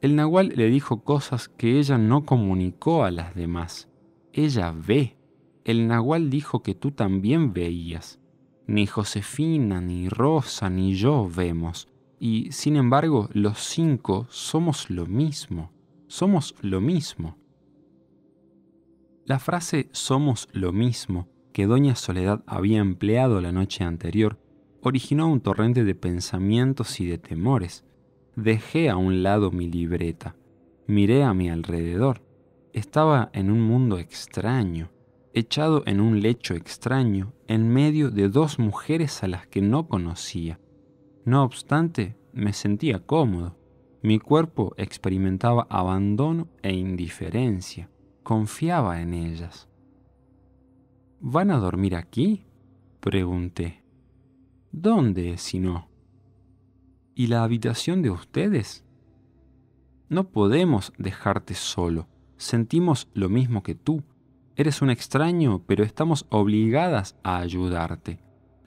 El nahual le dijo cosas que ella no comunicó a las demás. Ella ve. El nahual dijo que tú también veías. Ni Josefina, ni Rosa, ni yo vemos. Y sin embargo, los cinco somos lo mismo. Somos lo mismo. La frase somos lo mismo que Doña Soledad había empleado la noche anterior originó un torrente de pensamientos y de temores. Dejé a un lado mi libreta. Miré a mi alrededor. Estaba en un mundo extraño, echado en un lecho extraño, en medio de dos mujeres a las que no conocía, no obstante, me sentía cómodo. Mi cuerpo experimentaba abandono e indiferencia. Confiaba en ellas. ¿Van a dormir aquí? Pregunté. ¿Dónde, si no? ¿Y la habitación de ustedes? No podemos dejarte solo. Sentimos lo mismo que tú. Eres un extraño, pero estamos obligadas a ayudarte.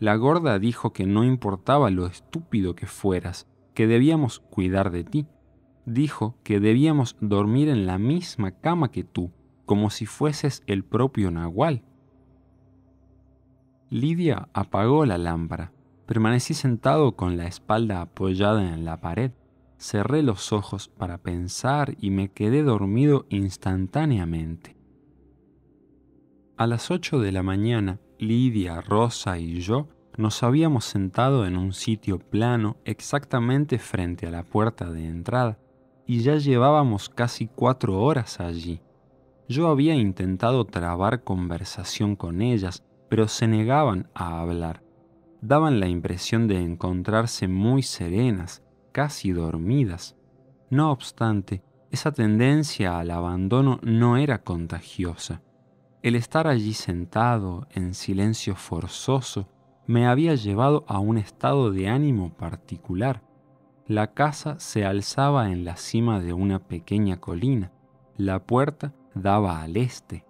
La gorda dijo que no importaba lo estúpido que fueras, que debíamos cuidar de ti. Dijo que debíamos dormir en la misma cama que tú, como si fueses el propio Nahual. Lidia apagó la lámpara. Permanecí sentado con la espalda apoyada en la pared. Cerré los ojos para pensar y me quedé dormido instantáneamente. A las ocho de la mañana, Lidia, Rosa y yo nos habíamos sentado en un sitio plano exactamente frente a la puerta de entrada y ya llevábamos casi cuatro horas allí. Yo había intentado trabar conversación con ellas, pero se negaban a hablar. Daban la impresión de encontrarse muy serenas, casi dormidas. No obstante, esa tendencia al abandono no era contagiosa. El estar allí sentado, en silencio forzoso, me había llevado a un estado de ánimo particular. La casa se alzaba en la cima de una pequeña colina. La puerta daba al este.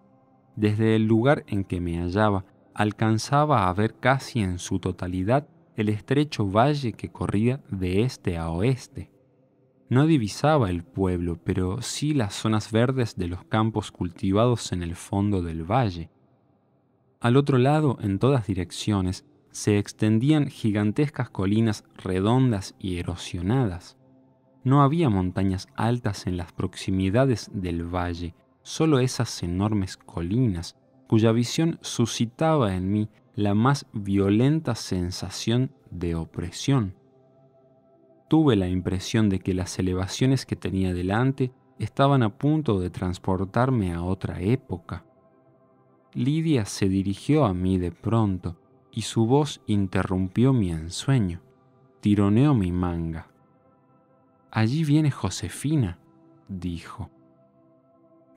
Desde el lugar en que me hallaba, alcanzaba a ver casi en su totalidad el estrecho valle que corría de este a oeste. No divisaba el pueblo, pero sí las zonas verdes de los campos cultivados en el fondo del valle. Al otro lado, en todas direcciones, se extendían gigantescas colinas redondas y erosionadas. No había montañas altas en las proximidades del valle, solo esas enormes colinas, cuya visión suscitaba en mí la más violenta sensación de opresión. Tuve la impresión de que las elevaciones que tenía delante estaban a punto de transportarme a otra época. Lidia se dirigió a mí de pronto, y su voz interrumpió mi ensueño. Tironeó mi manga. Allí viene Josefina, dijo.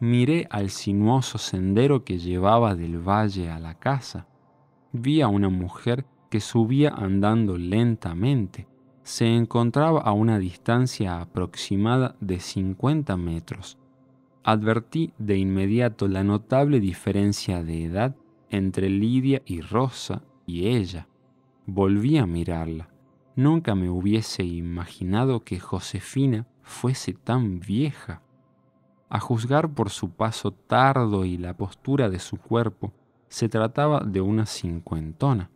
Miré al sinuoso sendero que llevaba del valle a la casa. Vi a una mujer que subía andando lentamente. Se encontraba a una distancia aproximada de 50 metros. Advertí de inmediato la notable diferencia de edad entre Lidia y Rosa y ella. Volví a mirarla. Nunca me hubiese imaginado que Josefina fuese tan vieja. A juzgar por su paso tardo y la postura de su cuerpo, se trataba de una cincuentona.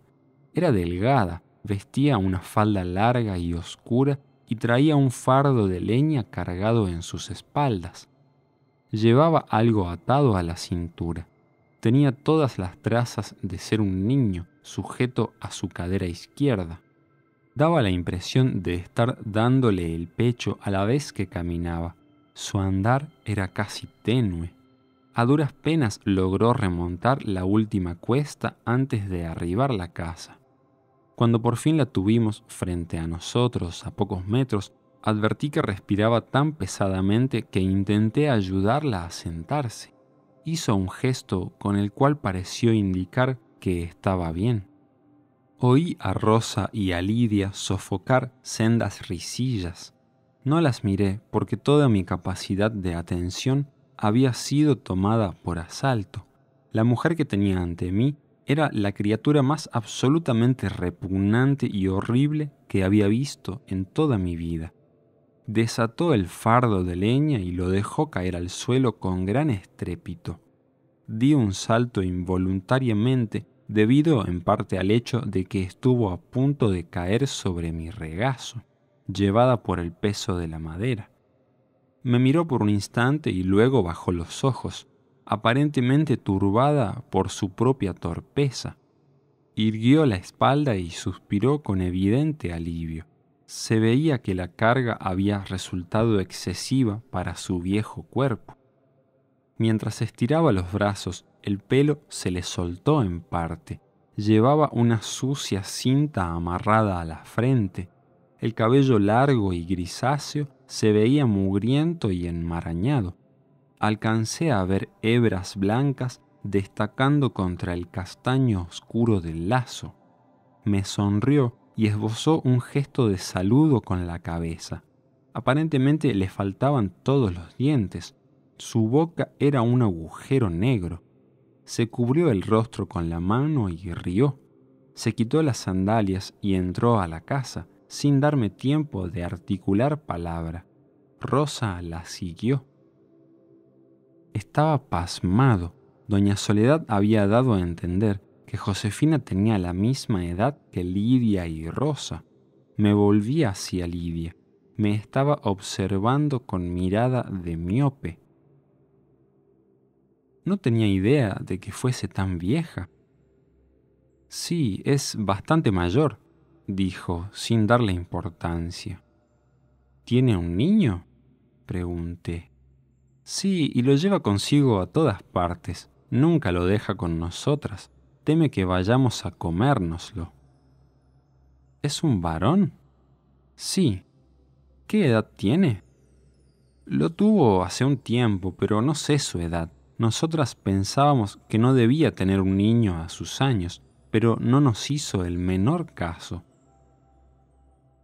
Era delgada, vestía una falda larga y oscura y traía un fardo de leña cargado en sus espaldas. Llevaba algo atado a la cintura. Tenía todas las trazas de ser un niño, sujeto a su cadera izquierda. Daba la impresión de estar dándole el pecho a la vez que caminaba. Su andar era casi tenue. A duras penas logró remontar la última cuesta antes de arribar la casa. Cuando por fin la tuvimos frente a nosotros a pocos metros, advertí que respiraba tan pesadamente que intenté ayudarla a sentarse. Hizo un gesto con el cual pareció indicar que estaba bien. Oí a Rosa y a Lidia sofocar sendas risillas. No las miré porque toda mi capacidad de atención había sido tomada por asalto. La mujer que tenía ante mí era la criatura más absolutamente repugnante y horrible que había visto en toda mi vida. Desató el fardo de leña y lo dejó caer al suelo con gran estrépito. Di un salto involuntariamente debido en parte al hecho de que estuvo a punto de caer sobre mi regazo, llevada por el peso de la madera. Me miró por un instante y luego bajó los ojos, aparentemente turbada por su propia torpeza. Irguió la espalda y suspiró con evidente alivio. Se veía que la carga había resultado excesiva para su viejo cuerpo. Mientras estiraba los brazos, el pelo se le soltó en parte. Llevaba una sucia cinta amarrada a la frente. El cabello largo y grisáceo se veía mugriento y enmarañado. Alcancé a ver hebras blancas destacando contra el castaño oscuro del lazo. Me sonrió y esbozó un gesto de saludo con la cabeza. Aparentemente le faltaban todos los dientes. Su boca era un agujero negro se cubrió el rostro con la mano y rió. Se quitó las sandalias y entró a la casa sin darme tiempo de articular palabra. Rosa la siguió. Estaba pasmado. Doña Soledad había dado a entender que Josefina tenía la misma edad que Lidia y Rosa. Me volví hacia Lidia. Me estaba observando con mirada de miope. No tenía idea de que fuese tan vieja. Sí, es bastante mayor, dijo, sin darle importancia. ¿Tiene un niño? pregunté. Sí, y lo lleva consigo a todas partes. Nunca lo deja con nosotras. Teme que vayamos a comérnoslo. ¿Es un varón? Sí. ¿Qué edad tiene? Lo tuvo hace un tiempo, pero no sé su edad. Nosotras pensábamos que no debía tener un niño a sus años, pero no nos hizo el menor caso.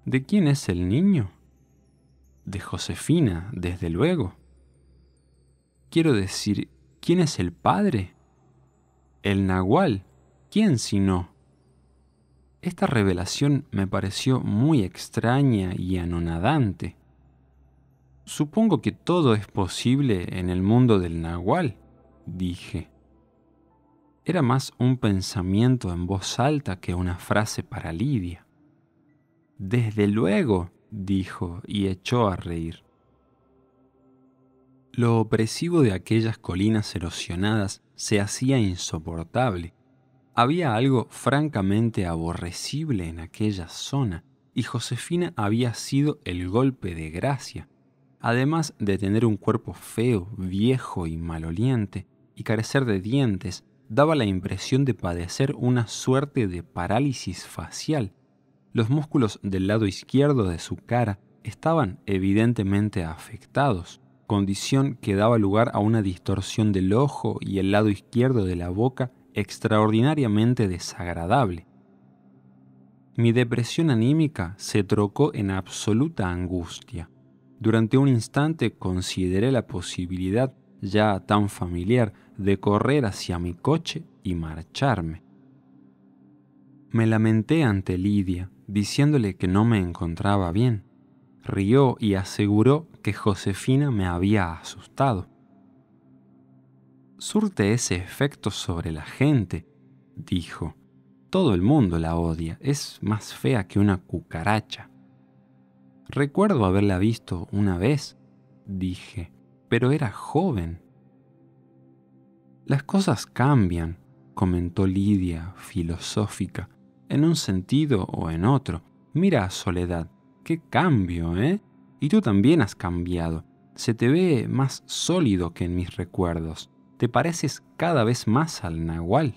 ¿De quién es el niño? De Josefina, desde luego. Quiero decir, ¿quién es el padre? El nahual. ¿Quién si no? Esta revelación me pareció muy extraña y anonadante. Supongo que todo es posible en el mundo del nahual dije. Era más un pensamiento en voz alta que una frase para Lidia. Desde luego, dijo y echó a reír. Lo opresivo de aquellas colinas erosionadas se hacía insoportable. Había algo francamente aborrecible en aquella zona, y Josefina había sido el golpe de gracia. Además de tener un cuerpo feo, viejo y maloliente, y carecer de dientes daba la impresión de padecer una suerte de parálisis facial. Los músculos del lado izquierdo de su cara estaban evidentemente afectados, condición que daba lugar a una distorsión del ojo y el lado izquierdo de la boca extraordinariamente desagradable. Mi depresión anímica se trocó en absoluta angustia. Durante un instante consideré la posibilidad, ya tan familiar, de correr hacia mi coche y marcharme. Me lamenté ante Lidia, diciéndole que no me encontraba bien. Rió y aseguró que Josefina me había asustado. Surte ese efecto sobre la gente, dijo. Todo el mundo la odia, es más fea que una cucaracha. Recuerdo haberla visto una vez, dije, pero era joven. Las cosas cambian, comentó Lidia, filosófica, en un sentido o en otro. Mira Soledad, qué cambio, ¿eh? Y tú también has cambiado. Se te ve más sólido que en mis recuerdos. Te pareces cada vez más al nahual.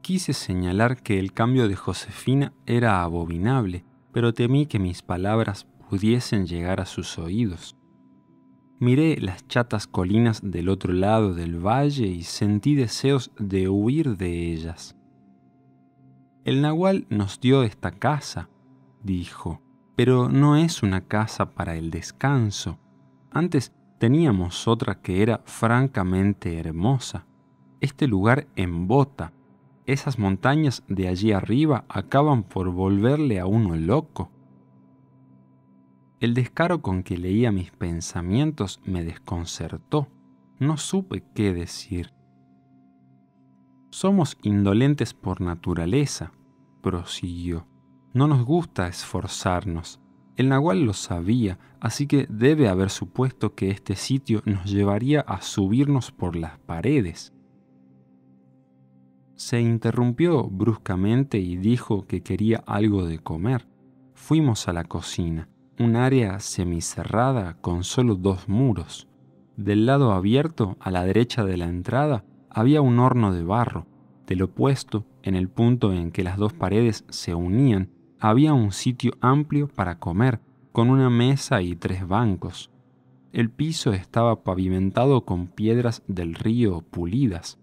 Quise señalar que el cambio de Josefina era abominable, pero temí que mis palabras pudiesen llegar a sus oídos. Miré las chatas colinas del otro lado del valle y sentí deseos de huir de ellas. El nahual nos dio esta casa, dijo, pero no es una casa para el descanso. Antes teníamos otra que era francamente hermosa. Este lugar embota. Esas montañas de allí arriba acaban por volverle a uno loco. El descaro con que leía mis pensamientos me desconcertó. No supe qué decir. Somos indolentes por naturaleza, prosiguió. No nos gusta esforzarnos. El nahual lo sabía, así que debe haber supuesto que este sitio nos llevaría a subirnos por las paredes. Se interrumpió bruscamente y dijo que quería algo de comer. Fuimos a la cocina un área semicerrada con solo dos muros. Del lado abierto, a la derecha de la entrada, había un horno de barro. Del opuesto, en el punto en que las dos paredes se unían, había un sitio amplio para comer, con una mesa y tres bancos. El piso estaba pavimentado con piedras del río pulidas.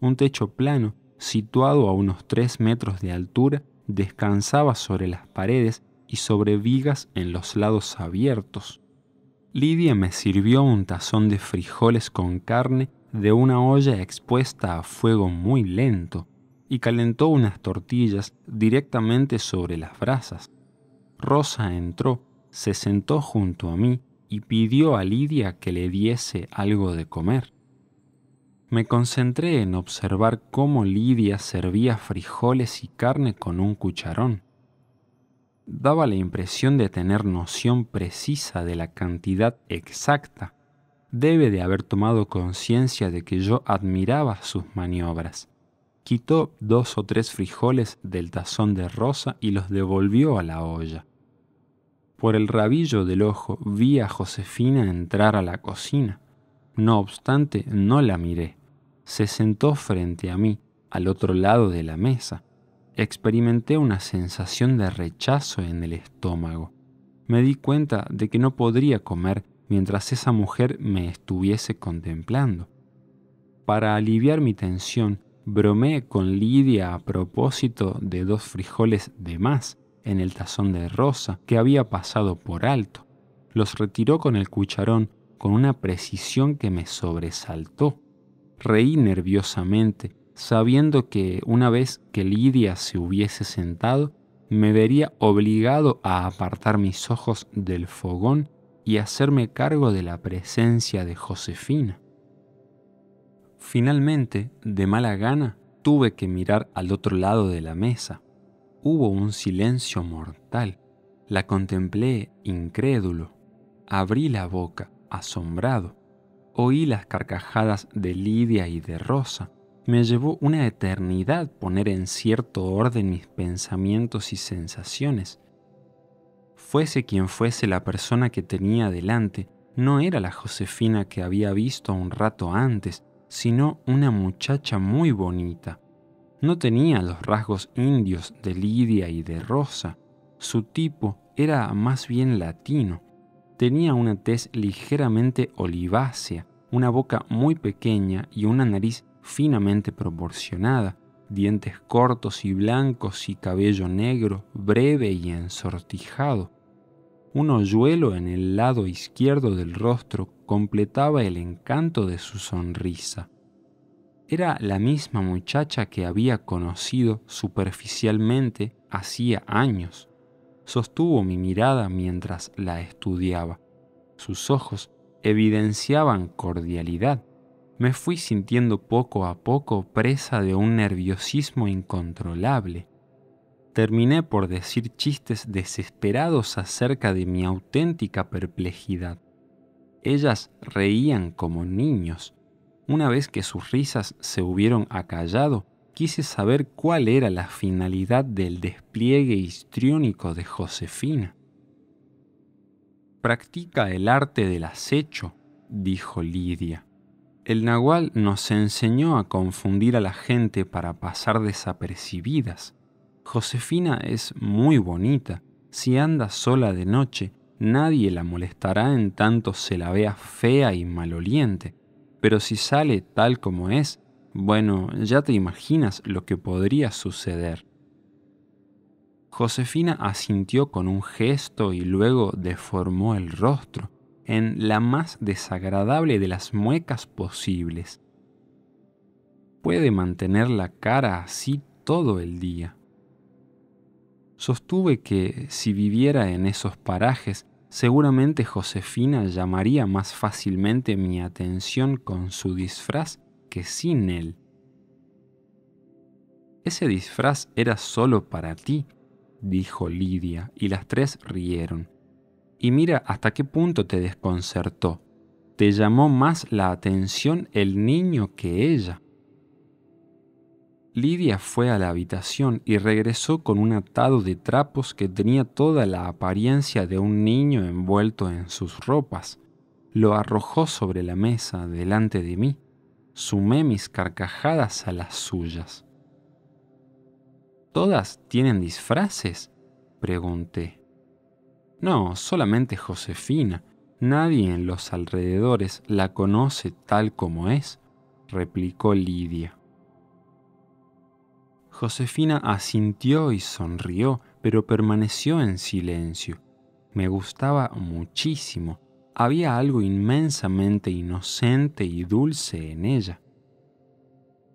Un techo plano, situado a unos tres metros de altura, descansaba sobre las paredes y sobre vigas en los lados abiertos. Lidia me sirvió un tazón de frijoles con carne de una olla expuesta a fuego muy lento y calentó unas tortillas directamente sobre las brasas. Rosa entró, se sentó junto a mí y pidió a Lidia que le diese algo de comer. Me concentré en observar cómo Lidia servía frijoles y carne con un cucharón daba la impresión de tener noción precisa de la cantidad exacta. Debe de haber tomado conciencia de que yo admiraba sus maniobras. Quitó dos o tres frijoles del tazón de rosa y los devolvió a la olla. Por el rabillo del ojo vi a Josefina entrar a la cocina. No obstante, no la miré. Se sentó frente a mí, al otro lado de la mesa experimenté una sensación de rechazo en el estómago. Me di cuenta de que no podría comer mientras esa mujer me estuviese contemplando. Para aliviar mi tensión, bromeé con Lidia a propósito de dos frijoles de más en el tazón de rosa que había pasado por alto. Los retiró con el cucharón con una precisión que me sobresaltó. Reí nerviosamente sabiendo que una vez que Lidia se hubiese sentado, me vería obligado a apartar mis ojos del fogón y hacerme cargo de la presencia de Josefina. Finalmente, de mala gana, tuve que mirar al otro lado de la mesa. Hubo un silencio mortal. La contemplé incrédulo. Abrí la boca, asombrado. Oí las carcajadas de Lidia y de Rosa me llevó una eternidad poner en cierto orden mis pensamientos y sensaciones. Fuese quien fuese la persona que tenía delante, no era la Josefina que había visto un rato antes, sino una muchacha muy bonita. No tenía los rasgos indios de Lidia y de Rosa. Su tipo era más bien latino. Tenía una tez ligeramente olivácea, una boca muy pequeña y una nariz finamente proporcionada, dientes cortos y blancos y cabello negro, breve y ensortijado. Un hoyuelo en el lado izquierdo del rostro completaba el encanto de su sonrisa. Era la misma muchacha que había conocido superficialmente hacía años. Sostuvo mi mirada mientras la estudiaba. Sus ojos evidenciaban cordialidad me fui sintiendo poco a poco presa de un nerviosismo incontrolable. Terminé por decir chistes desesperados acerca de mi auténtica perplejidad. Ellas reían como niños. Una vez que sus risas se hubieron acallado, quise saber cuál era la finalidad del despliegue histriónico de Josefina. Practica el arte del acecho, dijo Lidia. El nahual nos enseñó a confundir a la gente para pasar desapercibidas. Josefina es muy bonita. Si anda sola de noche, nadie la molestará en tanto se la vea fea y maloliente. Pero si sale tal como es, bueno, ya te imaginas lo que podría suceder. Josefina asintió con un gesto y luego deformó el rostro en la más desagradable de las muecas posibles. Puede mantener la cara así todo el día. Sostuve que si viviera en esos parajes, seguramente Josefina llamaría más fácilmente mi atención con su disfraz que sin él. Ese disfraz era solo para ti, dijo Lidia, y las tres rieron y mira hasta qué punto te desconcertó. Te llamó más la atención el niño que ella. Lidia fue a la habitación y regresó con un atado de trapos que tenía toda la apariencia de un niño envuelto en sus ropas. Lo arrojó sobre la mesa delante de mí. Sumé mis carcajadas a las suyas. ¿Todas tienen disfraces? pregunté. No, solamente Josefina. Nadie en los alrededores la conoce tal como es, replicó Lidia. Josefina asintió y sonrió, pero permaneció en silencio. Me gustaba muchísimo. Había algo inmensamente inocente y dulce en ella.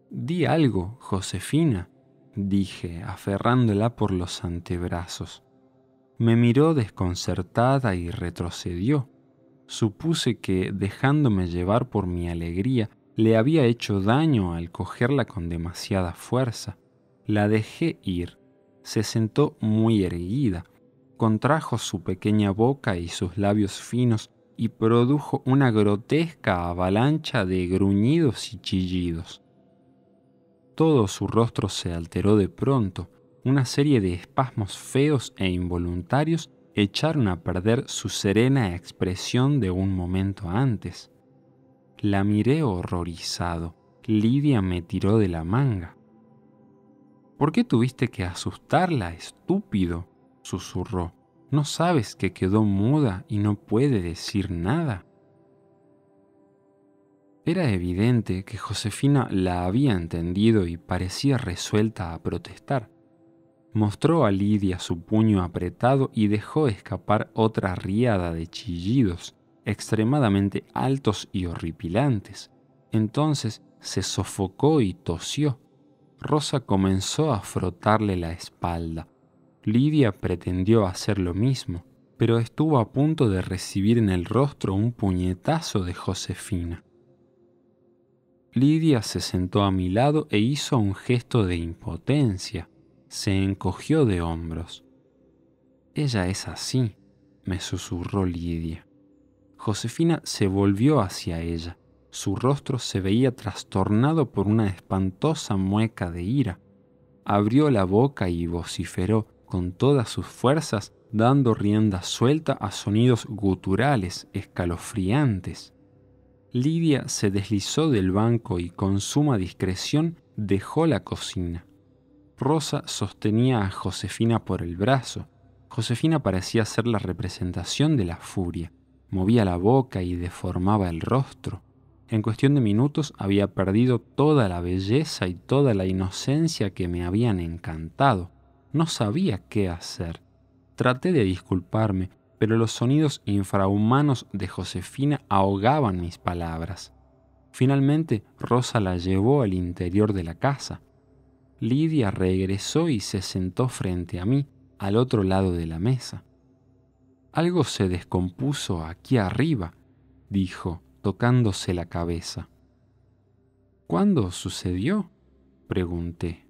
Di algo, Josefina, dije, aferrándola por los antebrazos. Me miró desconcertada y retrocedió. Supuse que, dejándome llevar por mi alegría, le había hecho daño al cogerla con demasiada fuerza. La dejé ir. Se sentó muy erguida. Contrajo su pequeña boca y sus labios finos y produjo una grotesca avalancha de gruñidos y chillidos. Todo su rostro se alteró de pronto, una serie de espasmos feos e involuntarios echaron a perder su serena expresión de un momento antes. La miré horrorizado. Lidia me tiró de la manga. ¿Por qué tuviste que asustarla, estúpido? susurró. ¿No sabes que quedó muda y no puede decir nada? Era evidente que Josefina la había entendido y parecía resuelta a protestar mostró a Lidia su puño apretado y dejó escapar otra riada de chillidos extremadamente altos y horripilantes. Entonces se sofocó y tosió. Rosa comenzó a frotarle la espalda. Lidia pretendió hacer lo mismo, pero estuvo a punto de recibir en el rostro un puñetazo de Josefina. Lidia se sentó a mi lado e hizo un gesto de impotencia se encogió de hombros. Ella es así, me susurró Lidia. Josefina se volvió hacia ella. Su rostro se veía trastornado por una espantosa mueca de ira. Abrió la boca y vociferó con todas sus fuerzas, dando rienda suelta a sonidos guturales, escalofriantes. Lidia se deslizó del banco y con suma discreción dejó la cocina. Rosa sostenía a Josefina por el brazo. Josefina parecía ser la representación de la furia. Movía la boca y deformaba el rostro. En cuestión de minutos había perdido toda la belleza y toda la inocencia que me habían encantado. No sabía qué hacer. Traté de disculparme, pero los sonidos infrahumanos de Josefina ahogaban mis palabras. Finalmente, Rosa la llevó al interior de la casa. Lidia regresó y se sentó frente a mí, al otro lado de la mesa. Algo se descompuso aquí arriba, dijo, tocándose la cabeza. ¿Cuándo sucedió? pregunté.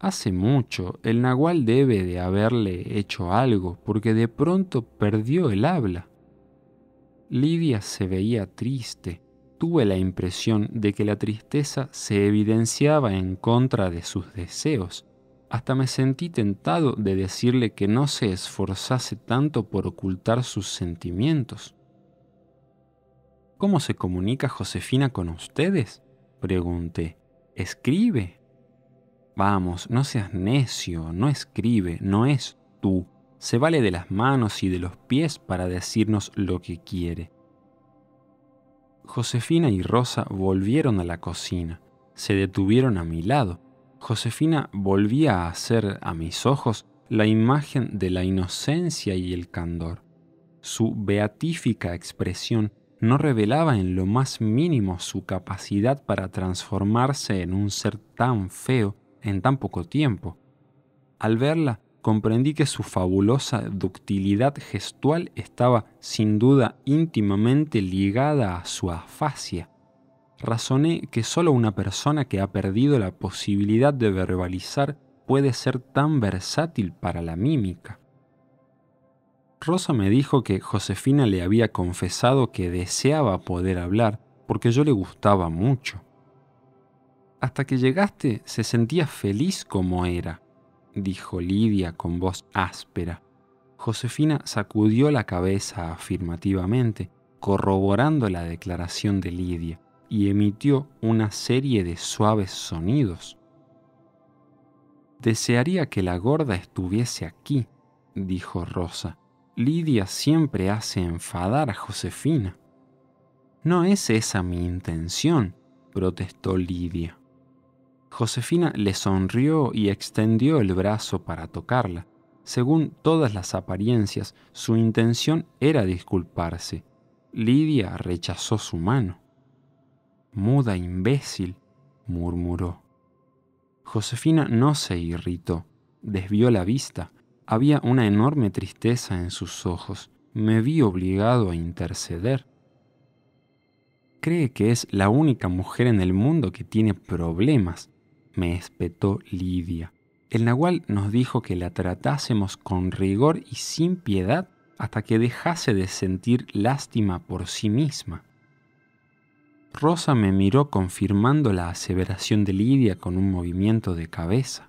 Hace mucho, el nahual debe de haberle hecho algo, porque de pronto perdió el habla. Lidia se veía triste, tuve la impresión de que la tristeza se evidenciaba en contra de sus deseos. Hasta me sentí tentado de decirle que no se esforzase tanto por ocultar sus sentimientos. ¿Cómo se comunica Josefina con ustedes? Pregunté. ¿Escribe? Vamos, no seas necio, no escribe, no es tú. Se vale de las manos y de los pies para decirnos lo que quiere. Josefina y Rosa volvieron a la cocina. Se detuvieron a mi lado. Josefina volvía a hacer a mis ojos la imagen de la inocencia y el candor. Su beatífica expresión no revelaba en lo más mínimo su capacidad para transformarse en un ser tan feo en tan poco tiempo. Al verla, comprendí que su fabulosa ductilidad gestual estaba sin duda íntimamente ligada a su afasia. Razoné que solo una persona que ha perdido la posibilidad de verbalizar puede ser tan versátil para la mímica. Rosa me dijo que Josefina le había confesado que deseaba poder hablar porque yo le gustaba mucho. Hasta que llegaste se sentía feliz como era dijo Lidia con voz áspera. Josefina sacudió la cabeza afirmativamente, corroborando la declaración de Lidia, y emitió una serie de suaves sonidos. Desearía que la gorda estuviese aquí, dijo Rosa. Lidia siempre hace enfadar a Josefina. No es esa mi intención, protestó Lidia. Josefina le sonrió y extendió el brazo para tocarla. Según todas las apariencias, su intención era disculparse. Lidia rechazó su mano. Muda imbécil, murmuró. Josefina no se irritó, desvió la vista. Había una enorme tristeza en sus ojos. Me vi obligado a interceder. Cree que es la única mujer en el mundo que tiene problemas, me espetó Lidia. El nahual nos dijo que la tratásemos con rigor y sin piedad hasta que dejase de sentir lástima por sí misma. Rosa me miró confirmando la aseveración de Lidia con un movimiento de cabeza.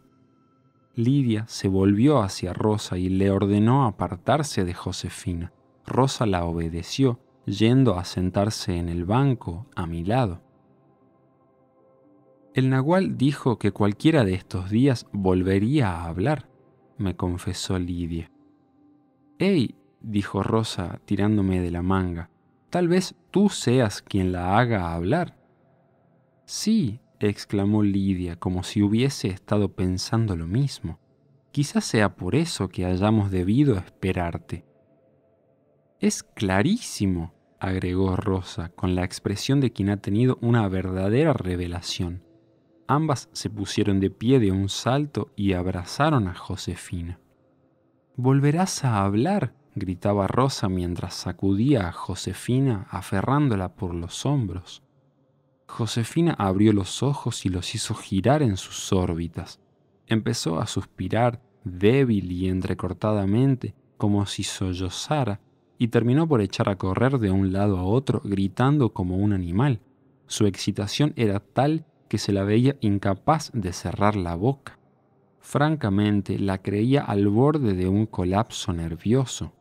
Lidia se volvió hacia Rosa y le ordenó apartarse de Josefina. Rosa la obedeció, yendo a sentarse en el banco a mi lado. El nahual dijo que cualquiera de estos días volvería a hablar, me confesó Lidia. ¡Ey! dijo Rosa tirándome de la manga. Tal vez tú seas quien la haga hablar. Sí, exclamó Lidia, como si hubiese estado pensando lo mismo. Quizás sea por eso que hayamos debido esperarte. Es clarísimo, agregó Rosa, con la expresión de quien ha tenido una verdadera revelación. Ambas se pusieron de pie de un salto y abrazaron a Josefina. Volverás a hablar, gritaba Rosa mientras sacudía a Josefina aferrándola por los hombros. Josefina abrió los ojos y los hizo girar en sus órbitas. Empezó a suspirar débil y entrecortadamente, como si sollozara, y terminó por echar a correr de un lado a otro, gritando como un animal. Su excitación era tal que se la veía incapaz de cerrar la boca. Francamente, la creía al borde de un colapso nervioso.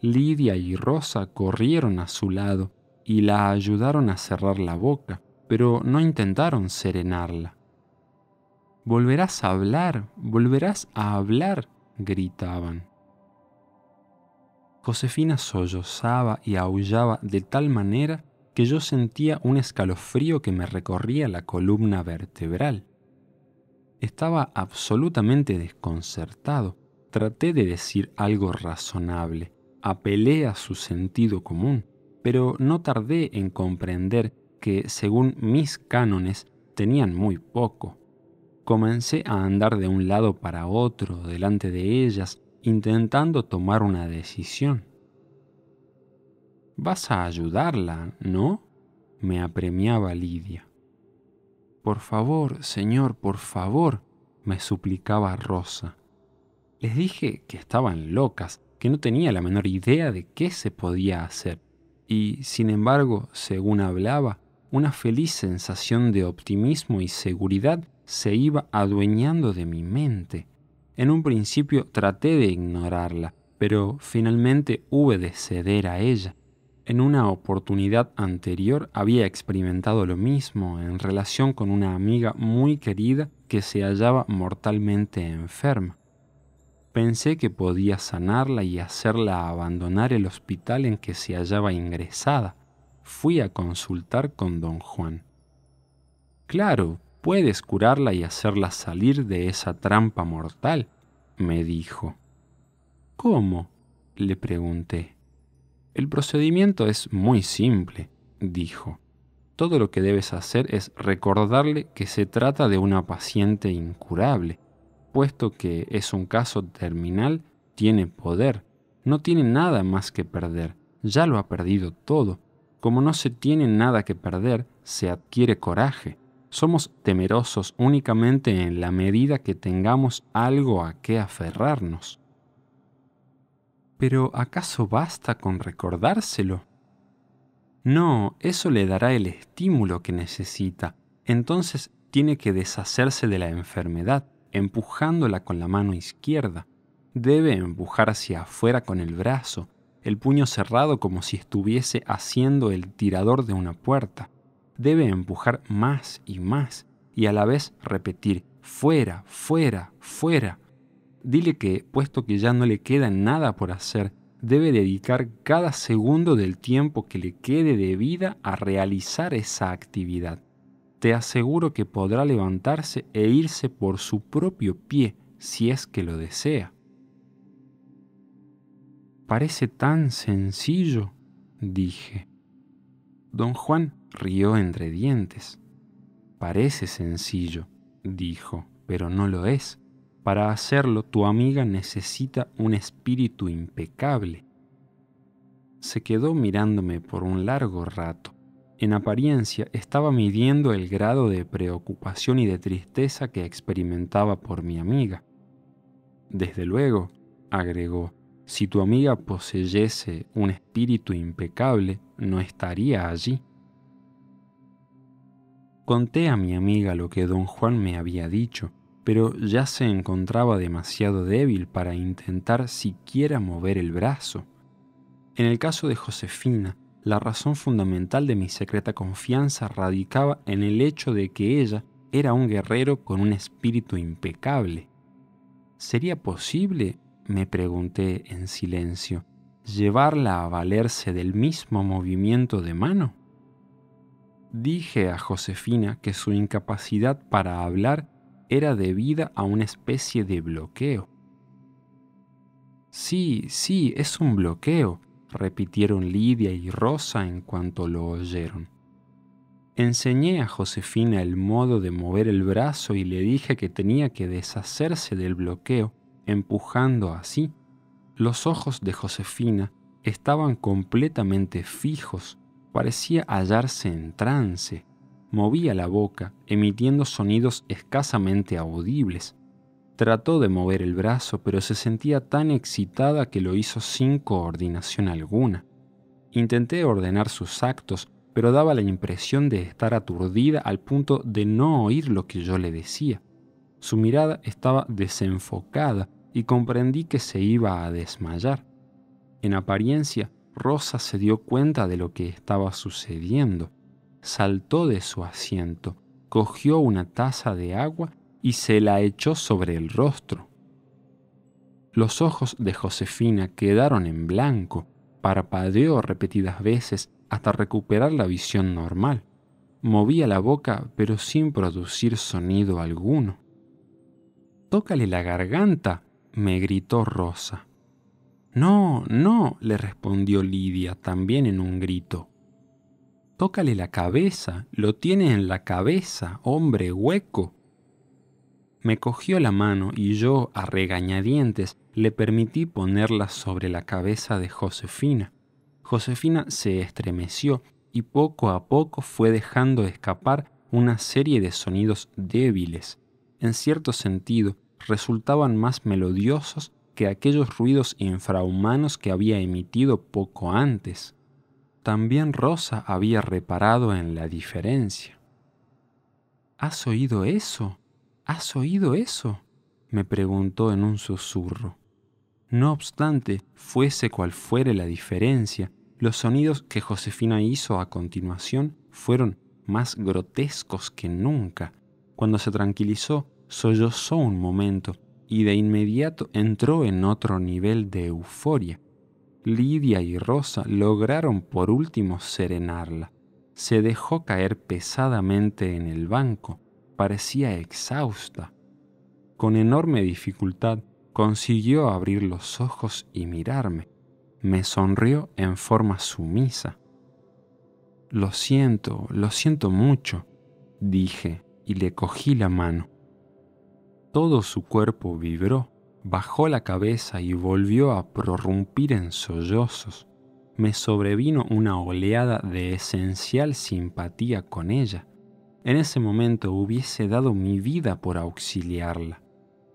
Lidia y Rosa corrieron a su lado y la ayudaron a cerrar la boca, pero no intentaron serenarla. Volverás a hablar, volverás a hablar, gritaban. Josefina sollozaba y aullaba de tal manera que yo sentía un escalofrío que me recorría la columna vertebral. Estaba absolutamente desconcertado. Traté de decir algo razonable, apelé a su sentido común, pero no tardé en comprender que, según mis cánones, tenían muy poco. Comencé a andar de un lado para otro delante de ellas, intentando tomar una decisión. Vas a ayudarla, ¿no? me apremiaba Lidia. Por favor, señor, por favor, me suplicaba Rosa. Les dije que estaban locas, que no tenía la menor idea de qué se podía hacer, y, sin embargo, según hablaba, una feliz sensación de optimismo y seguridad se iba adueñando de mi mente. En un principio traté de ignorarla, pero finalmente hube de ceder a ella, en una oportunidad anterior había experimentado lo mismo en relación con una amiga muy querida que se hallaba mortalmente enferma. Pensé que podía sanarla y hacerla abandonar el hospital en que se hallaba ingresada. Fui a consultar con don Juan. Claro, puedes curarla y hacerla salir de esa trampa mortal, me dijo. ¿Cómo? le pregunté. El procedimiento es muy simple, dijo. Todo lo que debes hacer es recordarle que se trata de una paciente incurable, puesto que es un caso terminal, tiene poder, no tiene nada más que perder, ya lo ha perdido todo. Como no se tiene nada que perder, se adquiere coraje. Somos temerosos únicamente en la medida que tengamos algo a qué aferrarnos. Pero ¿acaso basta con recordárselo? No, eso le dará el estímulo que necesita. Entonces tiene que deshacerse de la enfermedad, empujándola con la mano izquierda. Debe empujar hacia afuera con el brazo, el puño cerrado como si estuviese haciendo el tirador de una puerta. Debe empujar más y más y a la vez repetir fuera, fuera, fuera, dile que, puesto que ya no le queda nada por hacer, debe dedicar cada segundo del tiempo que le quede de vida a realizar esa actividad. Te aseguro que podrá levantarse e irse por su propio pie si es que lo desea. Parece tan sencillo, dije. Don Juan rió entre dientes. Parece sencillo, dijo, pero no lo es para hacerlo, tu amiga necesita un espíritu impecable. Se quedó mirándome por un largo rato. En apariencia estaba midiendo el grado de preocupación y de tristeza que experimentaba por mi amiga. Desde luego, agregó, si tu amiga poseyese un espíritu impecable, no estaría allí. Conté a mi amiga lo que don Juan me había dicho pero ya se encontraba demasiado débil para intentar siquiera mover el brazo. En el caso de Josefina, la razón fundamental de mi secreta confianza radicaba en el hecho de que ella era un guerrero con un espíritu impecable. ¿Sería posible, me pregunté en silencio, llevarla a valerse del mismo movimiento de mano? Dije a Josefina que su incapacidad para hablar era debida a una especie de bloqueo. Sí, sí, es un bloqueo, repitieron Lidia y Rosa en cuanto lo oyeron. Enseñé a Josefina el modo de mover el brazo y le dije que tenía que deshacerse del bloqueo, empujando así. Los ojos de Josefina estaban completamente fijos, parecía hallarse en trance, Movía la boca, emitiendo sonidos escasamente audibles. Trató de mover el brazo, pero se sentía tan excitada que lo hizo sin coordinación alguna. Intenté ordenar sus actos, pero daba la impresión de estar aturdida al punto de no oír lo que yo le decía. Su mirada estaba desenfocada y comprendí que se iba a desmayar. En apariencia, Rosa se dio cuenta de lo que estaba sucediendo saltó de su asiento, cogió una taza de agua y se la echó sobre el rostro. Los ojos de Josefina quedaron en blanco, parpadeó repetidas veces hasta recuperar la visión normal. Movía la boca pero sin producir sonido alguno. Tócale la garganta, me gritó Rosa. No, no, le respondió Lidia también en un grito. Tócale la cabeza, lo tiene en la cabeza, hombre hueco. Me cogió la mano y yo, a regañadientes, le permití ponerla sobre la cabeza de Josefina. Josefina se estremeció y poco a poco fue dejando escapar una serie de sonidos débiles. En cierto sentido, resultaban más melodiosos que aquellos ruidos infrahumanos que había emitido poco antes también Rosa había reparado en la diferencia. ¿Has oído eso? ¿Has oído eso? me preguntó en un susurro. No obstante, fuese cual fuere la diferencia, los sonidos que Josefina hizo a continuación fueron más grotescos que nunca. Cuando se tranquilizó, sollozó un momento y de inmediato entró en otro nivel de euforia, Lidia y Rosa lograron por último serenarla. Se dejó caer pesadamente en el banco, parecía exhausta. Con enorme dificultad consiguió abrir los ojos y mirarme. Me sonrió en forma sumisa. Lo siento, lo siento mucho, dije y le cogí la mano. Todo su cuerpo vibró Bajó la cabeza y volvió a prorrumpir en sollozos. Me sobrevino una oleada de esencial simpatía con ella. En ese momento hubiese dado mi vida por auxiliarla.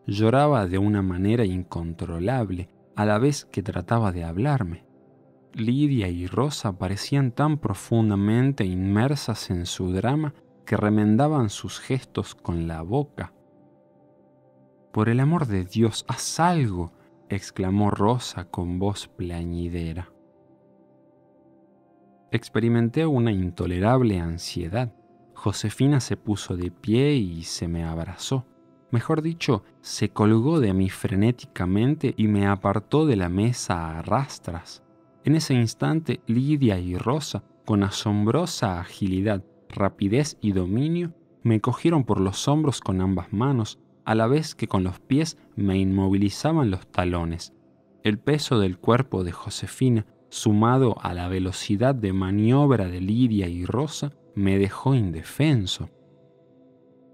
Lloraba de una manera incontrolable a la vez que trataba de hablarme. Lidia y Rosa parecían tan profundamente inmersas en su drama que remendaban sus gestos con la boca, por el amor de Dios, haz algo, exclamó Rosa con voz plañidera. Experimenté una intolerable ansiedad. Josefina se puso de pie y se me abrazó. Mejor dicho, se colgó de mí frenéticamente y me apartó de la mesa a rastras. En ese instante, Lidia y Rosa, con asombrosa agilidad, rapidez y dominio, me cogieron por los hombros con ambas manos a la vez que con los pies me inmovilizaban los talones. El peso del cuerpo de Josefina, sumado a la velocidad de maniobra de Lidia y Rosa, me dejó indefenso.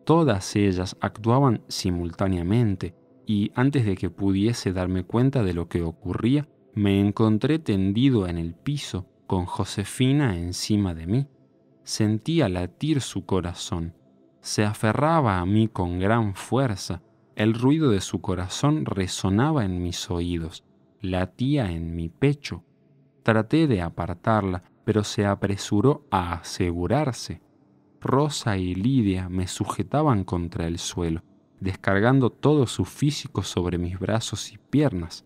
Todas ellas actuaban simultáneamente, y antes de que pudiese darme cuenta de lo que ocurría, me encontré tendido en el piso, con Josefina encima de mí. Sentía latir su corazón se aferraba a mí con gran fuerza, el ruido de su corazón resonaba en mis oídos, latía en mi pecho. Traté de apartarla, pero se apresuró a asegurarse. Rosa y Lidia me sujetaban contra el suelo, descargando todo su físico sobre mis brazos y piernas.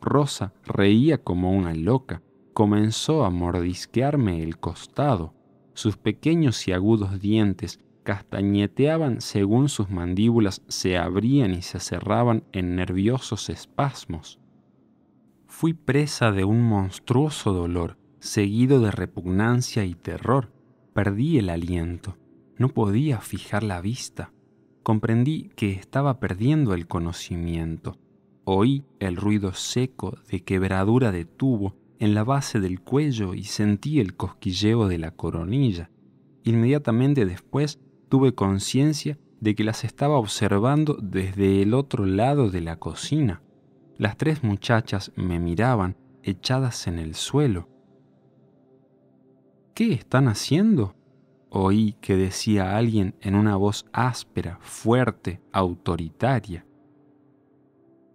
Rosa reía como una loca, comenzó a mordisquearme el costado. Sus pequeños y agudos dientes castañeteaban según sus mandíbulas se abrían y se cerraban en nerviosos espasmos. Fui presa de un monstruoso dolor, seguido de repugnancia y terror. Perdí el aliento. No podía fijar la vista. Comprendí que estaba perdiendo el conocimiento. Oí el ruido seco de quebradura de tubo en la base del cuello y sentí el cosquilleo de la coronilla. Inmediatamente después tuve conciencia de que las estaba observando desde el otro lado de la cocina. Las tres muchachas me miraban echadas en el suelo. ¿Qué están haciendo? Oí que decía alguien en una voz áspera, fuerte, autoritaria.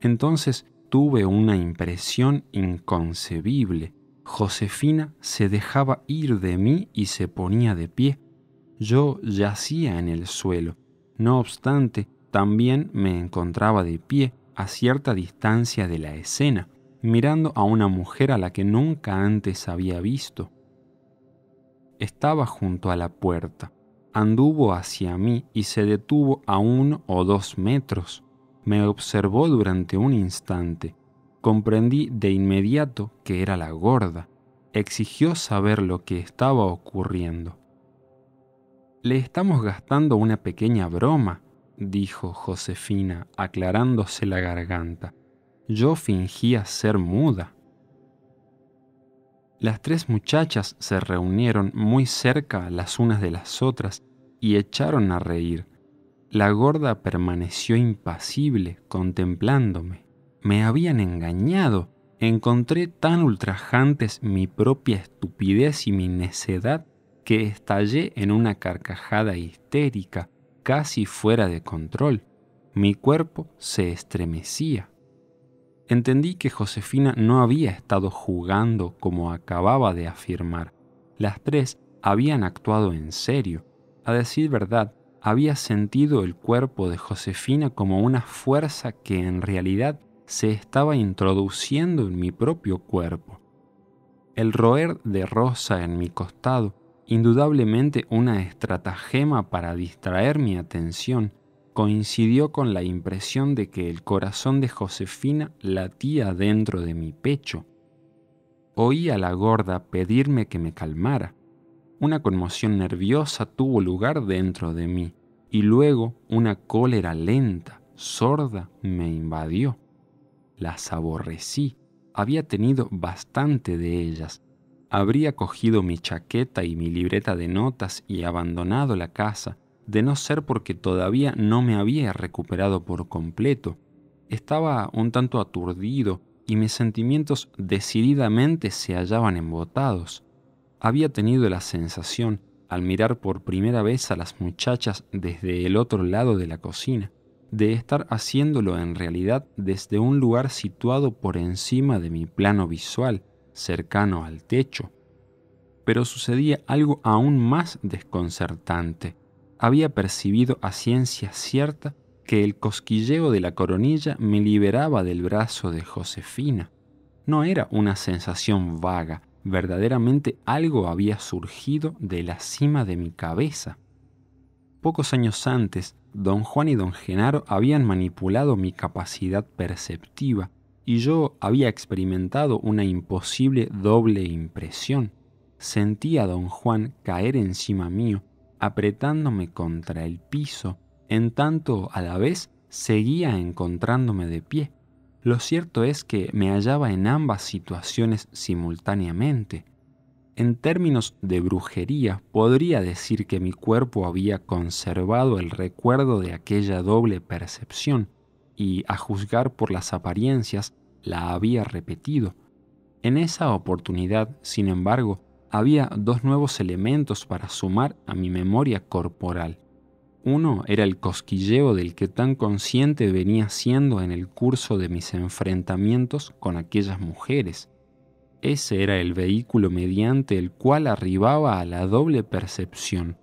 Entonces tuve una impresión inconcebible. Josefina se dejaba ir de mí y se ponía de pie yo yacía en el suelo. No obstante, también me encontraba de pie a cierta distancia de la escena, mirando a una mujer a la que nunca antes había visto. Estaba junto a la puerta. Anduvo hacia mí y se detuvo a uno o dos metros. Me observó durante un instante. Comprendí de inmediato que era la gorda. Exigió saber lo que estaba ocurriendo. Le estamos gastando una pequeña broma, dijo Josefina, aclarándose la garganta. Yo fingía ser muda. Las tres muchachas se reunieron muy cerca las unas de las otras y echaron a reír. La gorda permaneció impasible contemplándome. Me habían engañado. Encontré tan ultrajantes mi propia estupidez y mi necedad que estallé en una carcajada histérica, casi fuera de control. Mi cuerpo se estremecía. Entendí que Josefina no había estado jugando como acababa de afirmar. Las tres habían actuado en serio. A decir verdad, había sentido el cuerpo de Josefina como una fuerza que en realidad se estaba introduciendo en mi propio cuerpo. El roer de rosa en mi costado Indudablemente una estratagema para distraer mi atención coincidió con la impresión de que el corazón de Josefina latía dentro de mi pecho. Oí a la gorda pedirme que me calmara. Una conmoción nerviosa tuvo lugar dentro de mí y luego una cólera lenta, sorda, me invadió. Las aborrecí, había tenido bastante de ellas habría cogido mi chaqueta y mi libreta de notas y abandonado la casa, de no ser porque todavía no me había recuperado por completo. Estaba un tanto aturdido y mis sentimientos decididamente se hallaban embotados. Había tenido la sensación, al mirar por primera vez a las muchachas desde el otro lado de la cocina, de estar haciéndolo en realidad desde un lugar situado por encima de mi plano visual, cercano al techo. Pero sucedía algo aún más desconcertante. Había percibido a ciencia cierta que el cosquilleo de la coronilla me liberaba del brazo de Josefina. No era una sensación vaga, verdaderamente algo había surgido de la cima de mi cabeza. Pocos años antes, don Juan y don Genaro habían manipulado mi capacidad perceptiva y yo había experimentado una imposible doble impresión. Sentía a don Juan caer encima mío, apretándome contra el piso, en tanto a la vez seguía encontrándome de pie. Lo cierto es que me hallaba en ambas situaciones simultáneamente. En términos de brujería, podría decir que mi cuerpo había conservado el recuerdo de aquella doble percepción, y a juzgar por las apariencias, la había repetido. En esa oportunidad, sin embargo, había dos nuevos elementos para sumar a mi memoria corporal. Uno era el cosquilleo del que tan consciente venía siendo en el curso de mis enfrentamientos con aquellas mujeres. Ese era el vehículo mediante el cual arribaba a la doble percepción.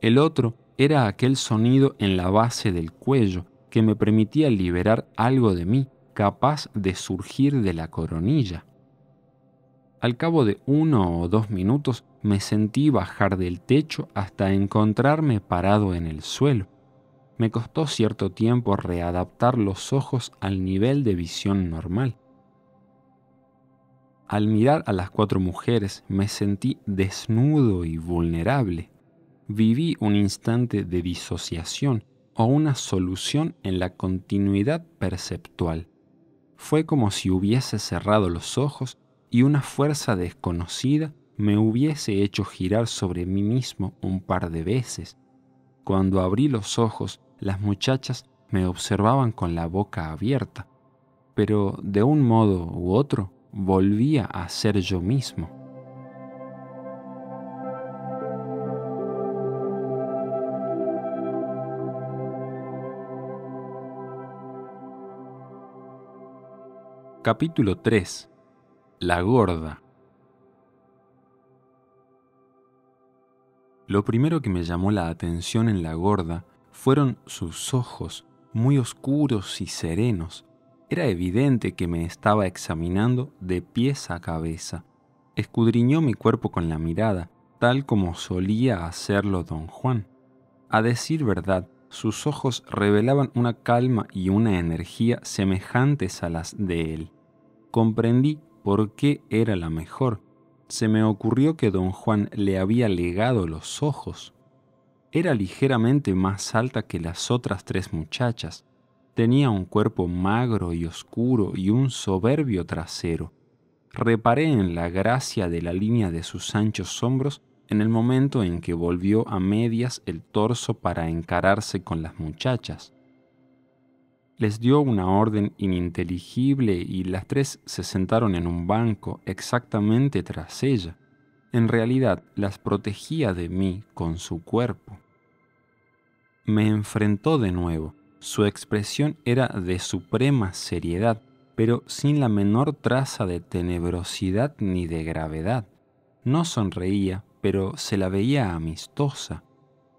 El otro era aquel sonido en la base del cuello que me permitía liberar algo de mí, capaz de surgir de la coronilla. Al cabo de uno o dos minutos me sentí bajar del techo hasta encontrarme parado en el suelo. Me costó cierto tiempo readaptar los ojos al nivel de visión normal. Al mirar a las cuatro mujeres me sentí desnudo y vulnerable. Viví un instante de disociación o una solución en la continuidad perceptual. Fue como si hubiese cerrado los ojos y una fuerza desconocida me hubiese hecho girar sobre mí mismo un par de veces. Cuando abrí los ojos, las muchachas me observaban con la boca abierta, pero de un modo u otro volvía a ser yo mismo. Capítulo 3. La gorda. Lo primero que me llamó la atención en la gorda fueron sus ojos, muy oscuros y serenos. Era evidente que me estaba examinando de pies a cabeza. Escudriñó mi cuerpo con la mirada, tal como solía hacerlo don Juan. A decir verdad, sus ojos revelaban una calma y una energía semejantes a las de él comprendí por qué era la mejor. Se me ocurrió que don Juan le había legado los ojos. Era ligeramente más alta que las otras tres muchachas. Tenía un cuerpo magro y oscuro y un soberbio trasero. Reparé en la gracia de la línea de sus anchos hombros en el momento en que volvió a medias el torso para encararse con las muchachas les dio una orden ininteligible y las tres se sentaron en un banco exactamente tras ella. En realidad las protegía de mí con su cuerpo. Me enfrentó de nuevo. Su expresión era de suprema seriedad, pero sin la menor traza de tenebrosidad ni de gravedad. No sonreía, pero se la veía amistosa.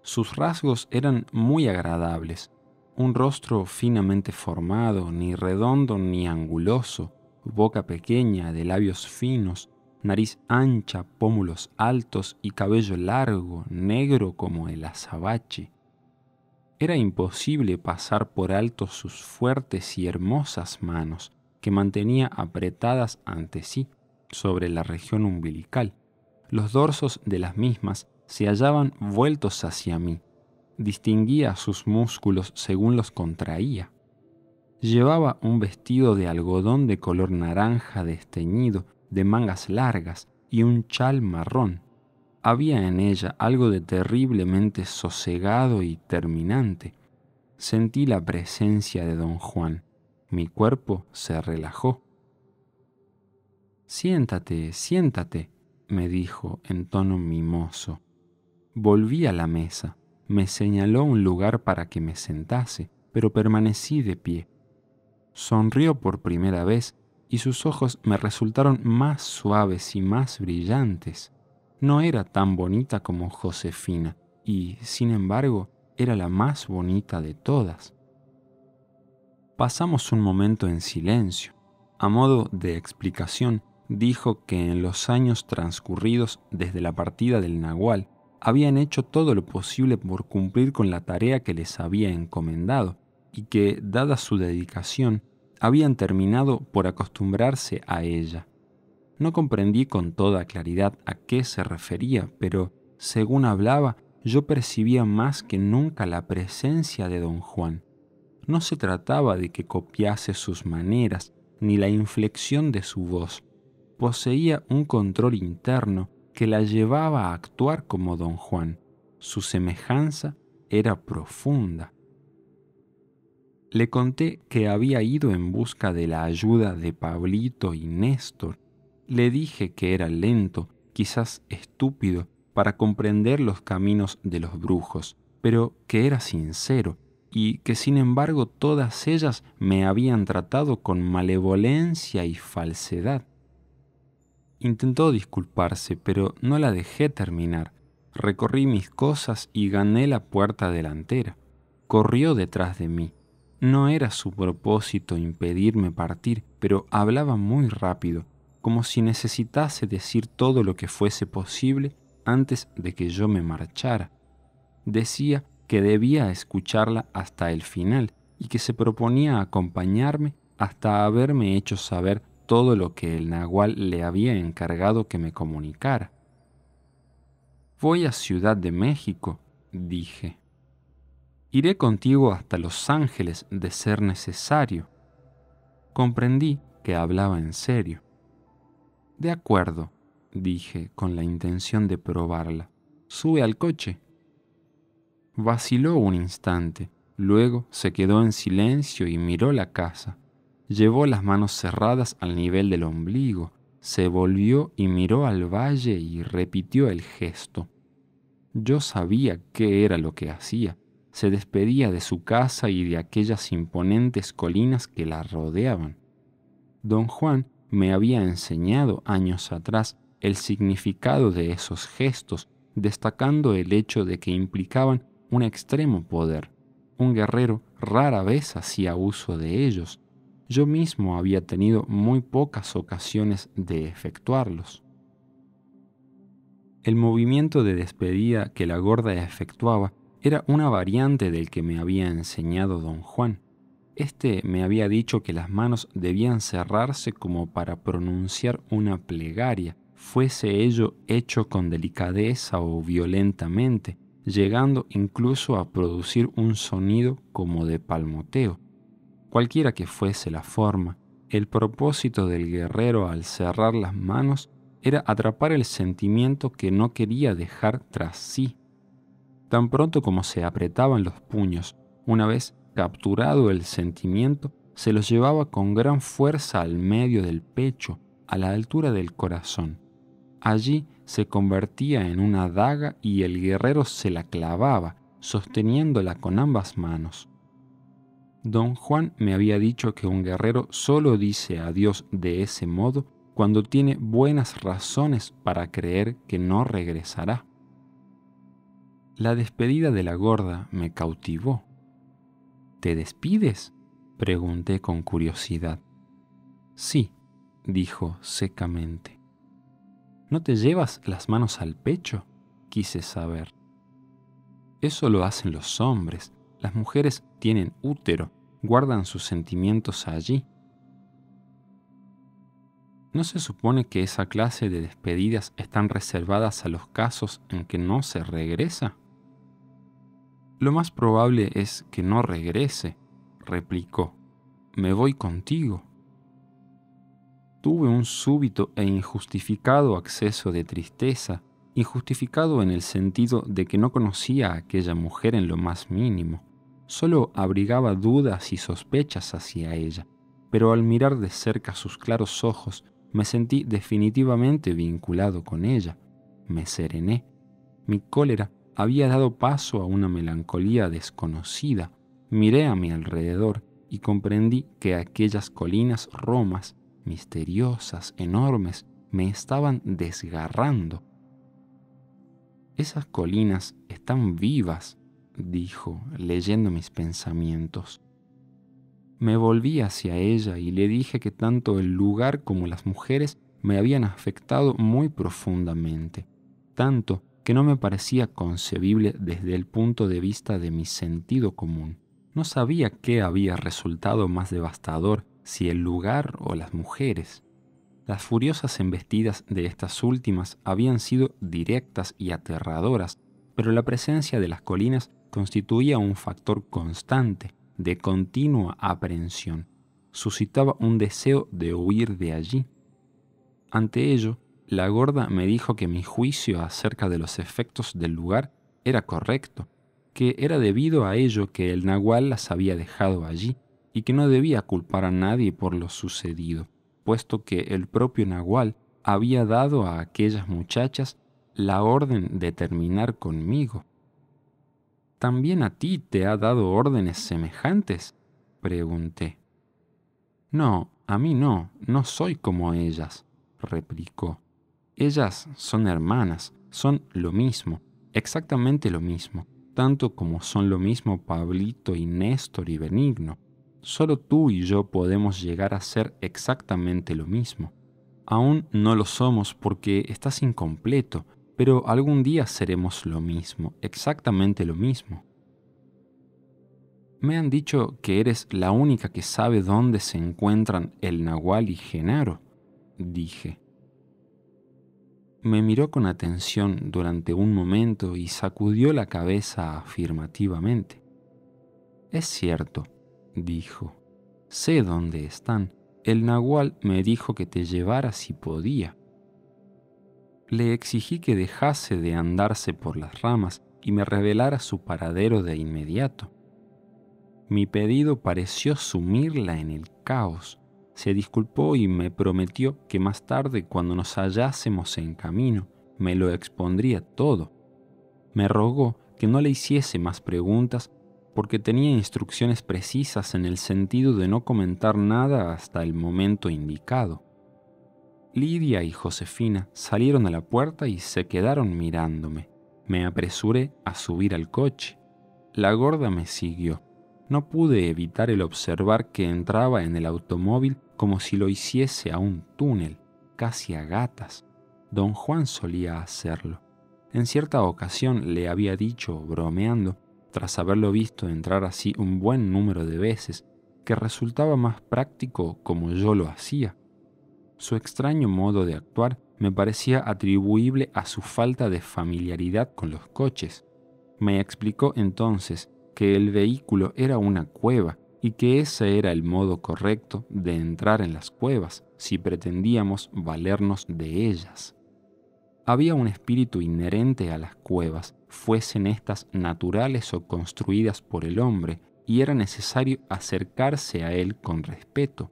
Sus rasgos eran muy agradables, un rostro finamente formado, ni redondo ni anguloso, boca pequeña, de labios finos, nariz ancha, pómulos altos y cabello largo, negro como el azabache. Era imposible pasar por alto sus fuertes y hermosas manos, que mantenía apretadas ante sí, sobre la región umbilical. Los dorsos de las mismas se hallaban vueltos hacia mí, distinguía sus músculos según los contraía. Llevaba un vestido de algodón de color naranja desteñido, de mangas largas y un chal marrón. Había en ella algo de terriblemente sosegado y terminante. Sentí la presencia de don Juan. Mi cuerpo se relajó. Siéntate, siéntate, me dijo en tono mimoso. Volví a la mesa me señaló un lugar para que me sentase, pero permanecí de pie. Sonrió por primera vez y sus ojos me resultaron más suaves y más brillantes. No era tan bonita como Josefina y, sin embargo, era la más bonita de todas. Pasamos un momento en silencio. A modo de explicación, dijo que en los años transcurridos desde la partida del Nahual, habían hecho todo lo posible por cumplir con la tarea que les había encomendado y que, dada su dedicación, habían terminado por acostumbrarse a ella. No comprendí con toda claridad a qué se refería, pero, según hablaba, yo percibía más que nunca la presencia de don Juan. No se trataba de que copiase sus maneras ni la inflexión de su voz. Poseía un control interno que la llevaba a actuar como don Juan. Su semejanza era profunda. Le conté que había ido en busca de la ayuda de Pablito y Néstor. Le dije que era lento, quizás estúpido, para comprender los caminos de los brujos, pero que era sincero y que sin embargo todas ellas me habían tratado con malevolencia y falsedad. Intentó disculparse, pero no la dejé terminar. Recorrí mis cosas y gané la puerta delantera. Corrió detrás de mí. No era su propósito impedirme partir, pero hablaba muy rápido, como si necesitase decir todo lo que fuese posible antes de que yo me marchara. Decía que debía escucharla hasta el final y que se proponía acompañarme hasta haberme hecho saber todo lo que el nahual le había encargado que me comunicara. Voy a Ciudad de México, dije. Iré contigo hasta Los Ángeles de ser necesario. Comprendí que hablaba en serio. De acuerdo, dije con la intención de probarla. Sube al coche. Vaciló un instante, luego se quedó en silencio y miró la casa llevó las manos cerradas al nivel del ombligo, se volvió y miró al valle y repitió el gesto. Yo sabía qué era lo que hacía. Se despedía de su casa y de aquellas imponentes colinas que la rodeaban. Don Juan me había enseñado años atrás el significado de esos gestos, destacando el hecho de que implicaban un extremo poder. Un guerrero rara vez hacía uso de ellos, yo mismo había tenido muy pocas ocasiones de efectuarlos. El movimiento de despedida que la gorda efectuaba era una variante del que me había enseñado don Juan. Este me había dicho que las manos debían cerrarse como para pronunciar una plegaria, fuese ello hecho con delicadeza o violentamente, llegando incluso a producir un sonido como de palmoteo Cualquiera que fuese la forma, el propósito del guerrero al cerrar las manos era atrapar el sentimiento que no quería dejar tras sí. Tan pronto como se apretaban los puños, una vez capturado el sentimiento, se los llevaba con gran fuerza al medio del pecho, a la altura del corazón. Allí se convertía en una daga y el guerrero se la clavaba, sosteniéndola con ambas manos. Don Juan me había dicho que un guerrero solo dice adiós de ese modo cuando tiene buenas razones para creer que no regresará. La despedida de la gorda me cautivó. ¿Te despides? pregunté con curiosidad. Sí, dijo secamente. ¿No te llevas las manos al pecho? quise saber. Eso lo hacen los hombres, las mujeres tienen útero, guardan sus sentimientos allí. ¿No se supone que esa clase de despedidas están reservadas a los casos en que no se regresa? Lo más probable es que no regrese, replicó. Me voy contigo. Tuve un súbito e injustificado acceso de tristeza, injustificado en el sentido de que no conocía a aquella mujer en lo más mínimo solo abrigaba dudas y sospechas hacia ella, pero al mirar de cerca sus claros ojos me sentí definitivamente vinculado con ella. Me serené. Mi cólera había dado paso a una melancolía desconocida. Miré a mi alrededor y comprendí que aquellas colinas romas, misteriosas, enormes, me estaban desgarrando. Esas colinas están vivas, dijo, leyendo mis pensamientos. Me volví hacia ella y le dije que tanto el lugar como las mujeres me habían afectado muy profundamente, tanto que no me parecía concebible desde el punto de vista de mi sentido común. No sabía qué había resultado más devastador, si el lugar o las mujeres. Las furiosas embestidas de estas últimas habían sido directas y aterradoras, pero la presencia de las colinas constituía un factor constante de continua aprehensión, suscitaba un deseo de huir de allí. Ante ello, la gorda me dijo que mi juicio acerca de los efectos del lugar era correcto, que era debido a ello que el nahual las había dejado allí y que no debía culpar a nadie por lo sucedido, puesto que el propio nahual había dado a aquellas muchachas la orden de terminar conmigo. ¿También a ti te ha dado órdenes semejantes? pregunté. No, a mí no, no soy como ellas, replicó. Ellas son hermanas, son lo mismo, exactamente lo mismo, tanto como son lo mismo Pablito y Néstor y Benigno. Solo tú y yo podemos llegar a ser exactamente lo mismo. Aún no lo somos porque estás incompleto, pero algún día seremos lo mismo, exactamente lo mismo. Me han dicho que eres la única que sabe dónde se encuentran el Nahual y Genaro, dije. Me miró con atención durante un momento y sacudió la cabeza afirmativamente. Es cierto, dijo. Sé dónde están. El Nahual me dijo que te llevara si podía. Le exigí que dejase de andarse por las ramas y me revelara su paradero de inmediato. Mi pedido pareció sumirla en el caos. Se disculpó y me prometió que más tarde, cuando nos hallásemos en camino, me lo expondría todo. Me rogó que no le hiciese más preguntas porque tenía instrucciones precisas en el sentido de no comentar nada hasta el momento indicado. Lidia y Josefina salieron a la puerta y se quedaron mirándome. Me apresuré a subir al coche. La gorda me siguió. No pude evitar el observar que entraba en el automóvil como si lo hiciese a un túnel, casi a gatas. Don Juan solía hacerlo. En cierta ocasión le había dicho, bromeando, tras haberlo visto entrar así un buen número de veces, que resultaba más práctico como yo lo hacía. Su extraño modo de actuar me parecía atribuible a su falta de familiaridad con los coches. Me explicó entonces que el vehículo era una cueva y que ese era el modo correcto de entrar en las cuevas si pretendíamos valernos de ellas. Había un espíritu inherente a las cuevas, fuesen estas naturales o construidas por el hombre, y era necesario acercarse a él con respeto.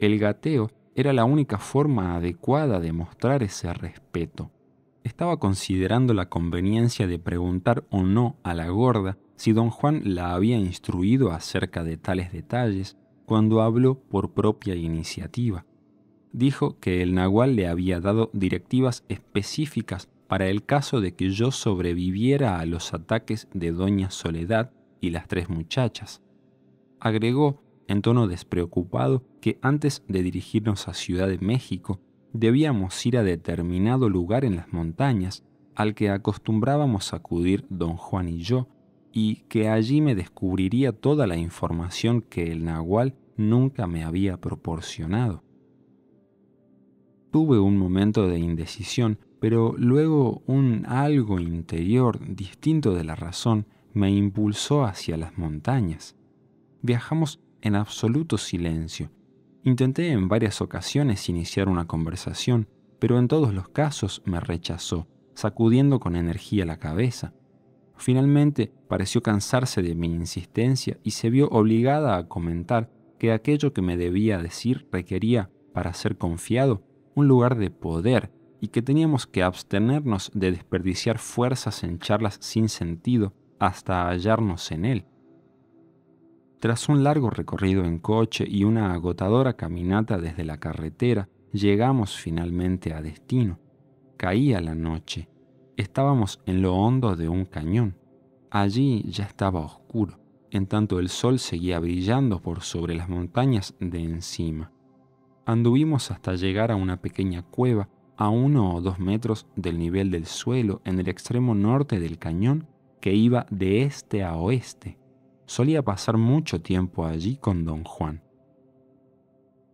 El gateo era la única forma adecuada de mostrar ese respeto. Estaba considerando la conveniencia de preguntar o no a la gorda si don Juan la había instruido acerca de tales detalles cuando habló por propia iniciativa. Dijo que el nahual le había dado directivas específicas para el caso de que yo sobreviviera a los ataques de doña Soledad y las tres muchachas. Agregó en tono despreocupado que antes de dirigirnos a Ciudad de México debíamos ir a determinado lugar en las montañas al que acostumbrábamos acudir don Juan y yo, y que allí me descubriría toda la información que el nahual nunca me había proporcionado. Tuve un momento de indecisión, pero luego un algo interior distinto de la razón me impulsó hacia las montañas. Viajamos en absoluto silencio. Intenté en varias ocasiones iniciar una conversación, pero en todos los casos me rechazó, sacudiendo con energía la cabeza. Finalmente pareció cansarse de mi insistencia y se vio obligada a comentar que aquello que me debía decir requería, para ser confiado, un lugar de poder y que teníamos que abstenernos de desperdiciar fuerzas en charlas sin sentido hasta hallarnos en él. Tras un largo recorrido en coche y una agotadora caminata desde la carretera, llegamos finalmente a destino. Caía la noche. Estábamos en lo hondo de un cañón. Allí ya estaba oscuro, en tanto el sol seguía brillando por sobre las montañas de encima. Anduvimos hasta llegar a una pequeña cueva a uno o dos metros del nivel del suelo en el extremo norte del cañón que iba de este a oeste solía pasar mucho tiempo allí con don Juan.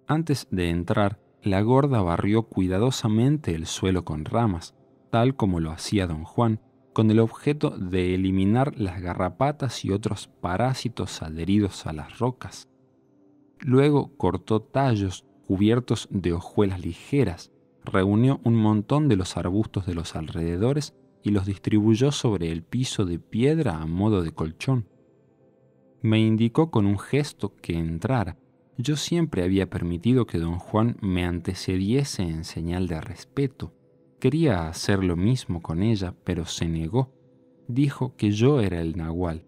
Antes de entrar, la gorda barrió cuidadosamente el suelo con ramas, tal como lo hacía don Juan, con el objeto de eliminar las garrapatas y otros parásitos adheridos a las rocas. Luego cortó tallos cubiertos de hojuelas ligeras, reunió un montón de los arbustos de los alrededores y los distribuyó sobre el piso de piedra a modo de colchón me indicó con un gesto que entrara. Yo siempre había permitido que don Juan me antecediese en señal de respeto. Quería hacer lo mismo con ella, pero se negó. Dijo que yo era el nahual.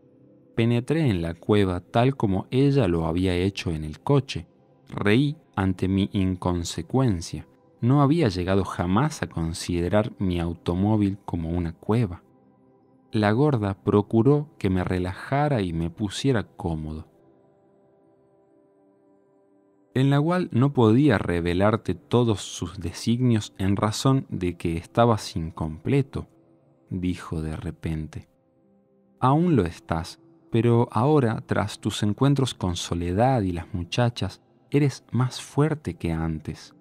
Penetré en la cueva tal como ella lo había hecho en el coche. Reí ante mi inconsecuencia. No había llegado jamás a considerar mi automóvil como una cueva la gorda procuró que me relajara y me pusiera cómodo. En la cual no podía revelarte todos sus designios en razón de que estabas incompleto, dijo de repente. Aún lo estás, pero ahora, tras tus encuentros con Soledad y las muchachas, eres más fuerte que antes.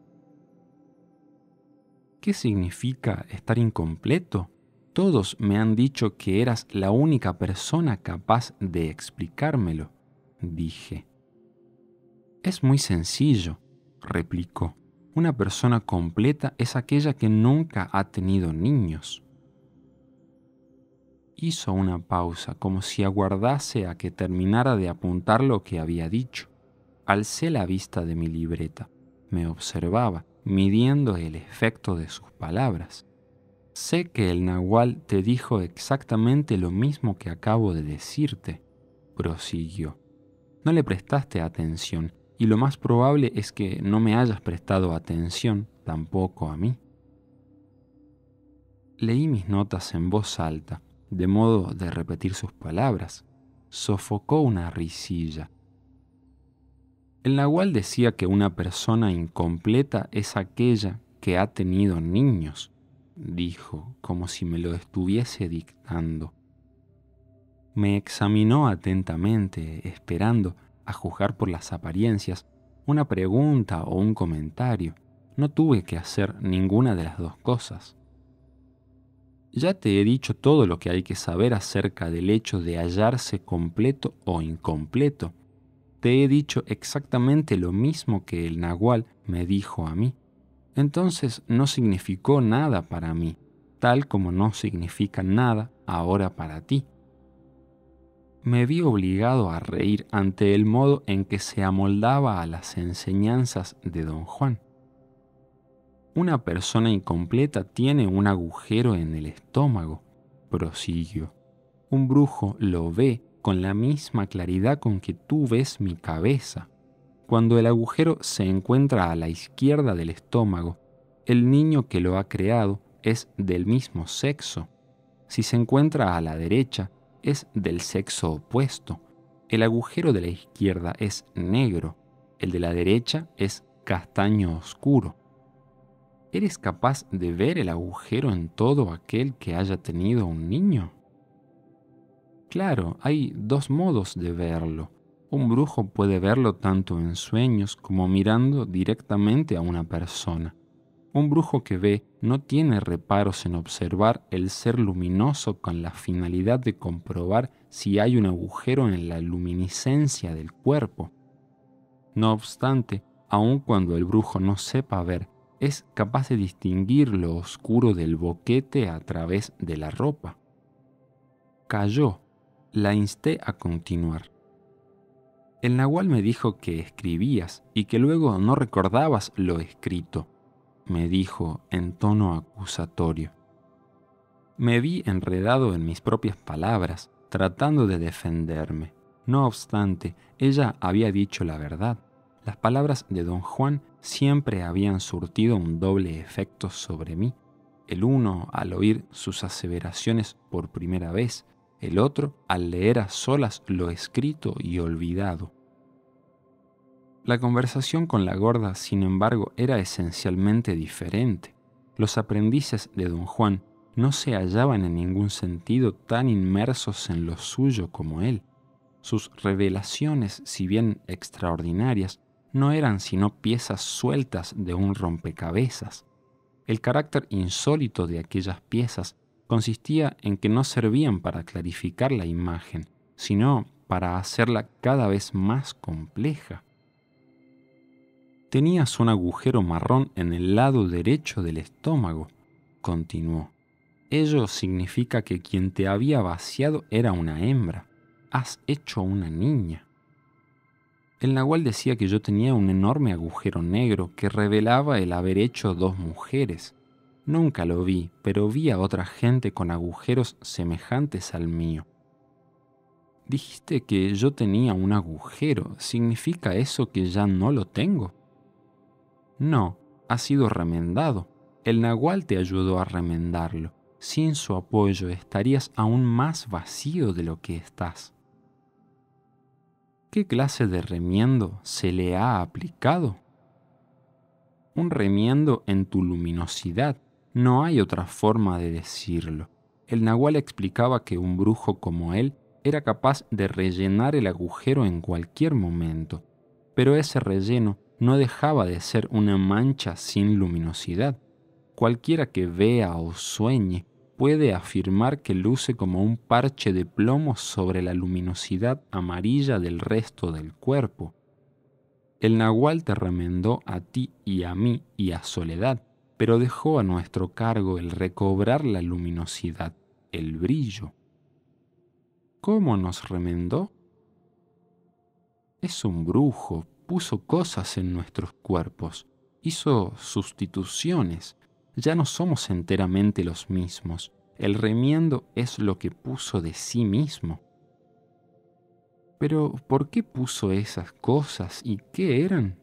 ¿Qué significa estar incompleto? Todos me han dicho que eras la única persona capaz de explicármelo, dije. Es muy sencillo, replicó. Una persona completa es aquella que nunca ha tenido niños. Hizo una pausa como si aguardase a que terminara de apuntar lo que había dicho. Alcé la vista de mi libreta. Me observaba, midiendo el efecto de sus palabras. Sé que el nahual te dijo exactamente lo mismo que acabo de decirte, prosiguió. No le prestaste atención y lo más probable es que no me hayas prestado atención tampoco a mí. Leí mis notas en voz alta, de modo de repetir sus palabras. Sofocó una risilla. El nahual decía que una persona incompleta es aquella que ha tenido niños dijo, como si me lo estuviese dictando. Me examinó atentamente, esperando, a juzgar por las apariencias, una pregunta o un comentario. No tuve que hacer ninguna de las dos cosas. Ya te he dicho todo lo que hay que saber acerca del hecho de hallarse completo o incompleto. Te he dicho exactamente lo mismo que el nahual me dijo a mí entonces no significó nada para mí, tal como no significa nada ahora para ti. Me vi obligado a reír ante el modo en que se amoldaba a las enseñanzas de don Juan. Una persona incompleta tiene un agujero en el estómago, prosiguió. Un brujo lo ve con la misma claridad con que tú ves mi cabeza. Cuando el agujero se encuentra a la izquierda del estómago, el niño que lo ha creado es del mismo sexo. Si se encuentra a la derecha, es del sexo opuesto. El agujero de la izquierda es negro, el de la derecha es castaño oscuro. ¿Eres capaz de ver el agujero en todo aquel que haya tenido un niño? Claro, hay dos modos de verlo. Un brujo puede verlo tanto en sueños como mirando directamente a una persona. Un brujo que ve no tiene reparos en observar el ser luminoso con la finalidad de comprobar si hay un agujero en la luminiscencia del cuerpo. No obstante, aun cuando el brujo no sepa ver, es capaz de distinguir lo oscuro del boquete a través de la ropa. Cayó, la insté a continuar. El cual me dijo que escribías y que luego no recordabas lo escrito, me dijo en tono acusatorio. Me vi enredado en mis propias palabras, tratando de defenderme. No obstante, ella había dicho la verdad. Las palabras de don Juan siempre habían surtido un doble efecto sobre mí. El uno al oír sus aseveraciones por primera vez el otro al leer a solas lo escrito y olvidado. La conversación con la gorda, sin embargo, era esencialmente diferente. Los aprendices de don Juan no se hallaban en ningún sentido tan inmersos en lo suyo como él. Sus revelaciones, si bien extraordinarias, no eran sino piezas sueltas de un rompecabezas. El carácter insólito de aquellas piezas consistía en que no servían para clarificar la imagen, sino para hacerla cada vez más compleja. Tenías un agujero marrón en el lado derecho del estómago, continuó. Ello significa que quien te había vaciado era una hembra. Has hecho una niña. El nahual decía que yo tenía un enorme agujero negro que revelaba el haber hecho dos mujeres. Nunca lo vi, pero vi a otra gente con agujeros semejantes al mío. Dijiste que yo tenía un agujero. ¿Significa eso que ya no lo tengo? No, ha sido remendado. El nahual te ayudó a remendarlo. Sin su apoyo estarías aún más vacío de lo que estás. ¿Qué clase de remiendo se le ha aplicado? Un remiendo en tu luminosidad, no hay otra forma de decirlo. El nahual explicaba que un brujo como él era capaz de rellenar el agujero en cualquier momento, pero ese relleno no dejaba de ser una mancha sin luminosidad. Cualquiera que vea o sueñe puede afirmar que luce como un parche de plomo sobre la luminosidad amarilla del resto del cuerpo. El nahual te remendó a ti y a mí y a Soledad, pero dejó a nuestro cargo el recobrar la luminosidad, el brillo. ¿Cómo nos remendó? Es un brujo, puso cosas en nuestros cuerpos, hizo sustituciones. Ya no somos enteramente los mismos. El remiendo es lo que puso de sí mismo. Pero, ¿por qué puso esas cosas y qué eran?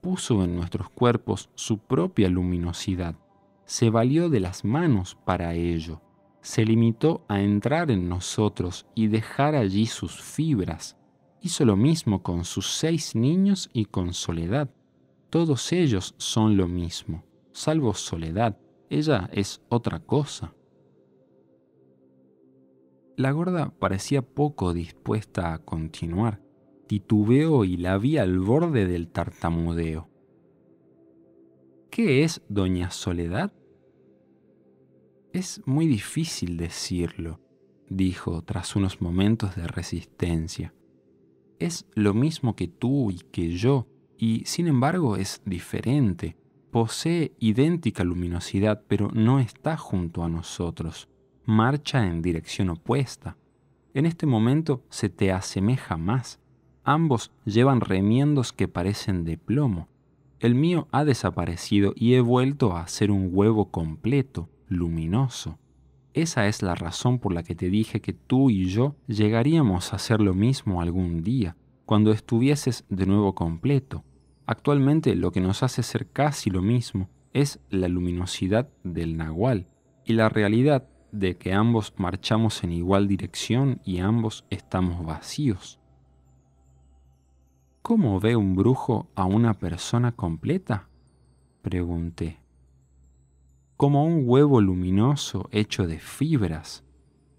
puso en nuestros cuerpos su propia luminosidad, se valió de las manos para ello, se limitó a entrar en nosotros y dejar allí sus fibras. Hizo lo mismo con sus seis niños y con Soledad. Todos ellos son lo mismo, salvo Soledad, ella es otra cosa. La gorda parecía poco dispuesta a continuar titubeó y la vi al borde del tartamudeo. ¿Qué es Doña Soledad? Es muy difícil decirlo, dijo tras unos momentos de resistencia. Es lo mismo que tú y que yo, y sin embargo es diferente. Posee idéntica luminosidad, pero no está junto a nosotros. Marcha en dirección opuesta. En este momento se te asemeja más, Ambos llevan remiendos que parecen de plomo. El mío ha desaparecido y he vuelto a ser un huevo completo, luminoso. Esa es la razón por la que te dije que tú y yo llegaríamos a ser lo mismo algún día, cuando estuvieses de nuevo completo. Actualmente lo que nos hace ser casi lo mismo es la luminosidad del nahual y la realidad de que ambos marchamos en igual dirección y ambos estamos vacíos. ¿Cómo ve un brujo a una persona completa? pregunté. Como un huevo luminoso hecho de fibras.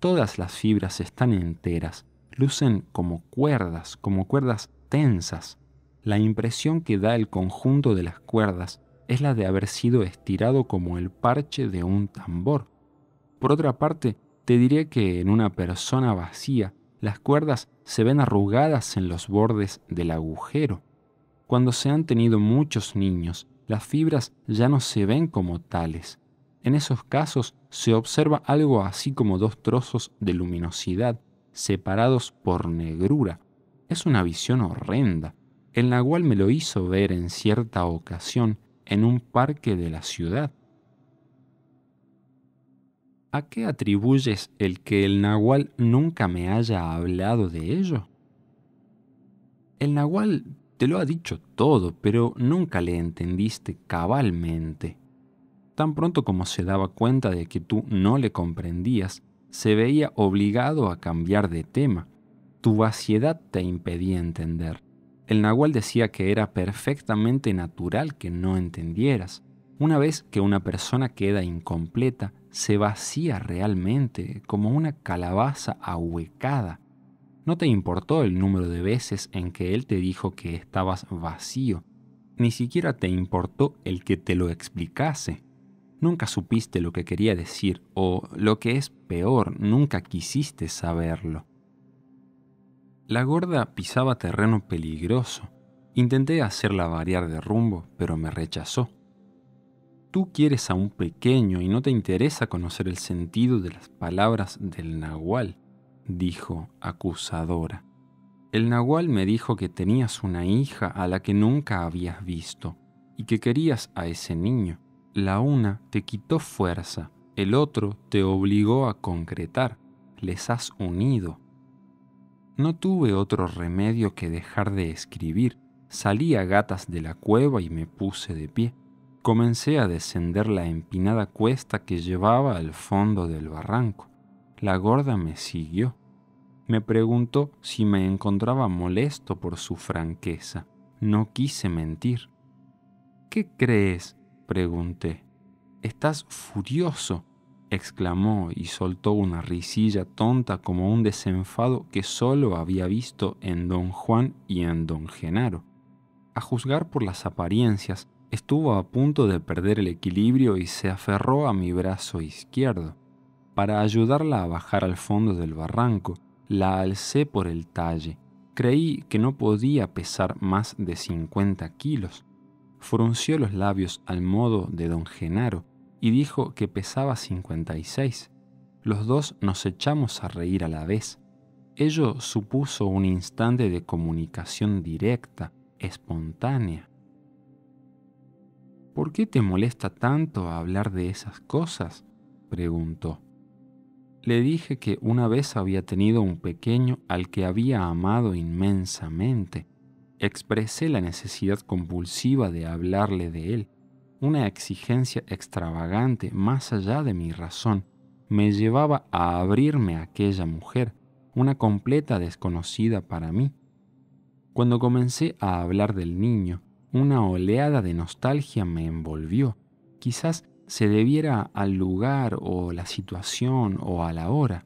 Todas las fibras están enteras, lucen como cuerdas, como cuerdas tensas. La impresión que da el conjunto de las cuerdas es la de haber sido estirado como el parche de un tambor. Por otra parte, te diré que en una persona vacía las cuerdas se ven arrugadas en los bordes del agujero. Cuando se han tenido muchos niños, las fibras ya no se ven como tales. En esos casos se observa algo así como dos trozos de luminosidad separados por negrura. Es una visión horrenda. en la cual me lo hizo ver en cierta ocasión en un parque de la ciudad. ¿a qué atribuyes el que el nahual nunca me haya hablado de ello? El nahual te lo ha dicho todo, pero nunca le entendiste cabalmente. Tan pronto como se daba cuenta de que tú no le comprendías, se veía obligado a cambiar de tema. Tu vaciedad te impedía entender. El nahual decía que era perfectamente natural que no entendieras, una vez que una persona queda incompleta, se vacía realmente, como una calabaza ahuecada. No te importó el número de veces en que él te dijo que estabas vacío, ni siquiera te importó el que te lo explicase. Nunca supiste lo que quería decir o, lo que es peor, nunca quisiste saberlo. La gorda pisaba terreno peligroso. Intenté hacerla variar de rumbo, pero me rechazó tú quieres a un pequeño y no te interesa conocer el sentido de las palabras del nahual, dijo acusadora. El nahual me dijo que tenías una hija a la que nunca habías visto y que querías a ese niño. La una te quitó fuerza, el otro te obligó a concretar, les has unido. No tuve otro remedio que dejar de escribir. Salí a gatas de la cueva y me puse de pie. Comencé a descender la empinada cuesta que llevaba al fondo del barranco. La gorda me siguió. Me preguntó si me encontraba molesto por su franqueza. No quise mentir. ¿Qué crees? pregunté. Estás furioso, exclamó y soltó una risilla tonta como un desenfado que solo había visto en don Juan y en don Genaro. A juzgar por las apariencias, Estuvo a punto de perder el equilibrio y se aferró a mi brazo izquierdo. Para ayudarla a bajar al fondo del barranco, la alcé por el talle. Creí que no podía pesar más de 50 kilos. Frunció los labios al modo de don Genaro y dijo que pesaba 56. Los dos nos echamos a reír a la vez. Ello supuso un instante de comunicación directa, espontánea. ¿Por qué te molesta tanto hablar de esas cosas? preguntó. Le dije que una vez había tenido un pequeño al que había amado inmensamente. Expresé la necesidad compulsiva de hablarle de él, una exigencia extravagante más allá de mi razón. Me llevaba a abrirme a aquella mujer, una completa desconocida para mí. Cuando comencé a hablar del niño, una oleada de nostalgia me envolvió. Quizás se debiera al lugar o la situación o a la hora.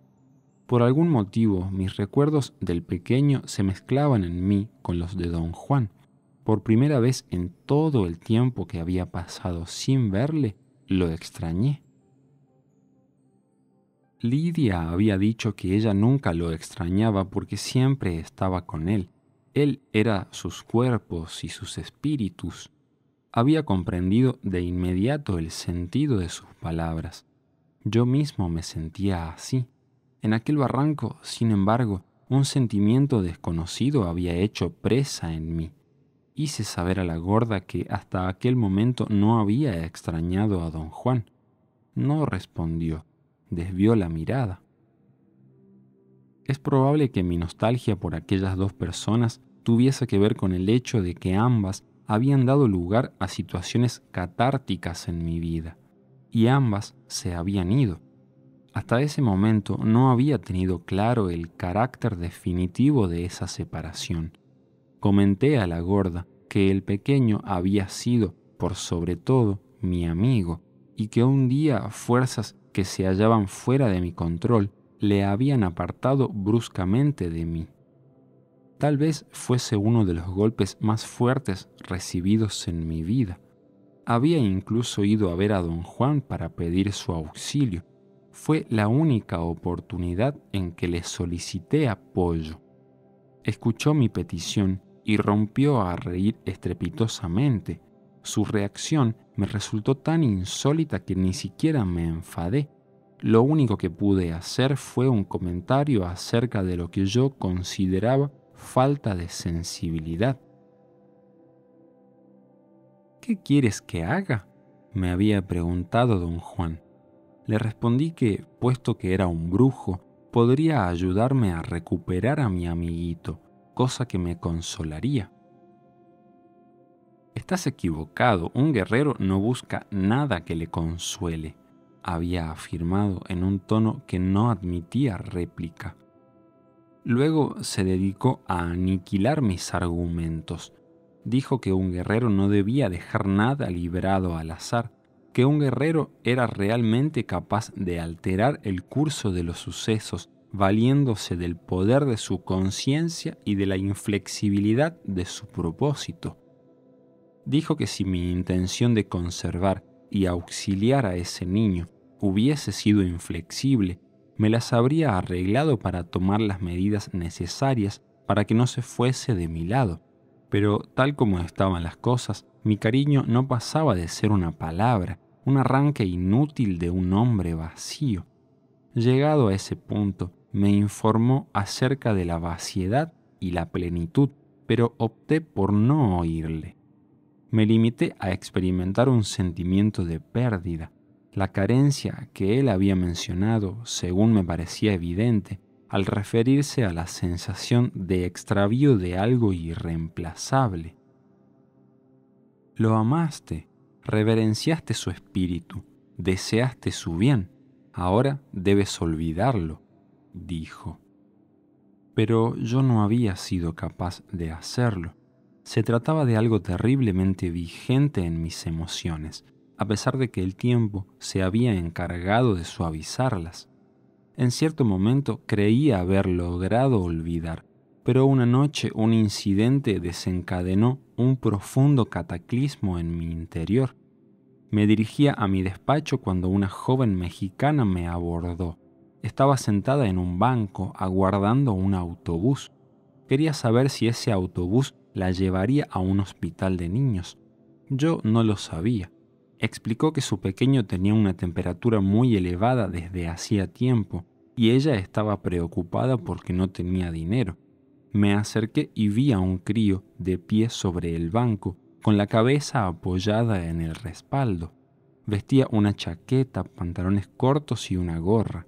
Por algún motivo mis recuerdos del pequeño se mezclaban en mí con los de don Juan. Por primera vez en todo el tiempo que había pasado sin verle, lo extrañé. Lidia había dicho que ella nunca lo extrañaba porque siempre estaba con él, él era sus cuerpos y sus espíritus, había comprendido de inmediato el sentido de sus palabras. Yo mismo me sentía así. En aquel barranco, sin embargo, un sentimiento desconocido había hecho presa en mí. Hice saber a la gorda que hasta aquel momento no había extrañado a don Juan. No respondió, desvió la mirada. Es probable que mi nostalgia por aquellas dos personas tuviese que ver con el hecho de que ambas habían dado lugar a situaciones catárticas en mi vida, y ambas se habían ido. Hasta ese momento no había tenido claro el carácter definitivo de esa separación. Comenté a la gorda que el pequeño había sido, por sobre todo, mi amigo, y que un día fuerzas que se hallaban fuera de mi control le habían apartado bruscamente de mí. Tal vez fuese uno de los golpes más fuertes recibidos en mi vida. Había incluso ido a ver a don Juan para pedir su auxilio. Fue la única oportunidad en que le solicité apoyo. Escuchó mi petición y rompió a reír estrepitosamente. Su reacción me resultó tan insólita que ni siquiera me enfadé lo único que pude hacer fue un comentario acerca de lo que yo consideraba falta de sensibilidad. ¿Qué quieres que haga? me había preguntado don Juan. Le respondí que, puesto que era un brujo, podría ayudarme a recuperar a mi amiguito, cosa que me consolaría. Estás equivocado, un guerrero no busca nada que le consuele había afirmado en un tono que no admitía réplica. Luego se dedicó a aniquilar mis argumentos. Dijo que un guerrero no debía dejar nada librado al azar, que un guerrero era realmente capaz de alterar el curso de los sucesos, valiéndose del poder de su conciencia y de la inflexibilidad de su propósito. Dijo que si mi intención de conservar y auxiliar a ese niño hubiese sido inflexible, me las habría arreglado para tomar las medidas necesarias para que no se fuese de mi lado. Pero tal como estaban las cosas, mi cariño no pasaba de ser una palabra, un arranque inútil de un hombre vacío. Llegado a ese punto, me informó acerca de la vaciedad y la plenitud, pero opté por no oírle. Me limité a experimentar un sentimiento de pérdida, la carencia que él había mencionado, según me parecía evidente, al referirse a la sensación de extravío de algo irreemplazable. Lo amaste, reverenciaste su espíritu, deseaste su bien, ahora debes olvidarlo, dijo. Pero yo no había sido capaz de hacerlo. Se trataba de algo terriblemente vigente en mis emociones, a pesar de que el tiempo se había encargado de suavizarlas. En cierto momento creía haber logrado olvidar, pero una noche un incidente desencadenó un profundo cataclismo en mi interior. Me dirigía a mi despacho cuando una joven mexicana me abordó. Estaba sentada en un banco aguardando un autobús. Quería saber si ese autobús la llevaría a un hospital de niños. Yo no lo sabía. Explicó que su pequeño tenía una temperatura muy elevada desde hacía tiempo y ella estaba preocupada porque no tenía dinero. Me acerqué y vi a un crío de pie sobre el banco, con la cabeza apoyada en el respaldo. Vestía una chaqueta, pantalones cortos y una gorra.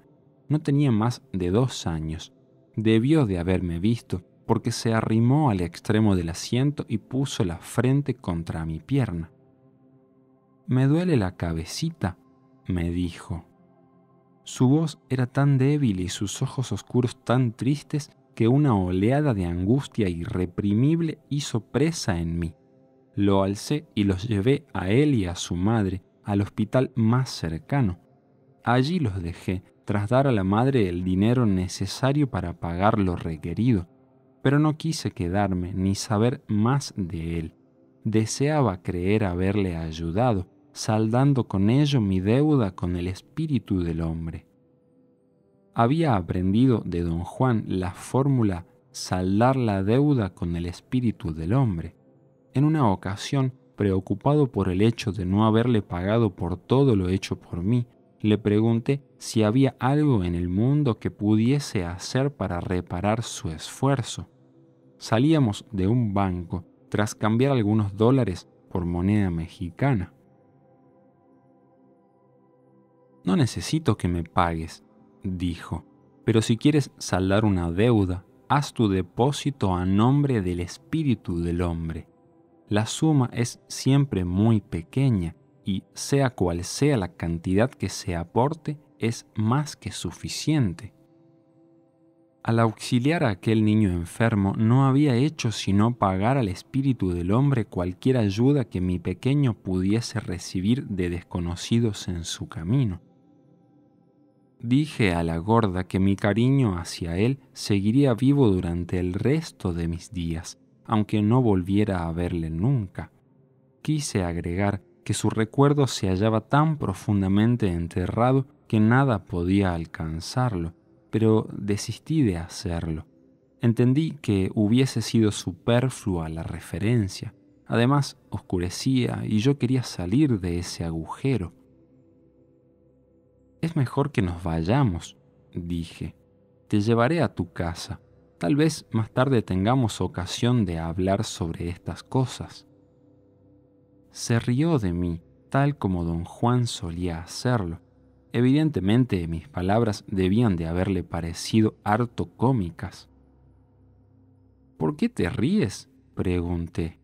No tenía más de dos años. Debió de haberme visto porque se arrimó al extremo del asiento y puso la frente contra mi pierna. Me duele la cabecita, me dijo. Su voz era tan débil y sus ojos oscuros tan tristes que una oleada de angustia irreprimible hizo presa en mí. Lo alcé y los llevé a él y a su madre al hospital más cercano. Allí los dejé, tras dar a la madre el dinero necesario para pagar lo requerido, pero no quise quedarme ni saber más de él. Deseaba creer haberle ayudado, saldando con ello mi deuda con el espíritu del hombre. Había aprendido de don Juan la fórmula saldar la deuda con el espíritu del hombre. En una ocasión, preocupado por el hecho de no haberle pagado por todo lo hecho por mí, le pregunté si había algo en el mundo que pudiese hacer para reparar su esfuerzo. Salíamos de un banco tras cambiar algunos dólares por moneda mexicana. No necesito que me pagues, dijo, pero si quieres saldar una deuda, haz tu depósito a nombre del Espíritu del hombre. La suma es siempre muy pequeña y sea cual sea la cantidad que se aporte, es más que suficiente. Al auxiliar a aquel niño enfermo no había hecho sino pagar al espíritu del hombre cualquier ayuda que mi pequeño pudiese recibir de desconocidos en su camino. Dije a la gorda que mi cariño hacia él seguiría vivo durante el resto de mis días, aunque no volviera a verle nunca. Quise agregar que su recuerdo se hallaba tan profundamente enterrado que nada podía alcanzarlo, pero desistí de hacerlo. Entendí que hubiese sido superflua la referencia. Además, oscurecía y yo quería salir de ese agujero. Es mejor que nos vayamos, dije. Te llevaré a tu casa. Tal vez más tarde tengamos ocasión de hablar sobre estas cosas. Se rió de mí, tal como don Juan solía hacerlo. Evidentemente mis palabras debían de haberle parecido harto cómicas. ¿Por qué te ríes? pregunté.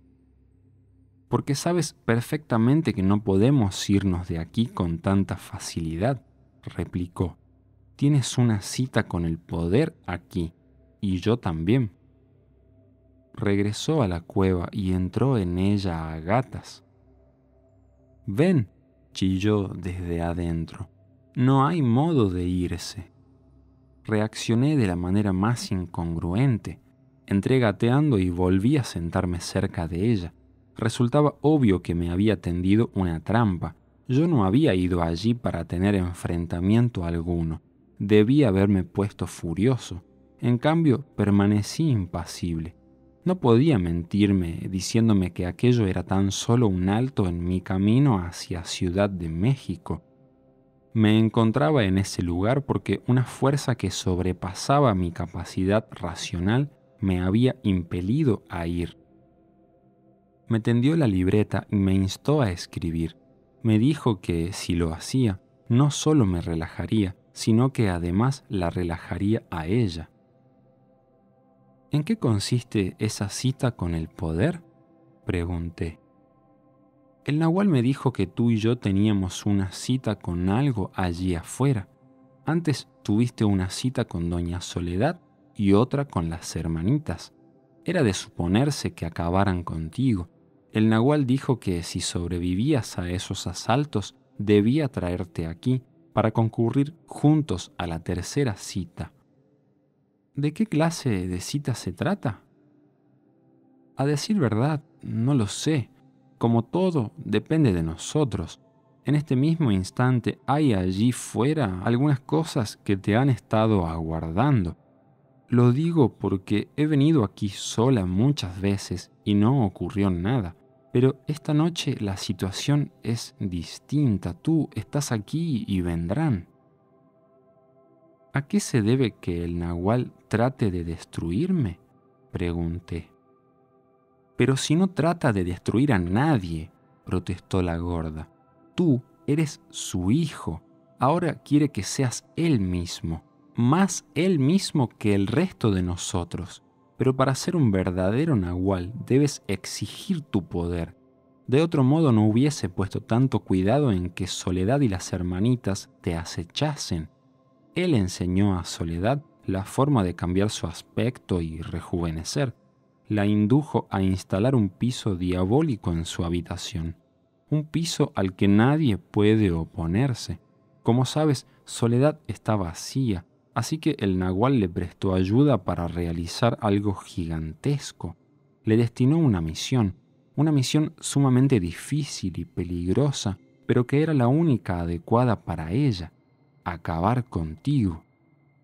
Porque sabes perfectamente que no podemos irnos de aquí con tanta facilidad replicó, tienes una cita con el poder aquí, y yo también. Regresó a la cueva y entró en ella a gatas. Ven, chilló desde adentro, no hay modo de irse. Reaccioné de la manera más incongruente. Entré gateando y volví a sentarme cerca de ella. Resultaba obvio que me había tendido una trampa yo no había ido allí para tener enfrentamiento alguno. Debía haberme puesto furioso. En cambio, permanecí impasible. No podía mentirme diciéndome que aquello era tan solo un alto en mi camino hacia Ciudad de México. Me encontraba en ese lugar porque una fuerza que sobrepasaba mi capacidad racional me había impelido a ir. Me tendió la libreta y me instó a escribir me dijo que, si lo hacía, no solo me relajaría, sino que además la relajaría a ella. ¿En qué consiste esa cita con el poder? Pregunté. El nahual me dijo que tú y yo teníamos una cita con algo allí afuera. Antes tuviste una cita con Doña Soledad y otra con las hermanitas. Era de suponerse que acabaran contigo, el nahual dijo que si sobrevivías a esos asaltos, debía traerte aquí para concurrir juntos a la tercera cita. ¿De qué clase de cita se trata? A decir verdad, no lo sé. Como todo, depende de nosotros. En este mismo instante hay allí fuera algunas cosas que te han estado aguardando. Lo digo porque he venido aquí sola muchas veces y no ocurrió nada. Pero esta noche la situación es distinta. Tú estás aquí y vendrán. ¿A qué se debe que el nahual trate de destruirme? pregunté. Pero si no trata de destruir a nadie, protestó la gorda. Tú eres su hijo. Ahora quiere que seas él mismo, más él mismo que el resto de nosotros. Pero para ser un verdadero nahual debes exigir tu poder. De otro modo no hubiese puesto tanto cuidado en que Soledad y las hermanitas te acechasen. Él enseñó a Soledad la forma de cambiar su aspecto y rejuvenecer. La indujo a instalar un piso diabólico en su habitación, un piso al que nadie puede oponerse. Como sabes, Soledad está vacía, Así que el nahual le prestó ayuda para realizar algo gigantesco. Le destinó una misión, una misión sumamente difícil y peligrosa, pero que era la única adecuada para ella, acabar contigo.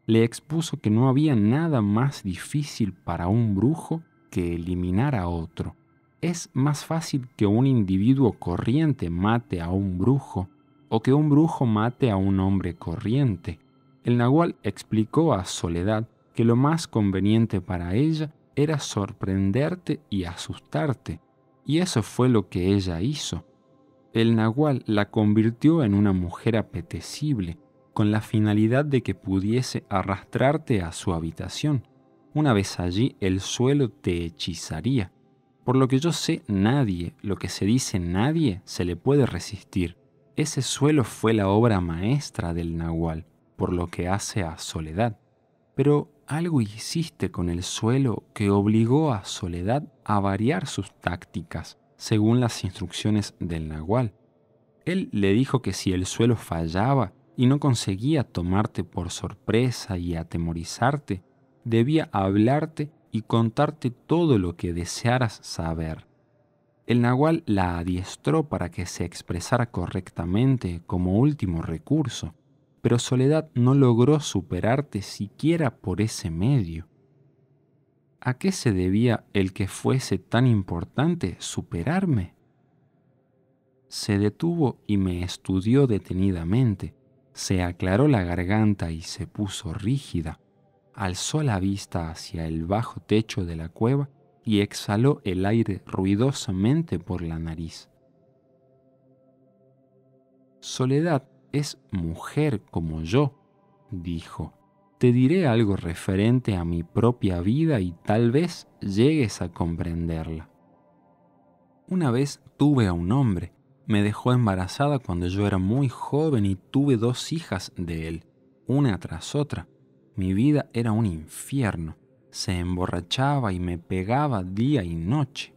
Le expuso que no había nada más difícil para un brujo que eliminar a otro. Es más fácil que un individuo corriente mate a un brujo o que un brujo mate a un hombre corriente el nahual explicó a Soledad que lo más conveniente para ella era sorprenderte y asustarte, y eso fue lo que ella hizo. El nahual la convirtió en una mujer apetecible, con la finalidad de que pudiese arrastrarte a su habitación. Una vez allí el suelo te hechizaría. Por lo que yo sé, nadie, lo que se dice nadie, se le puede resistir. Ese suelo fue la obra maestra del nahual por lo que hace a Soledad, pero algo hiciste con el suelo que obligó a Soledad a variar sus tácticas según las instrucciones del nahual. Él le dijo que si el suelo fallaba y no conseguía tomarte por sorpresa y atemorizarte, debía hablarte y contarte todo lo que desearas saber. El nahual la adiestró para que se expresara correctamente como último recurso, pero Soledad no logró superarte siquiera por ese medio. ¿A qué se debía el que fuese tan importante superarme? Se detuvo y me estudió detenidamente, se aclaró la garganta y se puso rígida, alzó la vista hacia el bajo techo de la cueva y exhaló el aire ruidosamente por la nariz. Soledad es mujer como yo, dijo. Te diré algo referente a mi propia vida y tal vez llegues a comprenderla. Una vez tuve a un hombre. Me dejó embarazada cuando yo era muy joven y tuve dos hijas de él, una tras otra. Mi vida era un infierno. Se emborrachaba y me pegaba día y noche.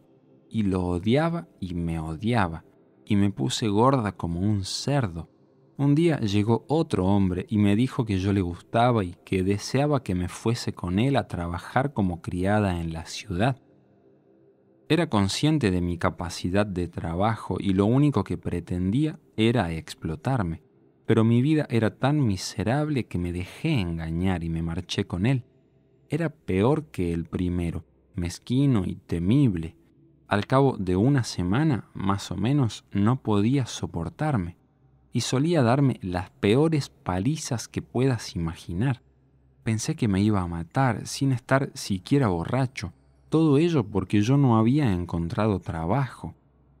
Y lo odiaba y me odiaba. Y me puse gorda como un cerdo un día llegó otro hombre y me dijo que yo le gustaba y que deseaba que me fuese con él a trabajar como criada en la ciudad. Era consciente de mi capacidad de trabajo y lo único que pretendía era explotarme, pero mi vida era tan miserable que me dejé engañar y me marché con él. Era peor que el primero, mezquino y temible. Al cabo de una semana, más o menos, no podía soportarme y solía darme las peores palizas que puedas imaginar. Pensé que me iba a matar sin estar siquiera borracho, todo ello porque yo no había encontrado trabajo.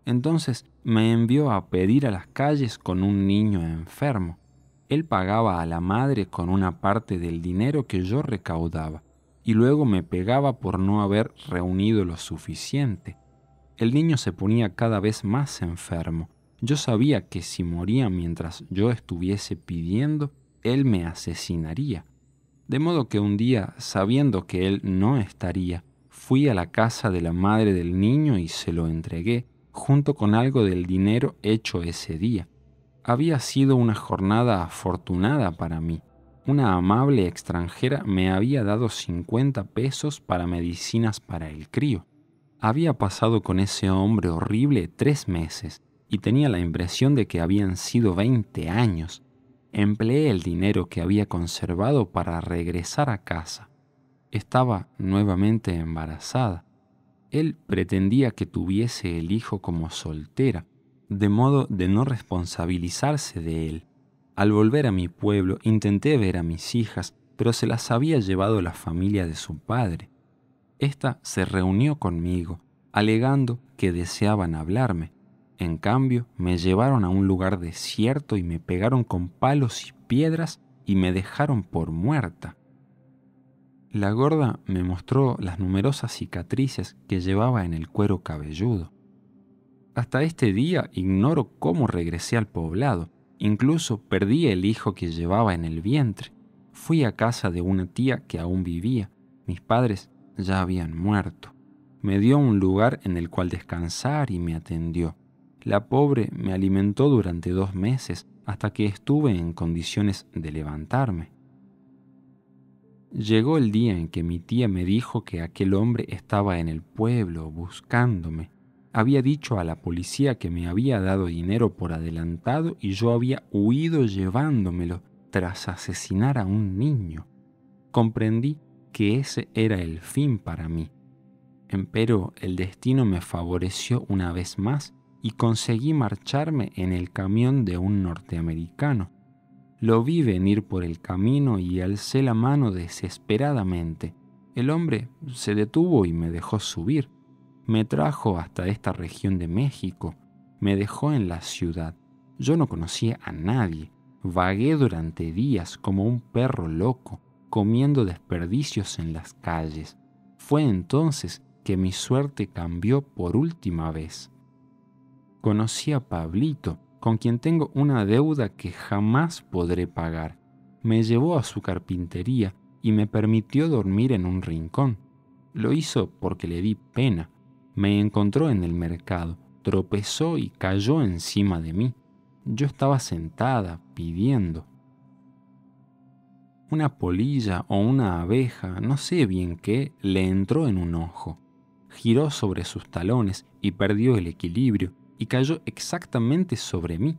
Entonces me envió a pedir a las calles con un niño enfermo. Él pagaba a la madre con una parte del dinero que yo recaudaba y luego me pegaba por no haber reunido lo suficiente. El niño se ponía cada vez más enfermo yo sabía que si moría mientras yo estuviese pidiendo, él me asesinaría. De modo que un día, sabiendo que él no estaría, fui a la casa de la madre del niño y se lo entregué, junto con algo del dinero hecho ese día. Había sido una jornada afortunada para mí. Una amable extranjera me había dado 50 pesos para medicinas para el crío. Había pasado con ese hombre horrible tres meses y tenía la impresión de que habían sido 20 años. Empleé el dinero que había conservado para regresar a casa. Estaba nuevamente embarazada. Él pretendía que tuviese el hijo como soltera, de modo de no responsabilizarse de él. Al volver a mi pueblo intenté ver a mis hijas, pero se las había llevado la familia de su padre. Esta se reunió conmigo, alegando que deseaban hablarme. En cambio, me llevaron a un lugar desierto y me pegaron con palos y piedras y me dejaron por muerta. La gorda me mostró las numerosas cicatrices que llevaba en el cuero cabelludo. Hasta este día ignoro cómo regresé al poblado. Incluso perdí el hijo que llevaba en el vientre. Fui a casa de una tía que aún vivía. Mis padres ya habían muerto. Me dio un lugar en el cual descansar y me atendió. La pobre me alimentó durante dos meses hasta que estuve en condiciones de levantarme. Llegó el día en que mi tía me dijo que aquel hombre estaba en el pueblo buscándome. Había dicho a la policía que me había dado dinero por adelantado y yo había huido llevándomelo tras asesinar a un niño. Comprendí que ese era el fin para mí. Empero el destino me favoreció una vez más y conseguí marcharme en el camión de un norteamericano. Lo vi venir por el camino y alcé la mano desesperadamente. El hombre se detuvo y me dejó subir. Me trajo hasta esta región de México. Me dejó en la ciudad. Yo no conocía a nadie. Vagué durante días como un perro loco, comiendo desperdicios en las calles. Fue entonces que mi suerte cambió por última vez. Conocí a Pablito, con quien tengo una deuda que jamás podré pagar. Me llevó a su carpintería y me permitió dormir en un rincón. Lo hizo porque le di pena. Me encontró en el mercado, tropezó y cayó encima de mí. Yo estaba sentada, pidiendo. Una polilla o una abeja, no sé bien qué, le entró en un ojo. Giró sobre sus talones y perdió el equilibrio y cayó exactamente sobre mí.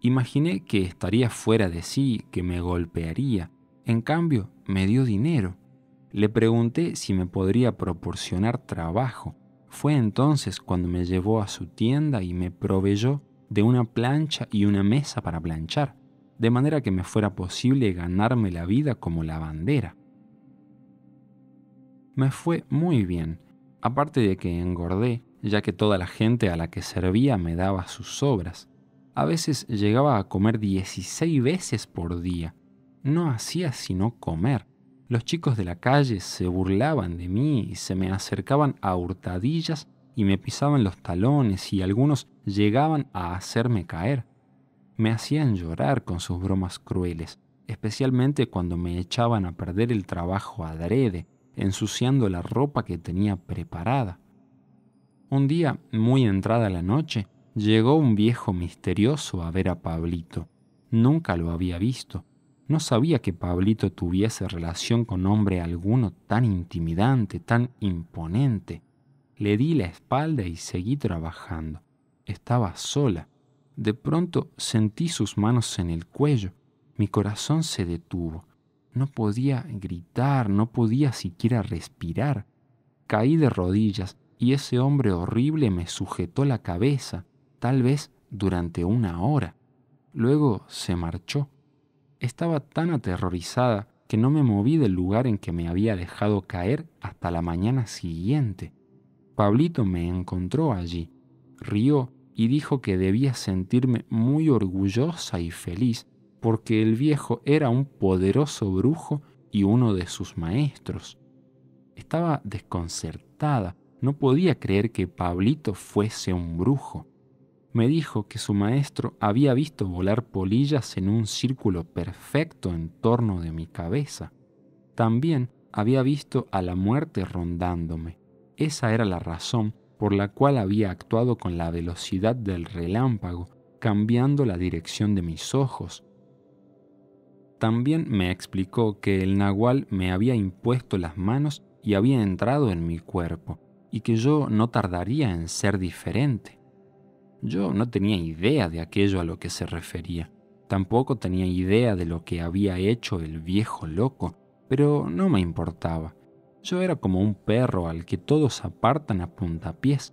Imaginé que estaría fuera de sí, que me golpearía. En cambio, me dio dinero. Le pregunté si me podría proporcionar trabajo. Fue entonces cuando me llevó a su tienda y me proveyó de una plancha y una mesa para planchar, de manera que me fuera posible ganarme la vida como lavandera. Me fue muy bien. Aparte de que engordé, ya que toda la gente a la que servía me daba sus sobras. A veces llegaba a comer 16 veces por día. No hacía sino comer. Los chicos de la calle se burlaban de mí y se me acercaban a hurtadillas y me pisaban los talones y algunos llegaban a hacerme caer. Me hacían llorar con sus bromas crueles, especialmente cuando me echaban a perder el trabajo adrede, ensuciando la ropa que tenía preparada. Un día, muy entrada la noche, llegó un viejo misterioso a ver a Pablito. Nunca lo había visto. No sabía que Pablito tuviese relación con hombre alguno tan intimidante, tan imponente. Le di la espalda y seguí trabajando. Estaba sola. De pronto sentí sus manos en el cuello. Mi corazón se detuvo. No podía gritar, no podía siquiera respirar. Caí de rodillas y ese hombre horrible me sujetó la cabeza, tal vez durante una hora. Luego se marchó. Estaba tan aterrorizada que no me moví del lugar en que me había dejado caer hasta la mañana siguiente. Pablito me encontró allí, rió y dijo que debía sentirme muy orgullosa y feliz porque el viejo era un poderoso brujo y uno de sus maestros. Estaba desconcertada no podía creer que Pablito fuese un brujo. Me dijo que su maestro había visto volar polillas en un círculo perfecto en torno de mi cabeza. También había visto a la muerte rondándome. Esa era la razón por la cual había actuado con la velocidad del relámpago, cambiando la dirección de mis ojos. También me explicó que el nahual me había impuesto las manos y había entrado en mi cuerpo, y que yo no tardaría en ser diferente. Yo no tenía idea de aquello a lo que se refería. Tampoco tenía idea de lo que había hecho el viejo loco, pero no me importaba. Yo era como un perro al que todos apartan a puntapiés.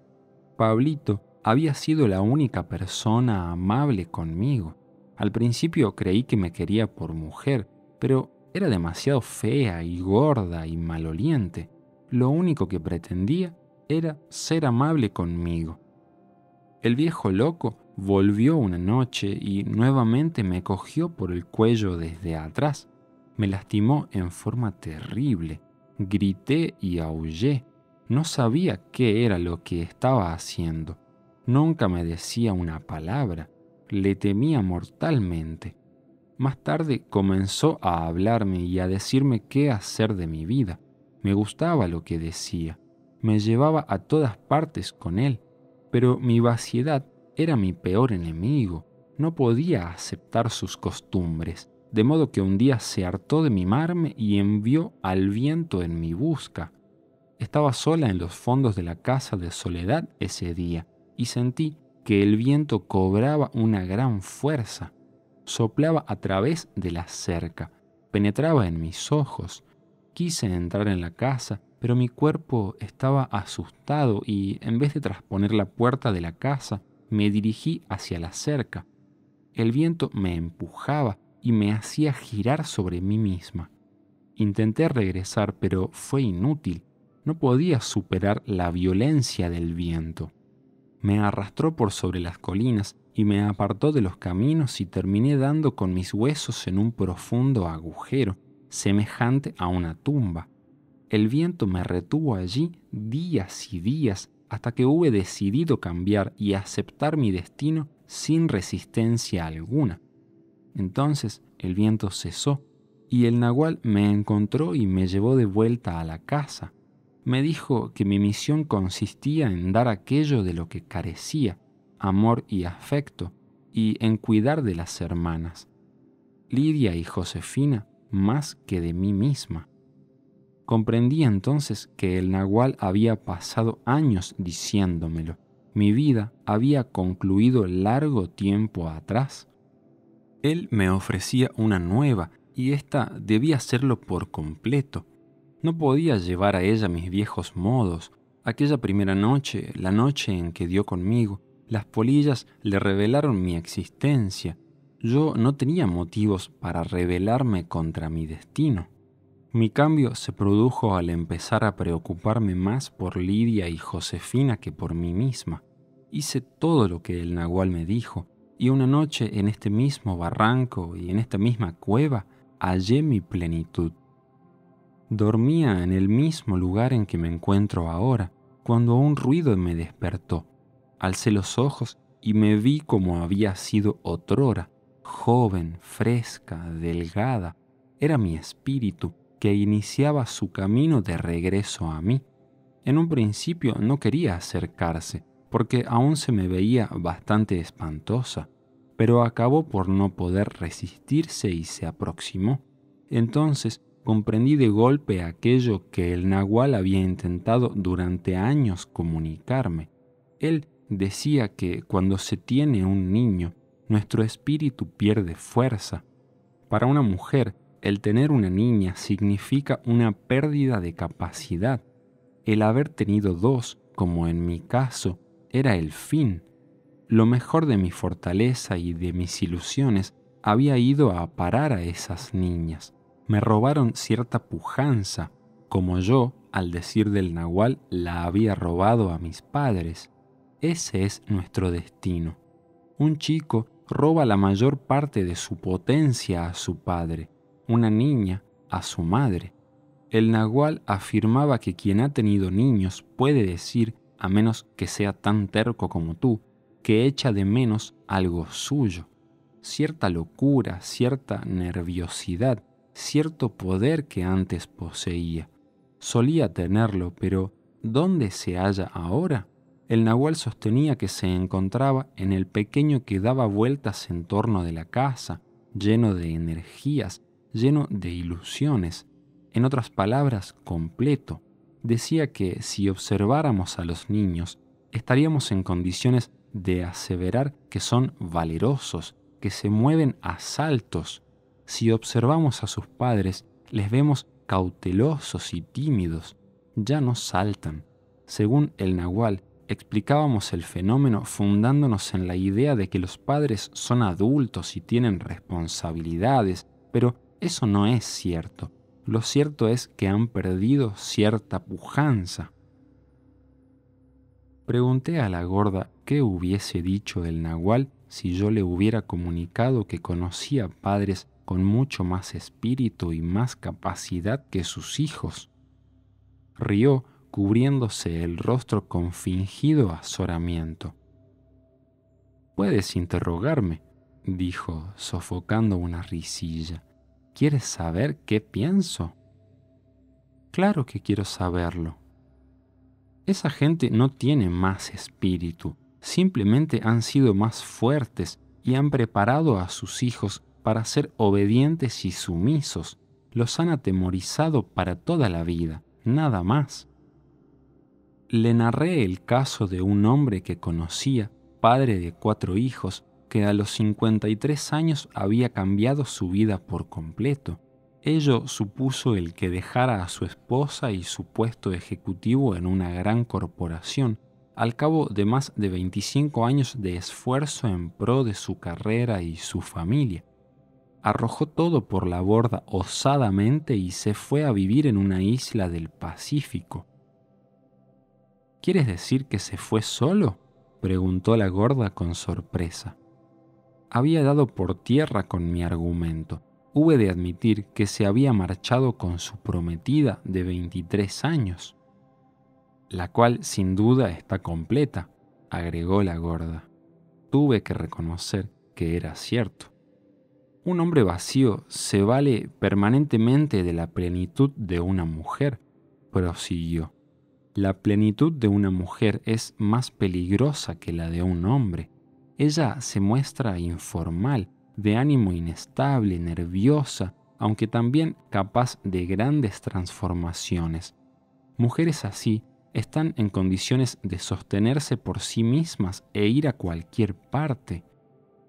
Pablito había sido la única persona amable conmigo. Al principio creí que me quería por mujer, pero era demasiado fea y gorda y maloliente. Lo único que pretendía era ser amable conmigo. El viejo loco volvió una noche y nuevamente me cogió por el cuello desde atrás. Me lastimó en forma terrible. Grité y aullé. No sabía qué era lo que estaba haciendo. Nunca me decía una palabra. Le temía mortalmente. Más tarde comenzó a hablarme y a decirme qué hacer de mi vida. Me gustaba lo que decía me llevaba a todas partes con él, pero mi vaciedad era mi peor enemigo, no podía aceptar sus costumbres, de modo que un día se hartó de mimarme y envió al viento en mi busca. Estaba sola en los fondos de la casa de soledad ese día y sentí que el viento cobraba una gran fuerza, soplaba a través de la cerca, penetraba en mis ojos. Quise entrar en la casa pero mi cuerpo estaba asustado y en vez de trasponer la puerta de la casa, me dirigí hacia la cerca. El viento me empujaba y me hacía girar sobre mí misma. Intenté regresar, pero fue inútil. No podía superar la violencia del viento. Me arrastró por sobre las colinas y me apartó de los caminos y terminé dando con mis huesos en un profundo agujero, semejante a una tumba. El viento me retuvo allí días y días hasta que hube decidido cambiar y aceptar mi destino sin resistencia alguna. Entonces el viento cesó y el nahual me encontró y me llevó de vuelta a la casa. Me dijo que mi misión consistía en dar aquello de lo que carecía, amor y afecto, y en cuidar de las hermanas, Lidia y Josefina más que de mí misma. Comprendí entonces que el nahual había pasado años diciéndomelo. Mi vida había concluido largo tiempo atrás. Él me ofrecía una nueva y ésta debía hacerlo por completo. No podía llevar a ella mis viejos modos. Aquella primera noche, la noche en que dio conmigo, las polillas le revelaron mi existencia. Yo no tenía motivos para rebelarme contra mi destino. Mi cambio se produjo al empezar a preocuparme más por Lidia y Josefina que por mí misma. Hice todo lo que el nahual me dijo, y una noche en este mismo barranco y en esta misma cueva hallé mi plenitud. Dormía en el mismo lugar en que me encuentro ahora, cuando un ruido me despertó. Alcé los ojos y me vi como había sido otrora, joven, fresca, delgada. Era mi espíritu, que iniciaba su camino de regreso a mí. En un principio no quería acercarse, porque aún se me veía bastante espantosa, pero acabó por no poder resistirse y se aproximó. Entonces comprendí de golpe aquello que el nahual había intentado durante años comunicarme. Él decía que cuando se tiene un niño, nuestro espíritu pierde fuerza. Para una mujer, el tener una niña significa una pérdida de capacidad. El haber tenido dos, como en mi caso, era el fin. Lo mejor de mi fortaleza y de mis ilusiones había ido a parar a esas niñas. Me robaron cierta pujanza, como yo, al decir del nahual, la había robado a mis padres. Ese es nuestro destino. Un chico roba la mayor parte de su potencia a su padre una niña a su madre. El nahual afirmaba que quien ha tenido niños puede decir, a menos que sea tan terco como tú, que echa de menos algo suyo, cierta locura, cierta nerviosidad, cierto poder que antes poseía. Solía tenerlo, pero ¿dónde se halla ahora? El nahual sostenía que se encontraba en el pequeño que daba vueltas en torno de la casa, lleno de energías, lleno de ilusiones, en otras palabras, completo, decía que si observáramos a los niños, estaríamos en condiciones de aseverar que son valerosos, que se mueven a saltos. Si observamos a sus padres, les vemos cautelosos y tímidos, ya no saltan. Según el Nahual, explicábamos el fenómeno fundándonos en la idea de que los padres son adultos y tienen responsabilidades, pero eso no es cierto. Lo cierto es que han perdido cierta pujanza. Pregunté a la gorda qué hubiese dicho el nahual si yo le hubiera comunicado que conocía padres con mucho más espíritu y más capacidad que sus hijos. Rió cubriéndose el rostro con fingido azoramiento. Puedes interrogarme, dijo, sofocando una risilla. ¿Quieres saber qué pienso? Claro que quiero saberlo. Esa gente no tiene más espíritu, simplemente han sido más fuertes y han preparado a sus hijos para ser obedientes y sumisos. Los han atemorizado para toda la vida, nada más. Le narré el caso de un hombre que conocía, padre de cuatro hijos, que a los 53 años había cambiado su vida por completo. Ello supuso el que dejara a su esposa y su puesto ejecutivo en una gran corporación, al cabo de más de 25 años de esfuerzo en pro de su carrera y su familia. Arrojó todo por la borda osadamente y se fue a vivir en una isla del Pacífico. ¿Quieres decir que se fue solo? preguntó la gorda con sorpresa había dado por tierra con mi argumento. Hube de admitir que se había marchado con su prometida de 23 años. La cual sin duda está completa, agregó la gorda. Tuve que reconocer que era cierto. Un hombre vacío se vale permanentemente de la plenitud de una mujer, prosiguió. La plenitud de una mujer es más peligrosa que la de un hombre, ella se muestra informal, de ánimo inestable, nerviosa, aunque también capaz de grandes transformaciones. Mujeres así están en condiciones de sostenerse por sí mismas e ir a cualquier parte.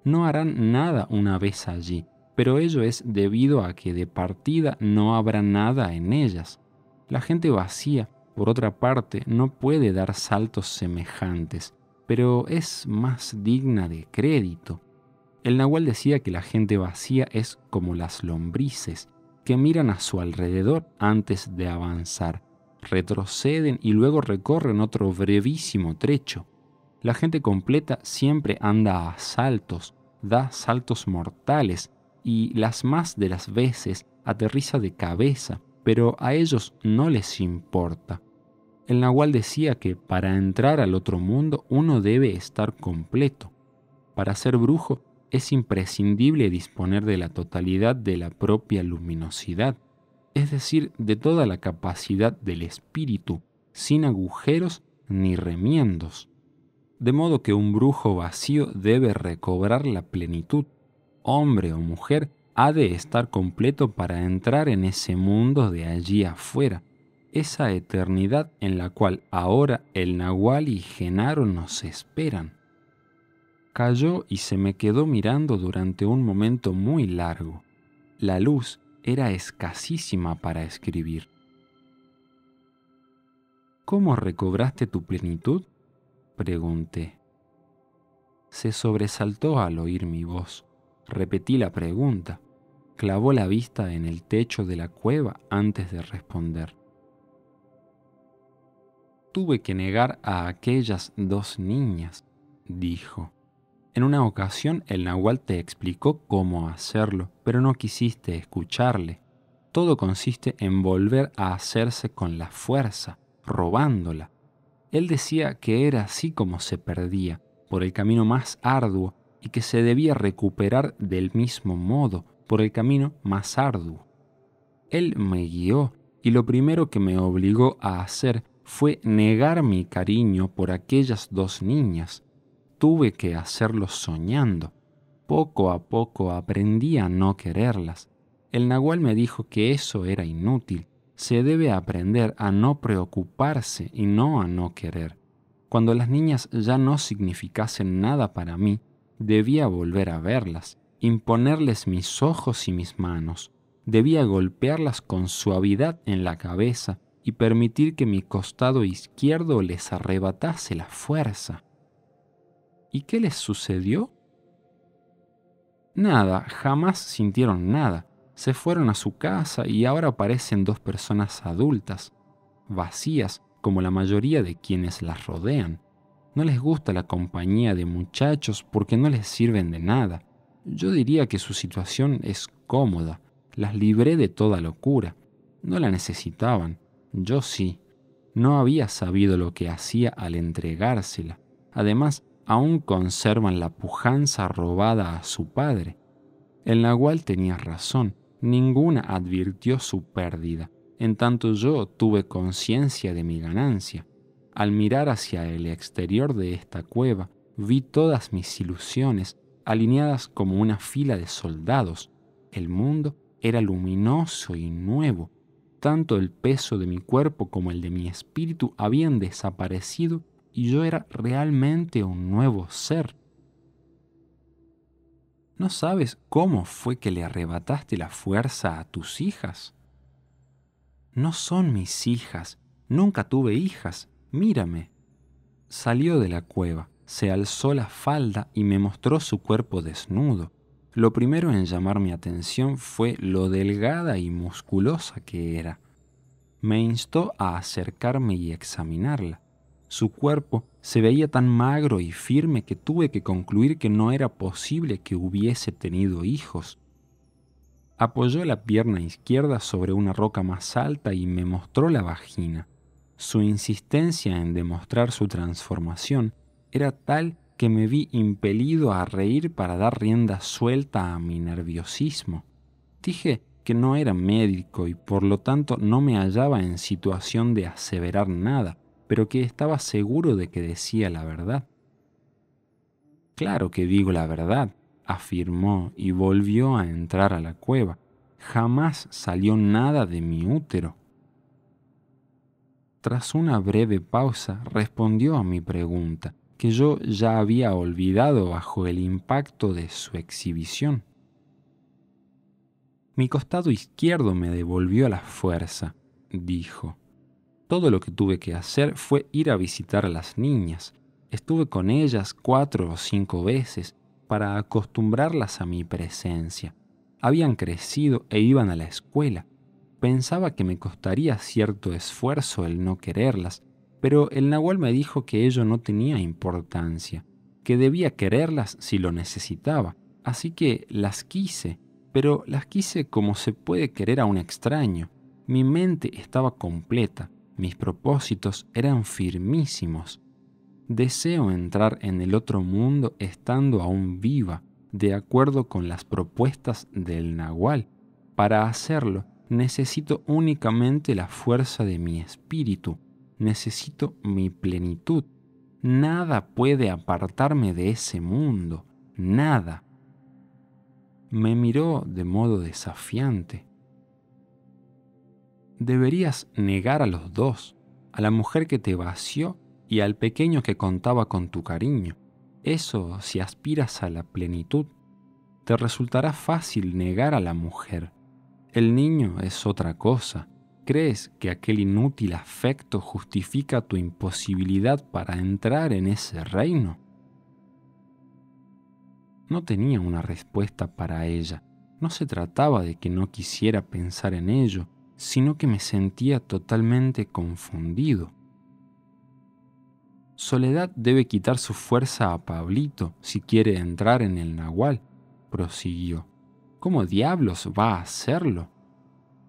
No harán nada una vez allí, pero ello es debido a que de partida no habrá nada en ellas. La gente vacía, por otra parte, no puede dar saltos semejantes pero es más digna de crédito. El Nahual decía que la gente vacía es como las lombrices, que miran a su alrededor antes de avanzar, retroceden y luego recorren otro brevísimo trecho. La gente completa siempre anda a saltos, da saltos mortales y las más de las veces aterriza de cabeza, pero a ellos no les importa. El Nahual decía que para entrar al otro mundo uno debe estar completo. Para ser brujo es imprescindible disponer de la totalidad de la propia luminosidad, es decir, de toda la capacidad del espíritu, sin agujeros ni remiendos. De modo que un brujo vacío debe recobrar la plenitud. Hombre o mujer ha de estar completo para entrar en ese mundo de allí afuera esa eternidad en la cual ahora el Nahual y Genaro nos esperan. Cayó y se me quedó mirando durante un momento muy largo. La luz era escasísima para escribir. ¿Cómo recobraste tu plenitud? pregunté. Se sobresaltó al oír mi voz. Repetí la pregunta. Clavó la vista en el techo de la cueva antes de responder tuve que negar a aquellas dos niñas, dijo. En una ocasión el nahual te explicó cómo hacerlo, pero no quisiste escucharle. Todo consiste en volver a hacerse con la fuerza, robándola. Él decía que era así como se perdía, por el camino más arduo, y que se debía recuperar del mismo modo, por el camino más arduo. Él me guió, y lo primero que me obligó a hacer fue negar mi cariño por aquellas dos niñas. Tuve que hacerlo soñando. Poco a poco aprendí a no quererlas. El nahual me dijo que eso era inútil. Se debe aprender a no preocuparse y no a no querer. Cuando las niñas ya no significasen nada para mí, debía volver a verlas, imponerles mis ojos y mis manos. Debía golpearlas con suavidad en la cabeza y permitir que mi costado izquierdo les arrebatase la fuerza. ¿Y qué les sucedió? Nada, jamás sintieron nada. Se fueron a su casa y ahora aparecen dos personas adultas, vacías como la mayoría de quienes las rodean. No les gusta la compañía de muchachos porque no les sirven de nada. Yo diría que su situación es cómoda. Las libré de toda locura. No la necesitaban. Yo sí. No había sabido lo que hacía al entregársela. Además, aún conservan la pujanza robada a su padre. en la cual tenía razón, ninguna advirtió su pérdida, en tanto yo tuve conciencia de mi ganancia. Al mirar hacia el exterior de esta cueva, vi todas mis ilusiones alineadas como una fila de soldados. El mundo era luminoso y nuevo, tanto el peso de mi cuerpo como el de mi espíritu habían desaparecido y yo era realmente un nuevo ser. No sabes cómo fue que le arrebataste la fuerza a tus hijas. No son mis hijas, nunca tuve hijas, mírame. Salió de la cueva, se alzó la falda y me mostró su cuerpo desnudo lo primero en llamar mi atención fue lo delgada y musculosa que era. Me instó a acercarme y examinarla. Su cuerpo se veía tan magro y firme que tuve que concluir que no era posible que hubiese tenido hijos. Apoyó la pierna izquierda sobre una roca más alta y me mostró la vagina. Su insistencia en demostrar su transformación era tal que me vi impelido a reír para dar rienda suelta a mi nerviosismo. Dije que no era médico y por lo tanto no me hallaba en situación de aseverar nada, pero que estaba seguro de que decía la verdad. Claro que digo la verdad, afirmó y volvió a entrar a la cueva. Jamás salió nada de mi útero. Tras una breve pausa, respondió a mi pregunta que yo ya había olvidado bajo el impacto de su exhibición. Mi costado izquierdo me devolvió la fuerza, dijo. Todo lo que tuve que hacer fue ir a visitar a las niñas. Estuve con ellas cuatro o cinco veces para acostumbrarlas a mi presencia. Habían crecido e iban a la escuela. Pensaba que me costaría cierto esfuerzo el no quererlas, pero el nahual me dijo que ello no tenía importancia, que debía quererlas si lo necesitaba, así que las quise, pero las quise como se puede querer a un extraño. Mi mente estaba completa, mis propósitos eran firmísimos. Deseo entrar en el otro mundo estando aún viva, de acuerdo con las propuestas del nahual. Para hacerlo, necesito únicamente la fuerza de mi espíritu, necesito mi plenitud. Nada puede apartarme de ese mundo, nada. Me miró de modo desafiante. Deberías negar a los dos, a la mujer que te vació y al pequeño que contaba con tu cariño. Eso si aspiras a la plenitud. Te resultará fácil negar a la mujer. El niño es otra cosa. ¿Crees que aquel inútil afecto justifica tu imposibilidad para entrar en ese reino? No tenía una respuesta para ella. No se trataba de que no quisiera pensar en ello, sino que me sentía totalmente confundido. Soledad debe quitar su fuerza a Pablito si quiere entrar en el nahual, prosiguió. ¿Cómo diablos va a hacerlo?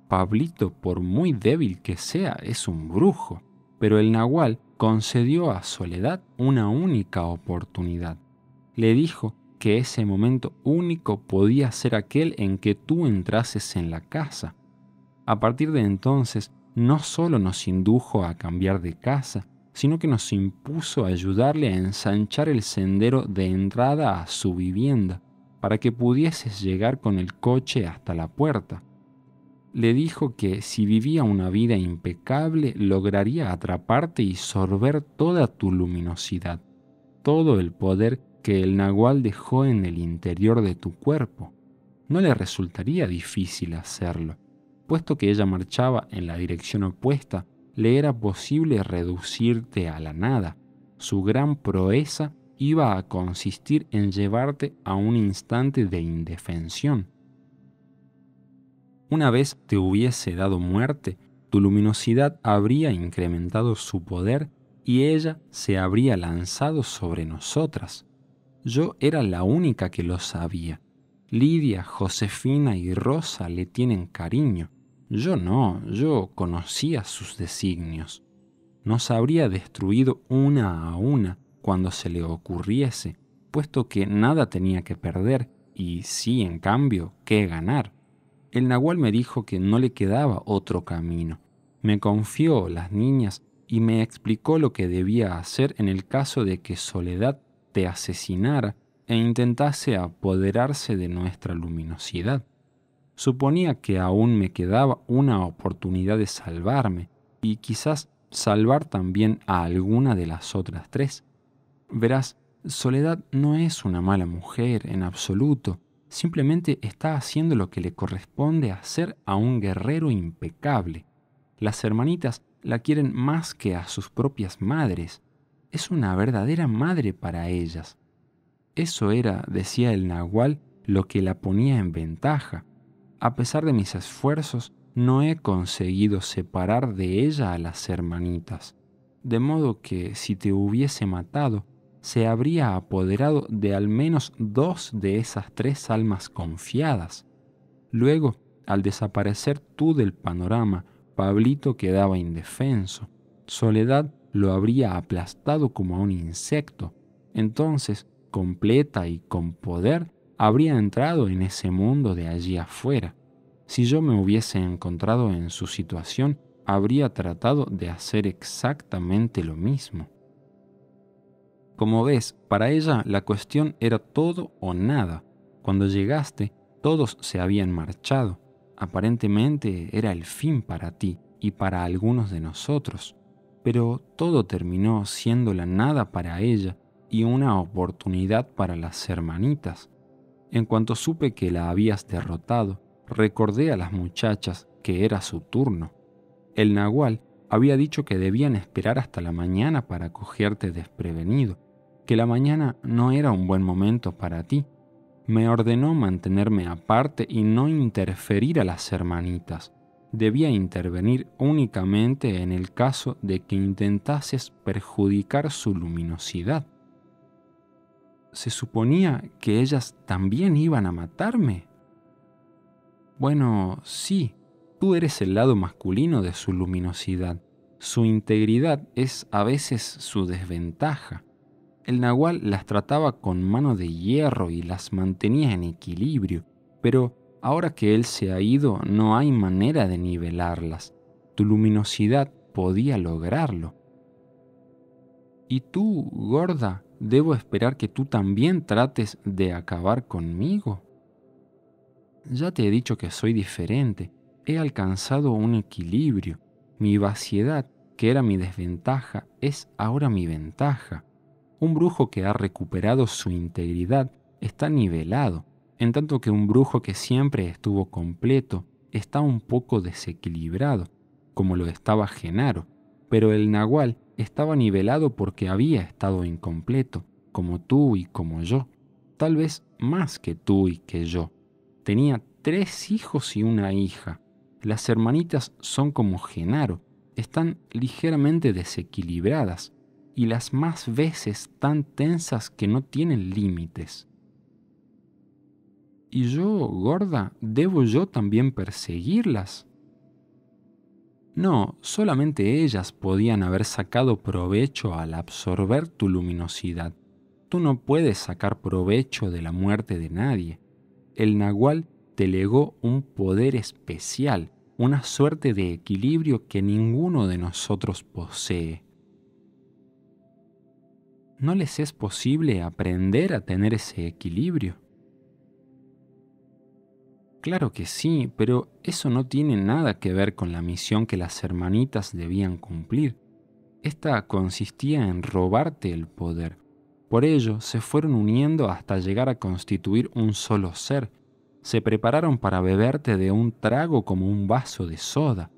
Pablito, por muy débil que sea, es un brujo, pero el nahual concedió a Soledad una única oportunidad. Le dijo que ese momento único podía ser aquel en que tú entrases en la casa. A partir de entonces, no solo nos indujo a cambiar de casa, sino que nos impuso a ayudarle a ensanchar el sendero de entrada a su vivienda, para que pudieses llegar con el coche hasta la puerta le dijo que si vivía una vida impecable lograría atraparte y sorber toda tu luminosidad, todo el poder que el nahual dejó en el interior de tu cuerpo. No le resultaría difícil hacerlo, puesto que ella marchaba en la dirección opuesta, le era posible reducirte a la nada. Su gran proeza iba a consistir en llevarte a un instante de indefensión una vez te hubiese dado muerte, tu luminosidad habría incrementado su poder y ella se habría lanzado sobre nosotras. Yo era la única que lo sabía. Lidia, Josefina y Rosa le tienen cariño. Yo no, yo conocía sus designios. Nos habría destruido una a una cuando se le ocurriese, puesto que nada tenía que perder y sí, en cambio, qué ganar. El nahual me dijo que no le quedaba otro camino. Me confió las niñas y me explicó lo que debía hacer en el caso de que Soledad te asesinara e intentase apoderarse de nuestra luminosidad. Suponía que aún me quedaba una oportunidad de salvarme y quizás salvar también a alguna de las otras tres. Verás, Soledad no es una mala mujer en absoluto simplemente está haciendo lo que le corresponde hacer a un guerrero impecable. Las hermanitas la quieren más que a sus propias madres. Es una verdadera madre para ellas. Eso era, decía el nahual, lo que la ponía en ventaja. A pesar de mis esfuerzos, no he conseguido separar de ella a las hermanitas. De modo que si te hubiese matado, se habría apoderado de al menos dos de esas tres almas confiadas. Luego, al desaparecer tú del panorama, Pablito quedaba indefenso. Soledad lo habría aplastado como a un insecto. Entonces, completa y con poder, habría entrado en ese mundo de allí afuera. Si yo me hubiese encontrado en su situación, habría tratado de hacer exactamente lo mismo. Como ves, para ella la cuestión era todo o nada. Cuando llegaste, todos se habían marchado. Aparentemente era el fin para ti y para algunos de nosotros. Pero todo terminó siendo la nada para ella y una oportunidad para las hermanitas. En cuanto supe que la habías derrotado, recordé a las muchachas que era su turno. El nahual había dicho que debían esperar hasta la mañana para cogerte desprevenido, que la mañana no era un buen momento para ti. Me ordenó mantenerme aparte y no interferir a las hermanitas. Debía intervenir únicamente en el caso de que intentases perjudicar su luminosidad. ¿Se suponía que ellas también iban a matarme? Bueno, sí, tú eres el lado masculino de su luminosidad. Su integridad es a veces su desventaja. El nahual las trataba con mano de hierro y las mantenía en equilibrio, pero ahora que él se ha ido no hay manera de nivelarlas. Tu luminosidad podía lograrlo. ¿Y tú, gorda, debo esperar que tú también trates de acabar conmigo? Ya te he dicho que soy diferente. He alcanzado un equilibrio. Mi vaciedad, que era mi desventaja, es ahora mi ventaja. Un brujo que ha recuperado su integridad está nivelado, en tanto que un brujo que siempre estuvo completo está un poco desequilibrado, como lo estaba Genaro, pero el nahual estaba nivelado porque había estado incompleto, como tú y como yo, tal vez más que tú y que yo. Tenía tres hijos y una hija. Las hermanitas son como Genaro, están ligeramente desequilibradas, y las más veces tan tensas que no tienen límites. ¿Y yo, gorda, debo yo también perseguirlas? No, solamente ellas podían haber sacado provecho al absorber tu luminosidad. Tú no puedes sacar provecho de la muerte de nadie. El nahual te legó un poder especial, una suerte de equilibrio que ninguno de nosotros posee no les es posible aprender a tener ese equilibrio. Claro que sí, pero eso no tiene nada que ver con la misión que las hermanitas debían cumplir. Esta consistía en robarte el poder. Por ello, se fueron uniendo hasta llegar a constituir un solo ser. Se prepararon para beberte de un trago como un vaso de soda.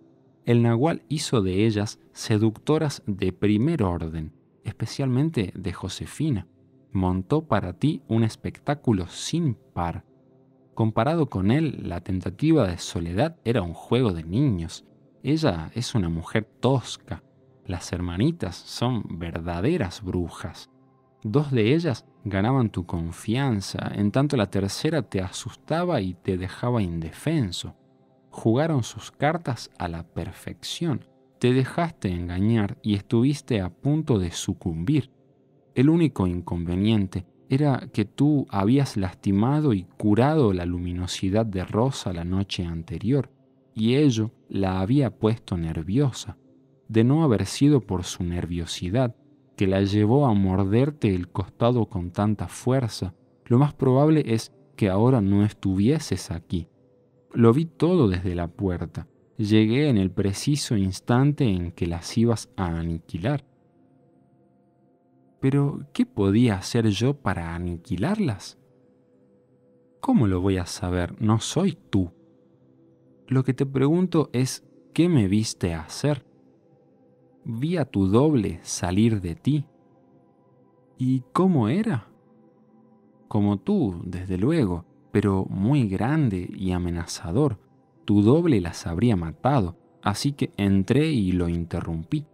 El nahual hizo de ellas seductoras de primer orden especialmente de Josefina, montó para ti un espectáculo sin par. Comparado con él, la tentativa de soledad era un juego de niños. Ella es una mujer tosca. Las hermanitas son verdaderas brujas. Dos de ellas ganaban tu confianza, en tanto la tercera te asustaba y te dejaba indefenso. Jugaron sus cartas a la perfección. Te dejaste engañar y estuviste a punto de sucumbir. El único inconveniente era que tú habías lastimado y curado la luminosidad de Rosa la noche anterior, y ello la había puesto nerviosa. De no haber sido por su nerviosidad, que la llevó a morderte el costado con tanta fuerza, lo más probable es que ahora no estuvieses aquí. Lo vi todo desde la puerta llegué en el preciso instante en que las ibas a aniquilar. Pero, ¿qué podía hacer yo para aniquilarlas? ¿Cómo lo voy a saber? No soy tú. Lo que te pregunto es, ¿qué me viste hacer? Vi a tu doble salir de ti. ¿Y cómo era? Como tú, desde luego, pero muy grande y amenazador tu doble las habría matado, así que entré y lo interrumpí.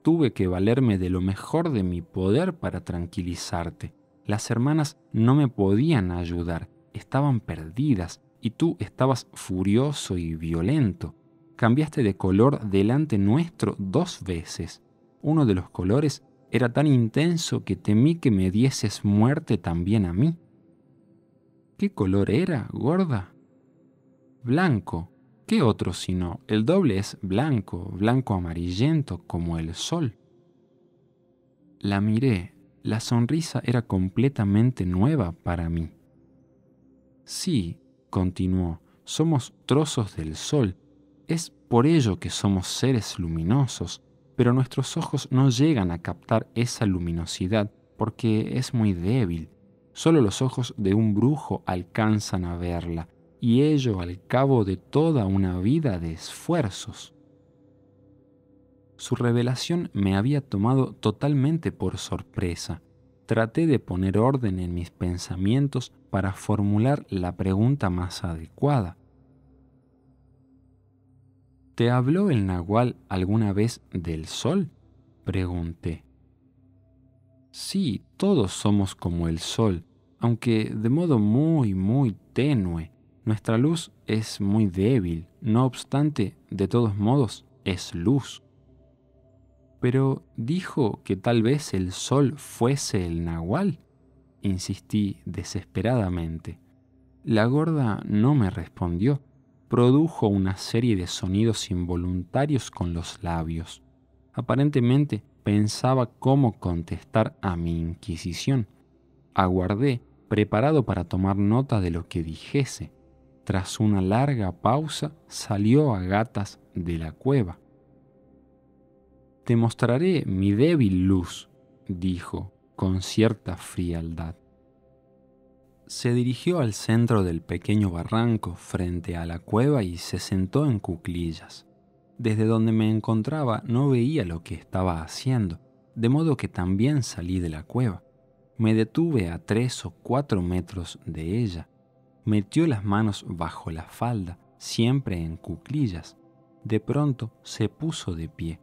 Tuve que valerme de lo mejor de mi poder para tranquilizarte. Las hermanas no me podían ayudar, estaban perdidas y tú estabas furioso y violento. Cambiaste de color delante nuestro dos veces. Uno de los colores era tan intenso que temí que me dieses muerte también a mí. ¿Qué color era, gorda? blanco. ¿Qué otro sino? El doble es blanco, blanco amarillento como el sol. La miré, la sonrisa era completamente nueva para mí. Sí, continuó, somos trozos del sol, es por ello que somos seres luminosos, pero nuestros ojos no llegan a captar esa luminosidad porque es muy débil. Solo los ojos de un brujo alcanzan a verla, y ello al cabo de toda una vida de esfuerzos. Su revelación me había tomado totalmente por sorpresa. Traté de poner orden en mis pensamientos para formular la pregunta más adecuada. ¿Te habló el nahual alguna vez del sol? Pregunté. Sí, todos somos como el sol, aunque de modo muy, muy tenue, nuestra luz es muy débil, no obstante, de todos modos, es luz. Pero dijo que tal vez el sol fuese el nahual, insistí desesperadamente. La gorda no me respondió, produjo una serie de sonidos involuntarios con los labios. Aparentemente pensaba cómo contestar a mi inquisición. Aguardé, preparado para tomar nota de lo que dijese tras una larga pausa, salió a gatas de la cueva. Te mostraré mi débil luz, dijo con cierta frialdad. Se dirigió al centro del pequeño barranco frente a la cueva y se sentó en cuclillas. Desde donde me encontraba no veía lo que estaba haciendo, de modo que también salí de la cueva. Me detuve a tres o cuatro metros de ella Metió las manos bajo la falda, siempre en cuclillas. De pronto se puso de pie.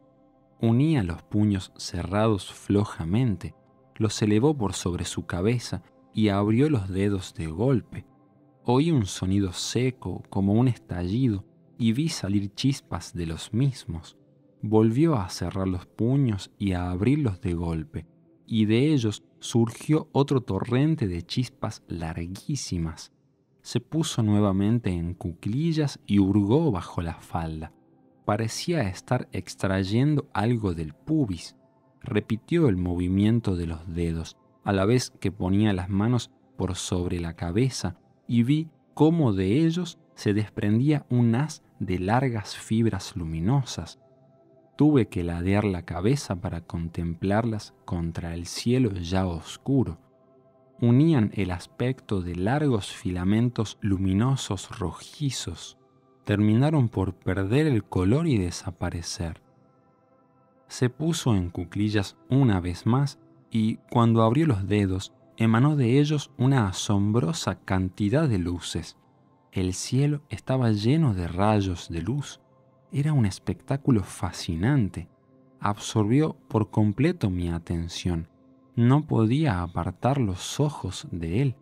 Unía los puños cerrados flojamente, los elevó por sobre su cabeza y abrió los dedos de golpe. Oí un sonido seco como un estallido y vi salir chispas de los mismos. Volvió a cerrar los puños y a abrirlos de golpe, y de ellos surgió otro torrente de chispas larguísimas se puso nuevamente en cuclillas y hurgó bajo la falda. Parecía estar extrayendo algo del pubis. Repitió el movimiento de los dedos, a la vez que ponía las manos por sobre la cabeza, y vi cómo de ellos se desprendía un haz de largas fibras luminosas. Tuve que ladear la cabeza para contemplarlas contra el cielo ya oscuro unían el aspecto de largos filamentos luminosos rojizos, terminaron por perder el color y desaparecer. Se puso en cuclillas una vez más y cuando abrió los dedos emanó de ellos una asombrosa cantidad de luces. El cielo estaba lleno de rayos de luz. Era un espectáculo fascinante. Absorbió por completo mi atención no podía apartar los ojos de él.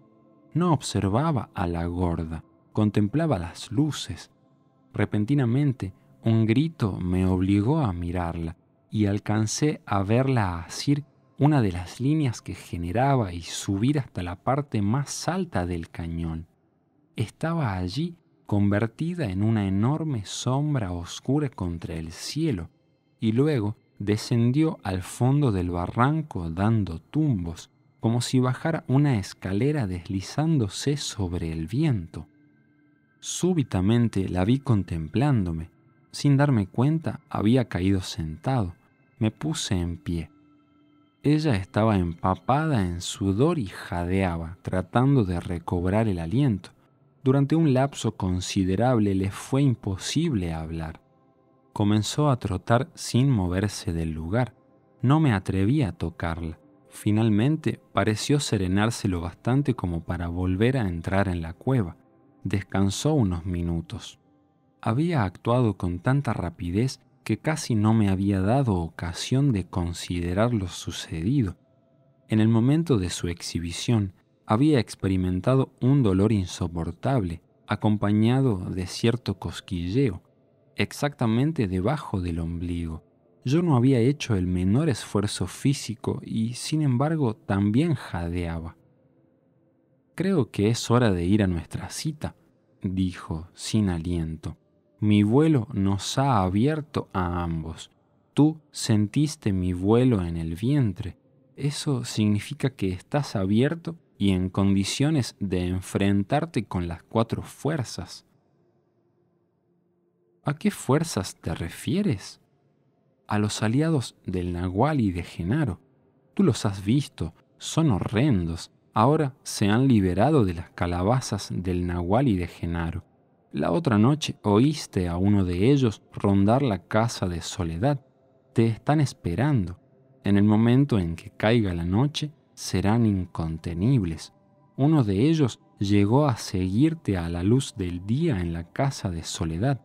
No observaba a la gorda, contemplaba las luces. Repentinamente, un grito me obligó a mirarla y alcancé a verla asir una de las líneas que generaba y subir hasta la parte más alta del cañón. Estaba allí convertida en una enorme sombra oscura contra el cielo y luego descendió al fondo del barranco dando tumbos, como si bajara una escalera deslizándose sobre el viento. Súbitamente la vi contemplándome. Sin darme cuenta, había caído sentado. Me puse en pie. Ella estaba empapada en sudor y jadeaba, tratando de recobrar el aliento. Durante un lapso considerable le fue imposible hablar comenzó a trotar sin moverse del lugar. No me atreví a tocarla. Finalmente pareció serenárselo bastante como para volver a entrar en la cueva. Descansó unos minutos. Había actuado con tanta rapidez que casi no me había dado ocasión de considerar lo sucedido. En el momento de su exhibición había experimentado un dolor insoportable, acompañado de cierto cosquilleo, exactamente debajo del ombligo. Yo no había hecho el menor esfuerzo físico y sin embargo también jadeaba. Creo que es hora de ir a nuestra cita, dijo sin aliento. Mi vuelo nos ha abierto a ambos. Tú sentiste mi vuelo en el vientre. Eso significa que estás abierto y en condiciones de enfrentarte con las cuatro fuerzas. ¿A qué fuerzas te refieres? A los aliados del Nahual y de Genaro. Tú los has visto, son horrendos. Ahora se han liberado de las calabazas del Nahual y de Genaro. La otra noche oíste a uno de ellos rondar la casa de Soledad. Te están esperando. En el momento en que caiga la noche, serán incontenibles. Uno de ellos llegó a seguirte a la luz del día en la casa de Soledad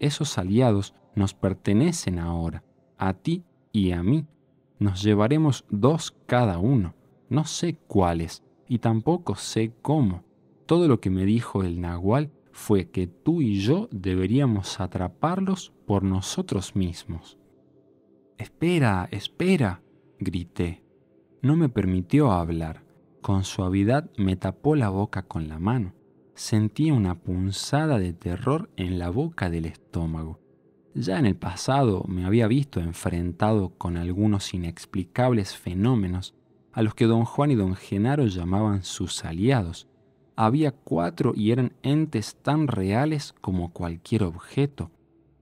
esos aliados nos pertenecen ahora, a ti y a mí. Nos llevaremos dos cada uno, no sé cuáles, y tampoco sé cómo. Todo lo que me dijo el nahual fue que tú y yo deberíamos atraparlos por nosotros mismos. Espera, espera, grité. No me permitió hablar. Con suavidad me tapó la boca con la mano sentía una punzada de terror en la boca del estómago. Ya en el pasado me había visto enfrentado con algunos inexplicables fenómenos a los que don Juan y don Genaro llamaban sus aliados. Había cuatro y eran entes tan reales como cualquier objeto.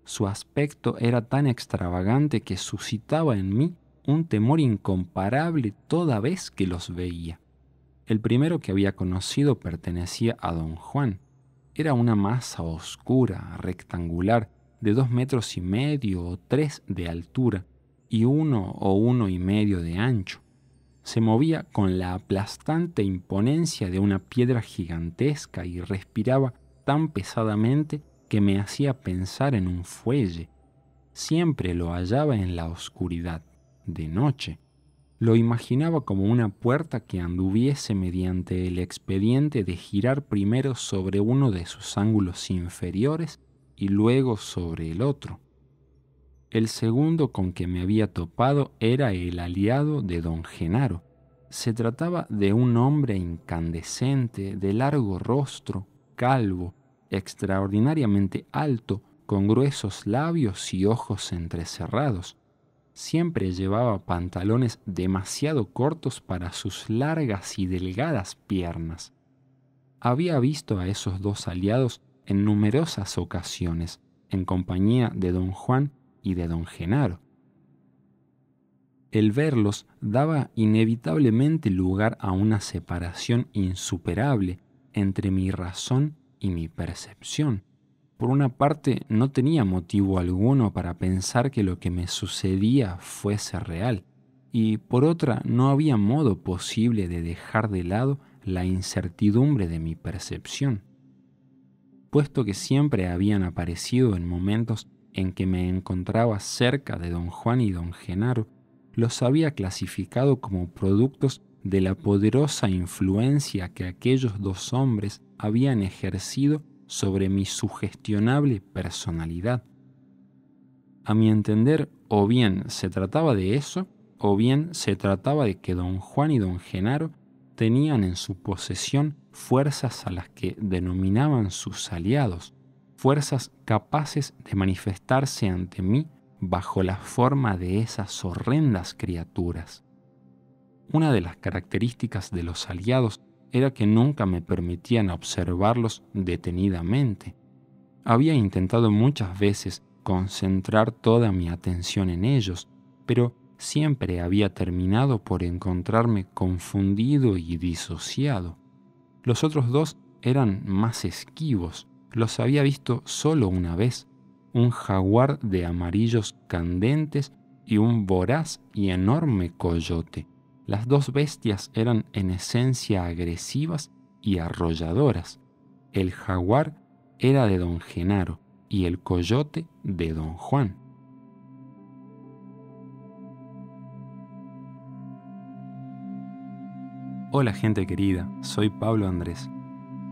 Su aspecto era tan extravagante que suscitaba en mí un temor incomparable toda vez que los veía. El primero que había conocido pertenecía a don Juan. Era una masa oscura, rectangular, de dos metros y medio o tres de altura y uno o uno y medio de ancho. Se movía con la aplastante imponencia de una piedra gigantesca y respiraba tan pesadamente que me hacía pensar en un fuelle. Siempre lo hallaba en la oscuridad, de noche, lo imaginaba como una puerta que anduviese mediante el expediente de girar primero sobre uno de sus ángulos inferiores y luego sobre el otro. El segundo con que me había topado era el aliado de don Genaro. Se trataba de un hombre incandescente, de largo rostro, calvo, extraordinariamente alto, con gruesos labios y ojos entrecerrados siempre llevaba pantalones demasiado cortos para sus largas y delgadas piernas. Había visto a esos dos aliados en numerosas ocasiones, en compañía de don Juan y de don Genaro. El verlos daba inevitablemente lugar a una separación insuperable entre mi razón y mi percepción. Por una parte, no tenía motivo alguno para pensar que lo que me sucedía fuese real, y por otra, no había modo posible de dejar de lado la incertidumbre de mi percepción, puesto que siempre habían aparecido en momentos en que me encontraba cerca de don Juan y don Genaro, los había clasificado como productos de la poderosa influencia que aquellos dos hombres habían ejercido sobre mi sugestionable personalidad. A mi entender, o bien se trataba de eso, o bien se trataba de que don Juan y don Genaro tenían en su posesión fuerzas a las que denominaban sus aliados, fuerzas capaces de manifestarse ante mí bajo la forma de esas horrendas criaturas. Una de las características de los aliados era que nunca me permitían observarlos detenidamente. Había intentado muchas veces concentrar toda mi atención en ellos, pero siempre había terminado por encontrarme confundido y disociado. Los otros dos eran más esquivos, los había visto solo una vez, un jaguar de amarillos candentes y un voraz y enorme coyote. Las dos bestias eran en esencia agresivas y arrolladoras. El jaguar era de don Genaro y el coyote de don Juan. Hola gente querida, soy Pablo Andrés.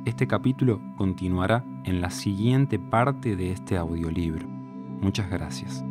Este capítulo continuará en la siguiente parte de este audiolibro. Muchas gracias.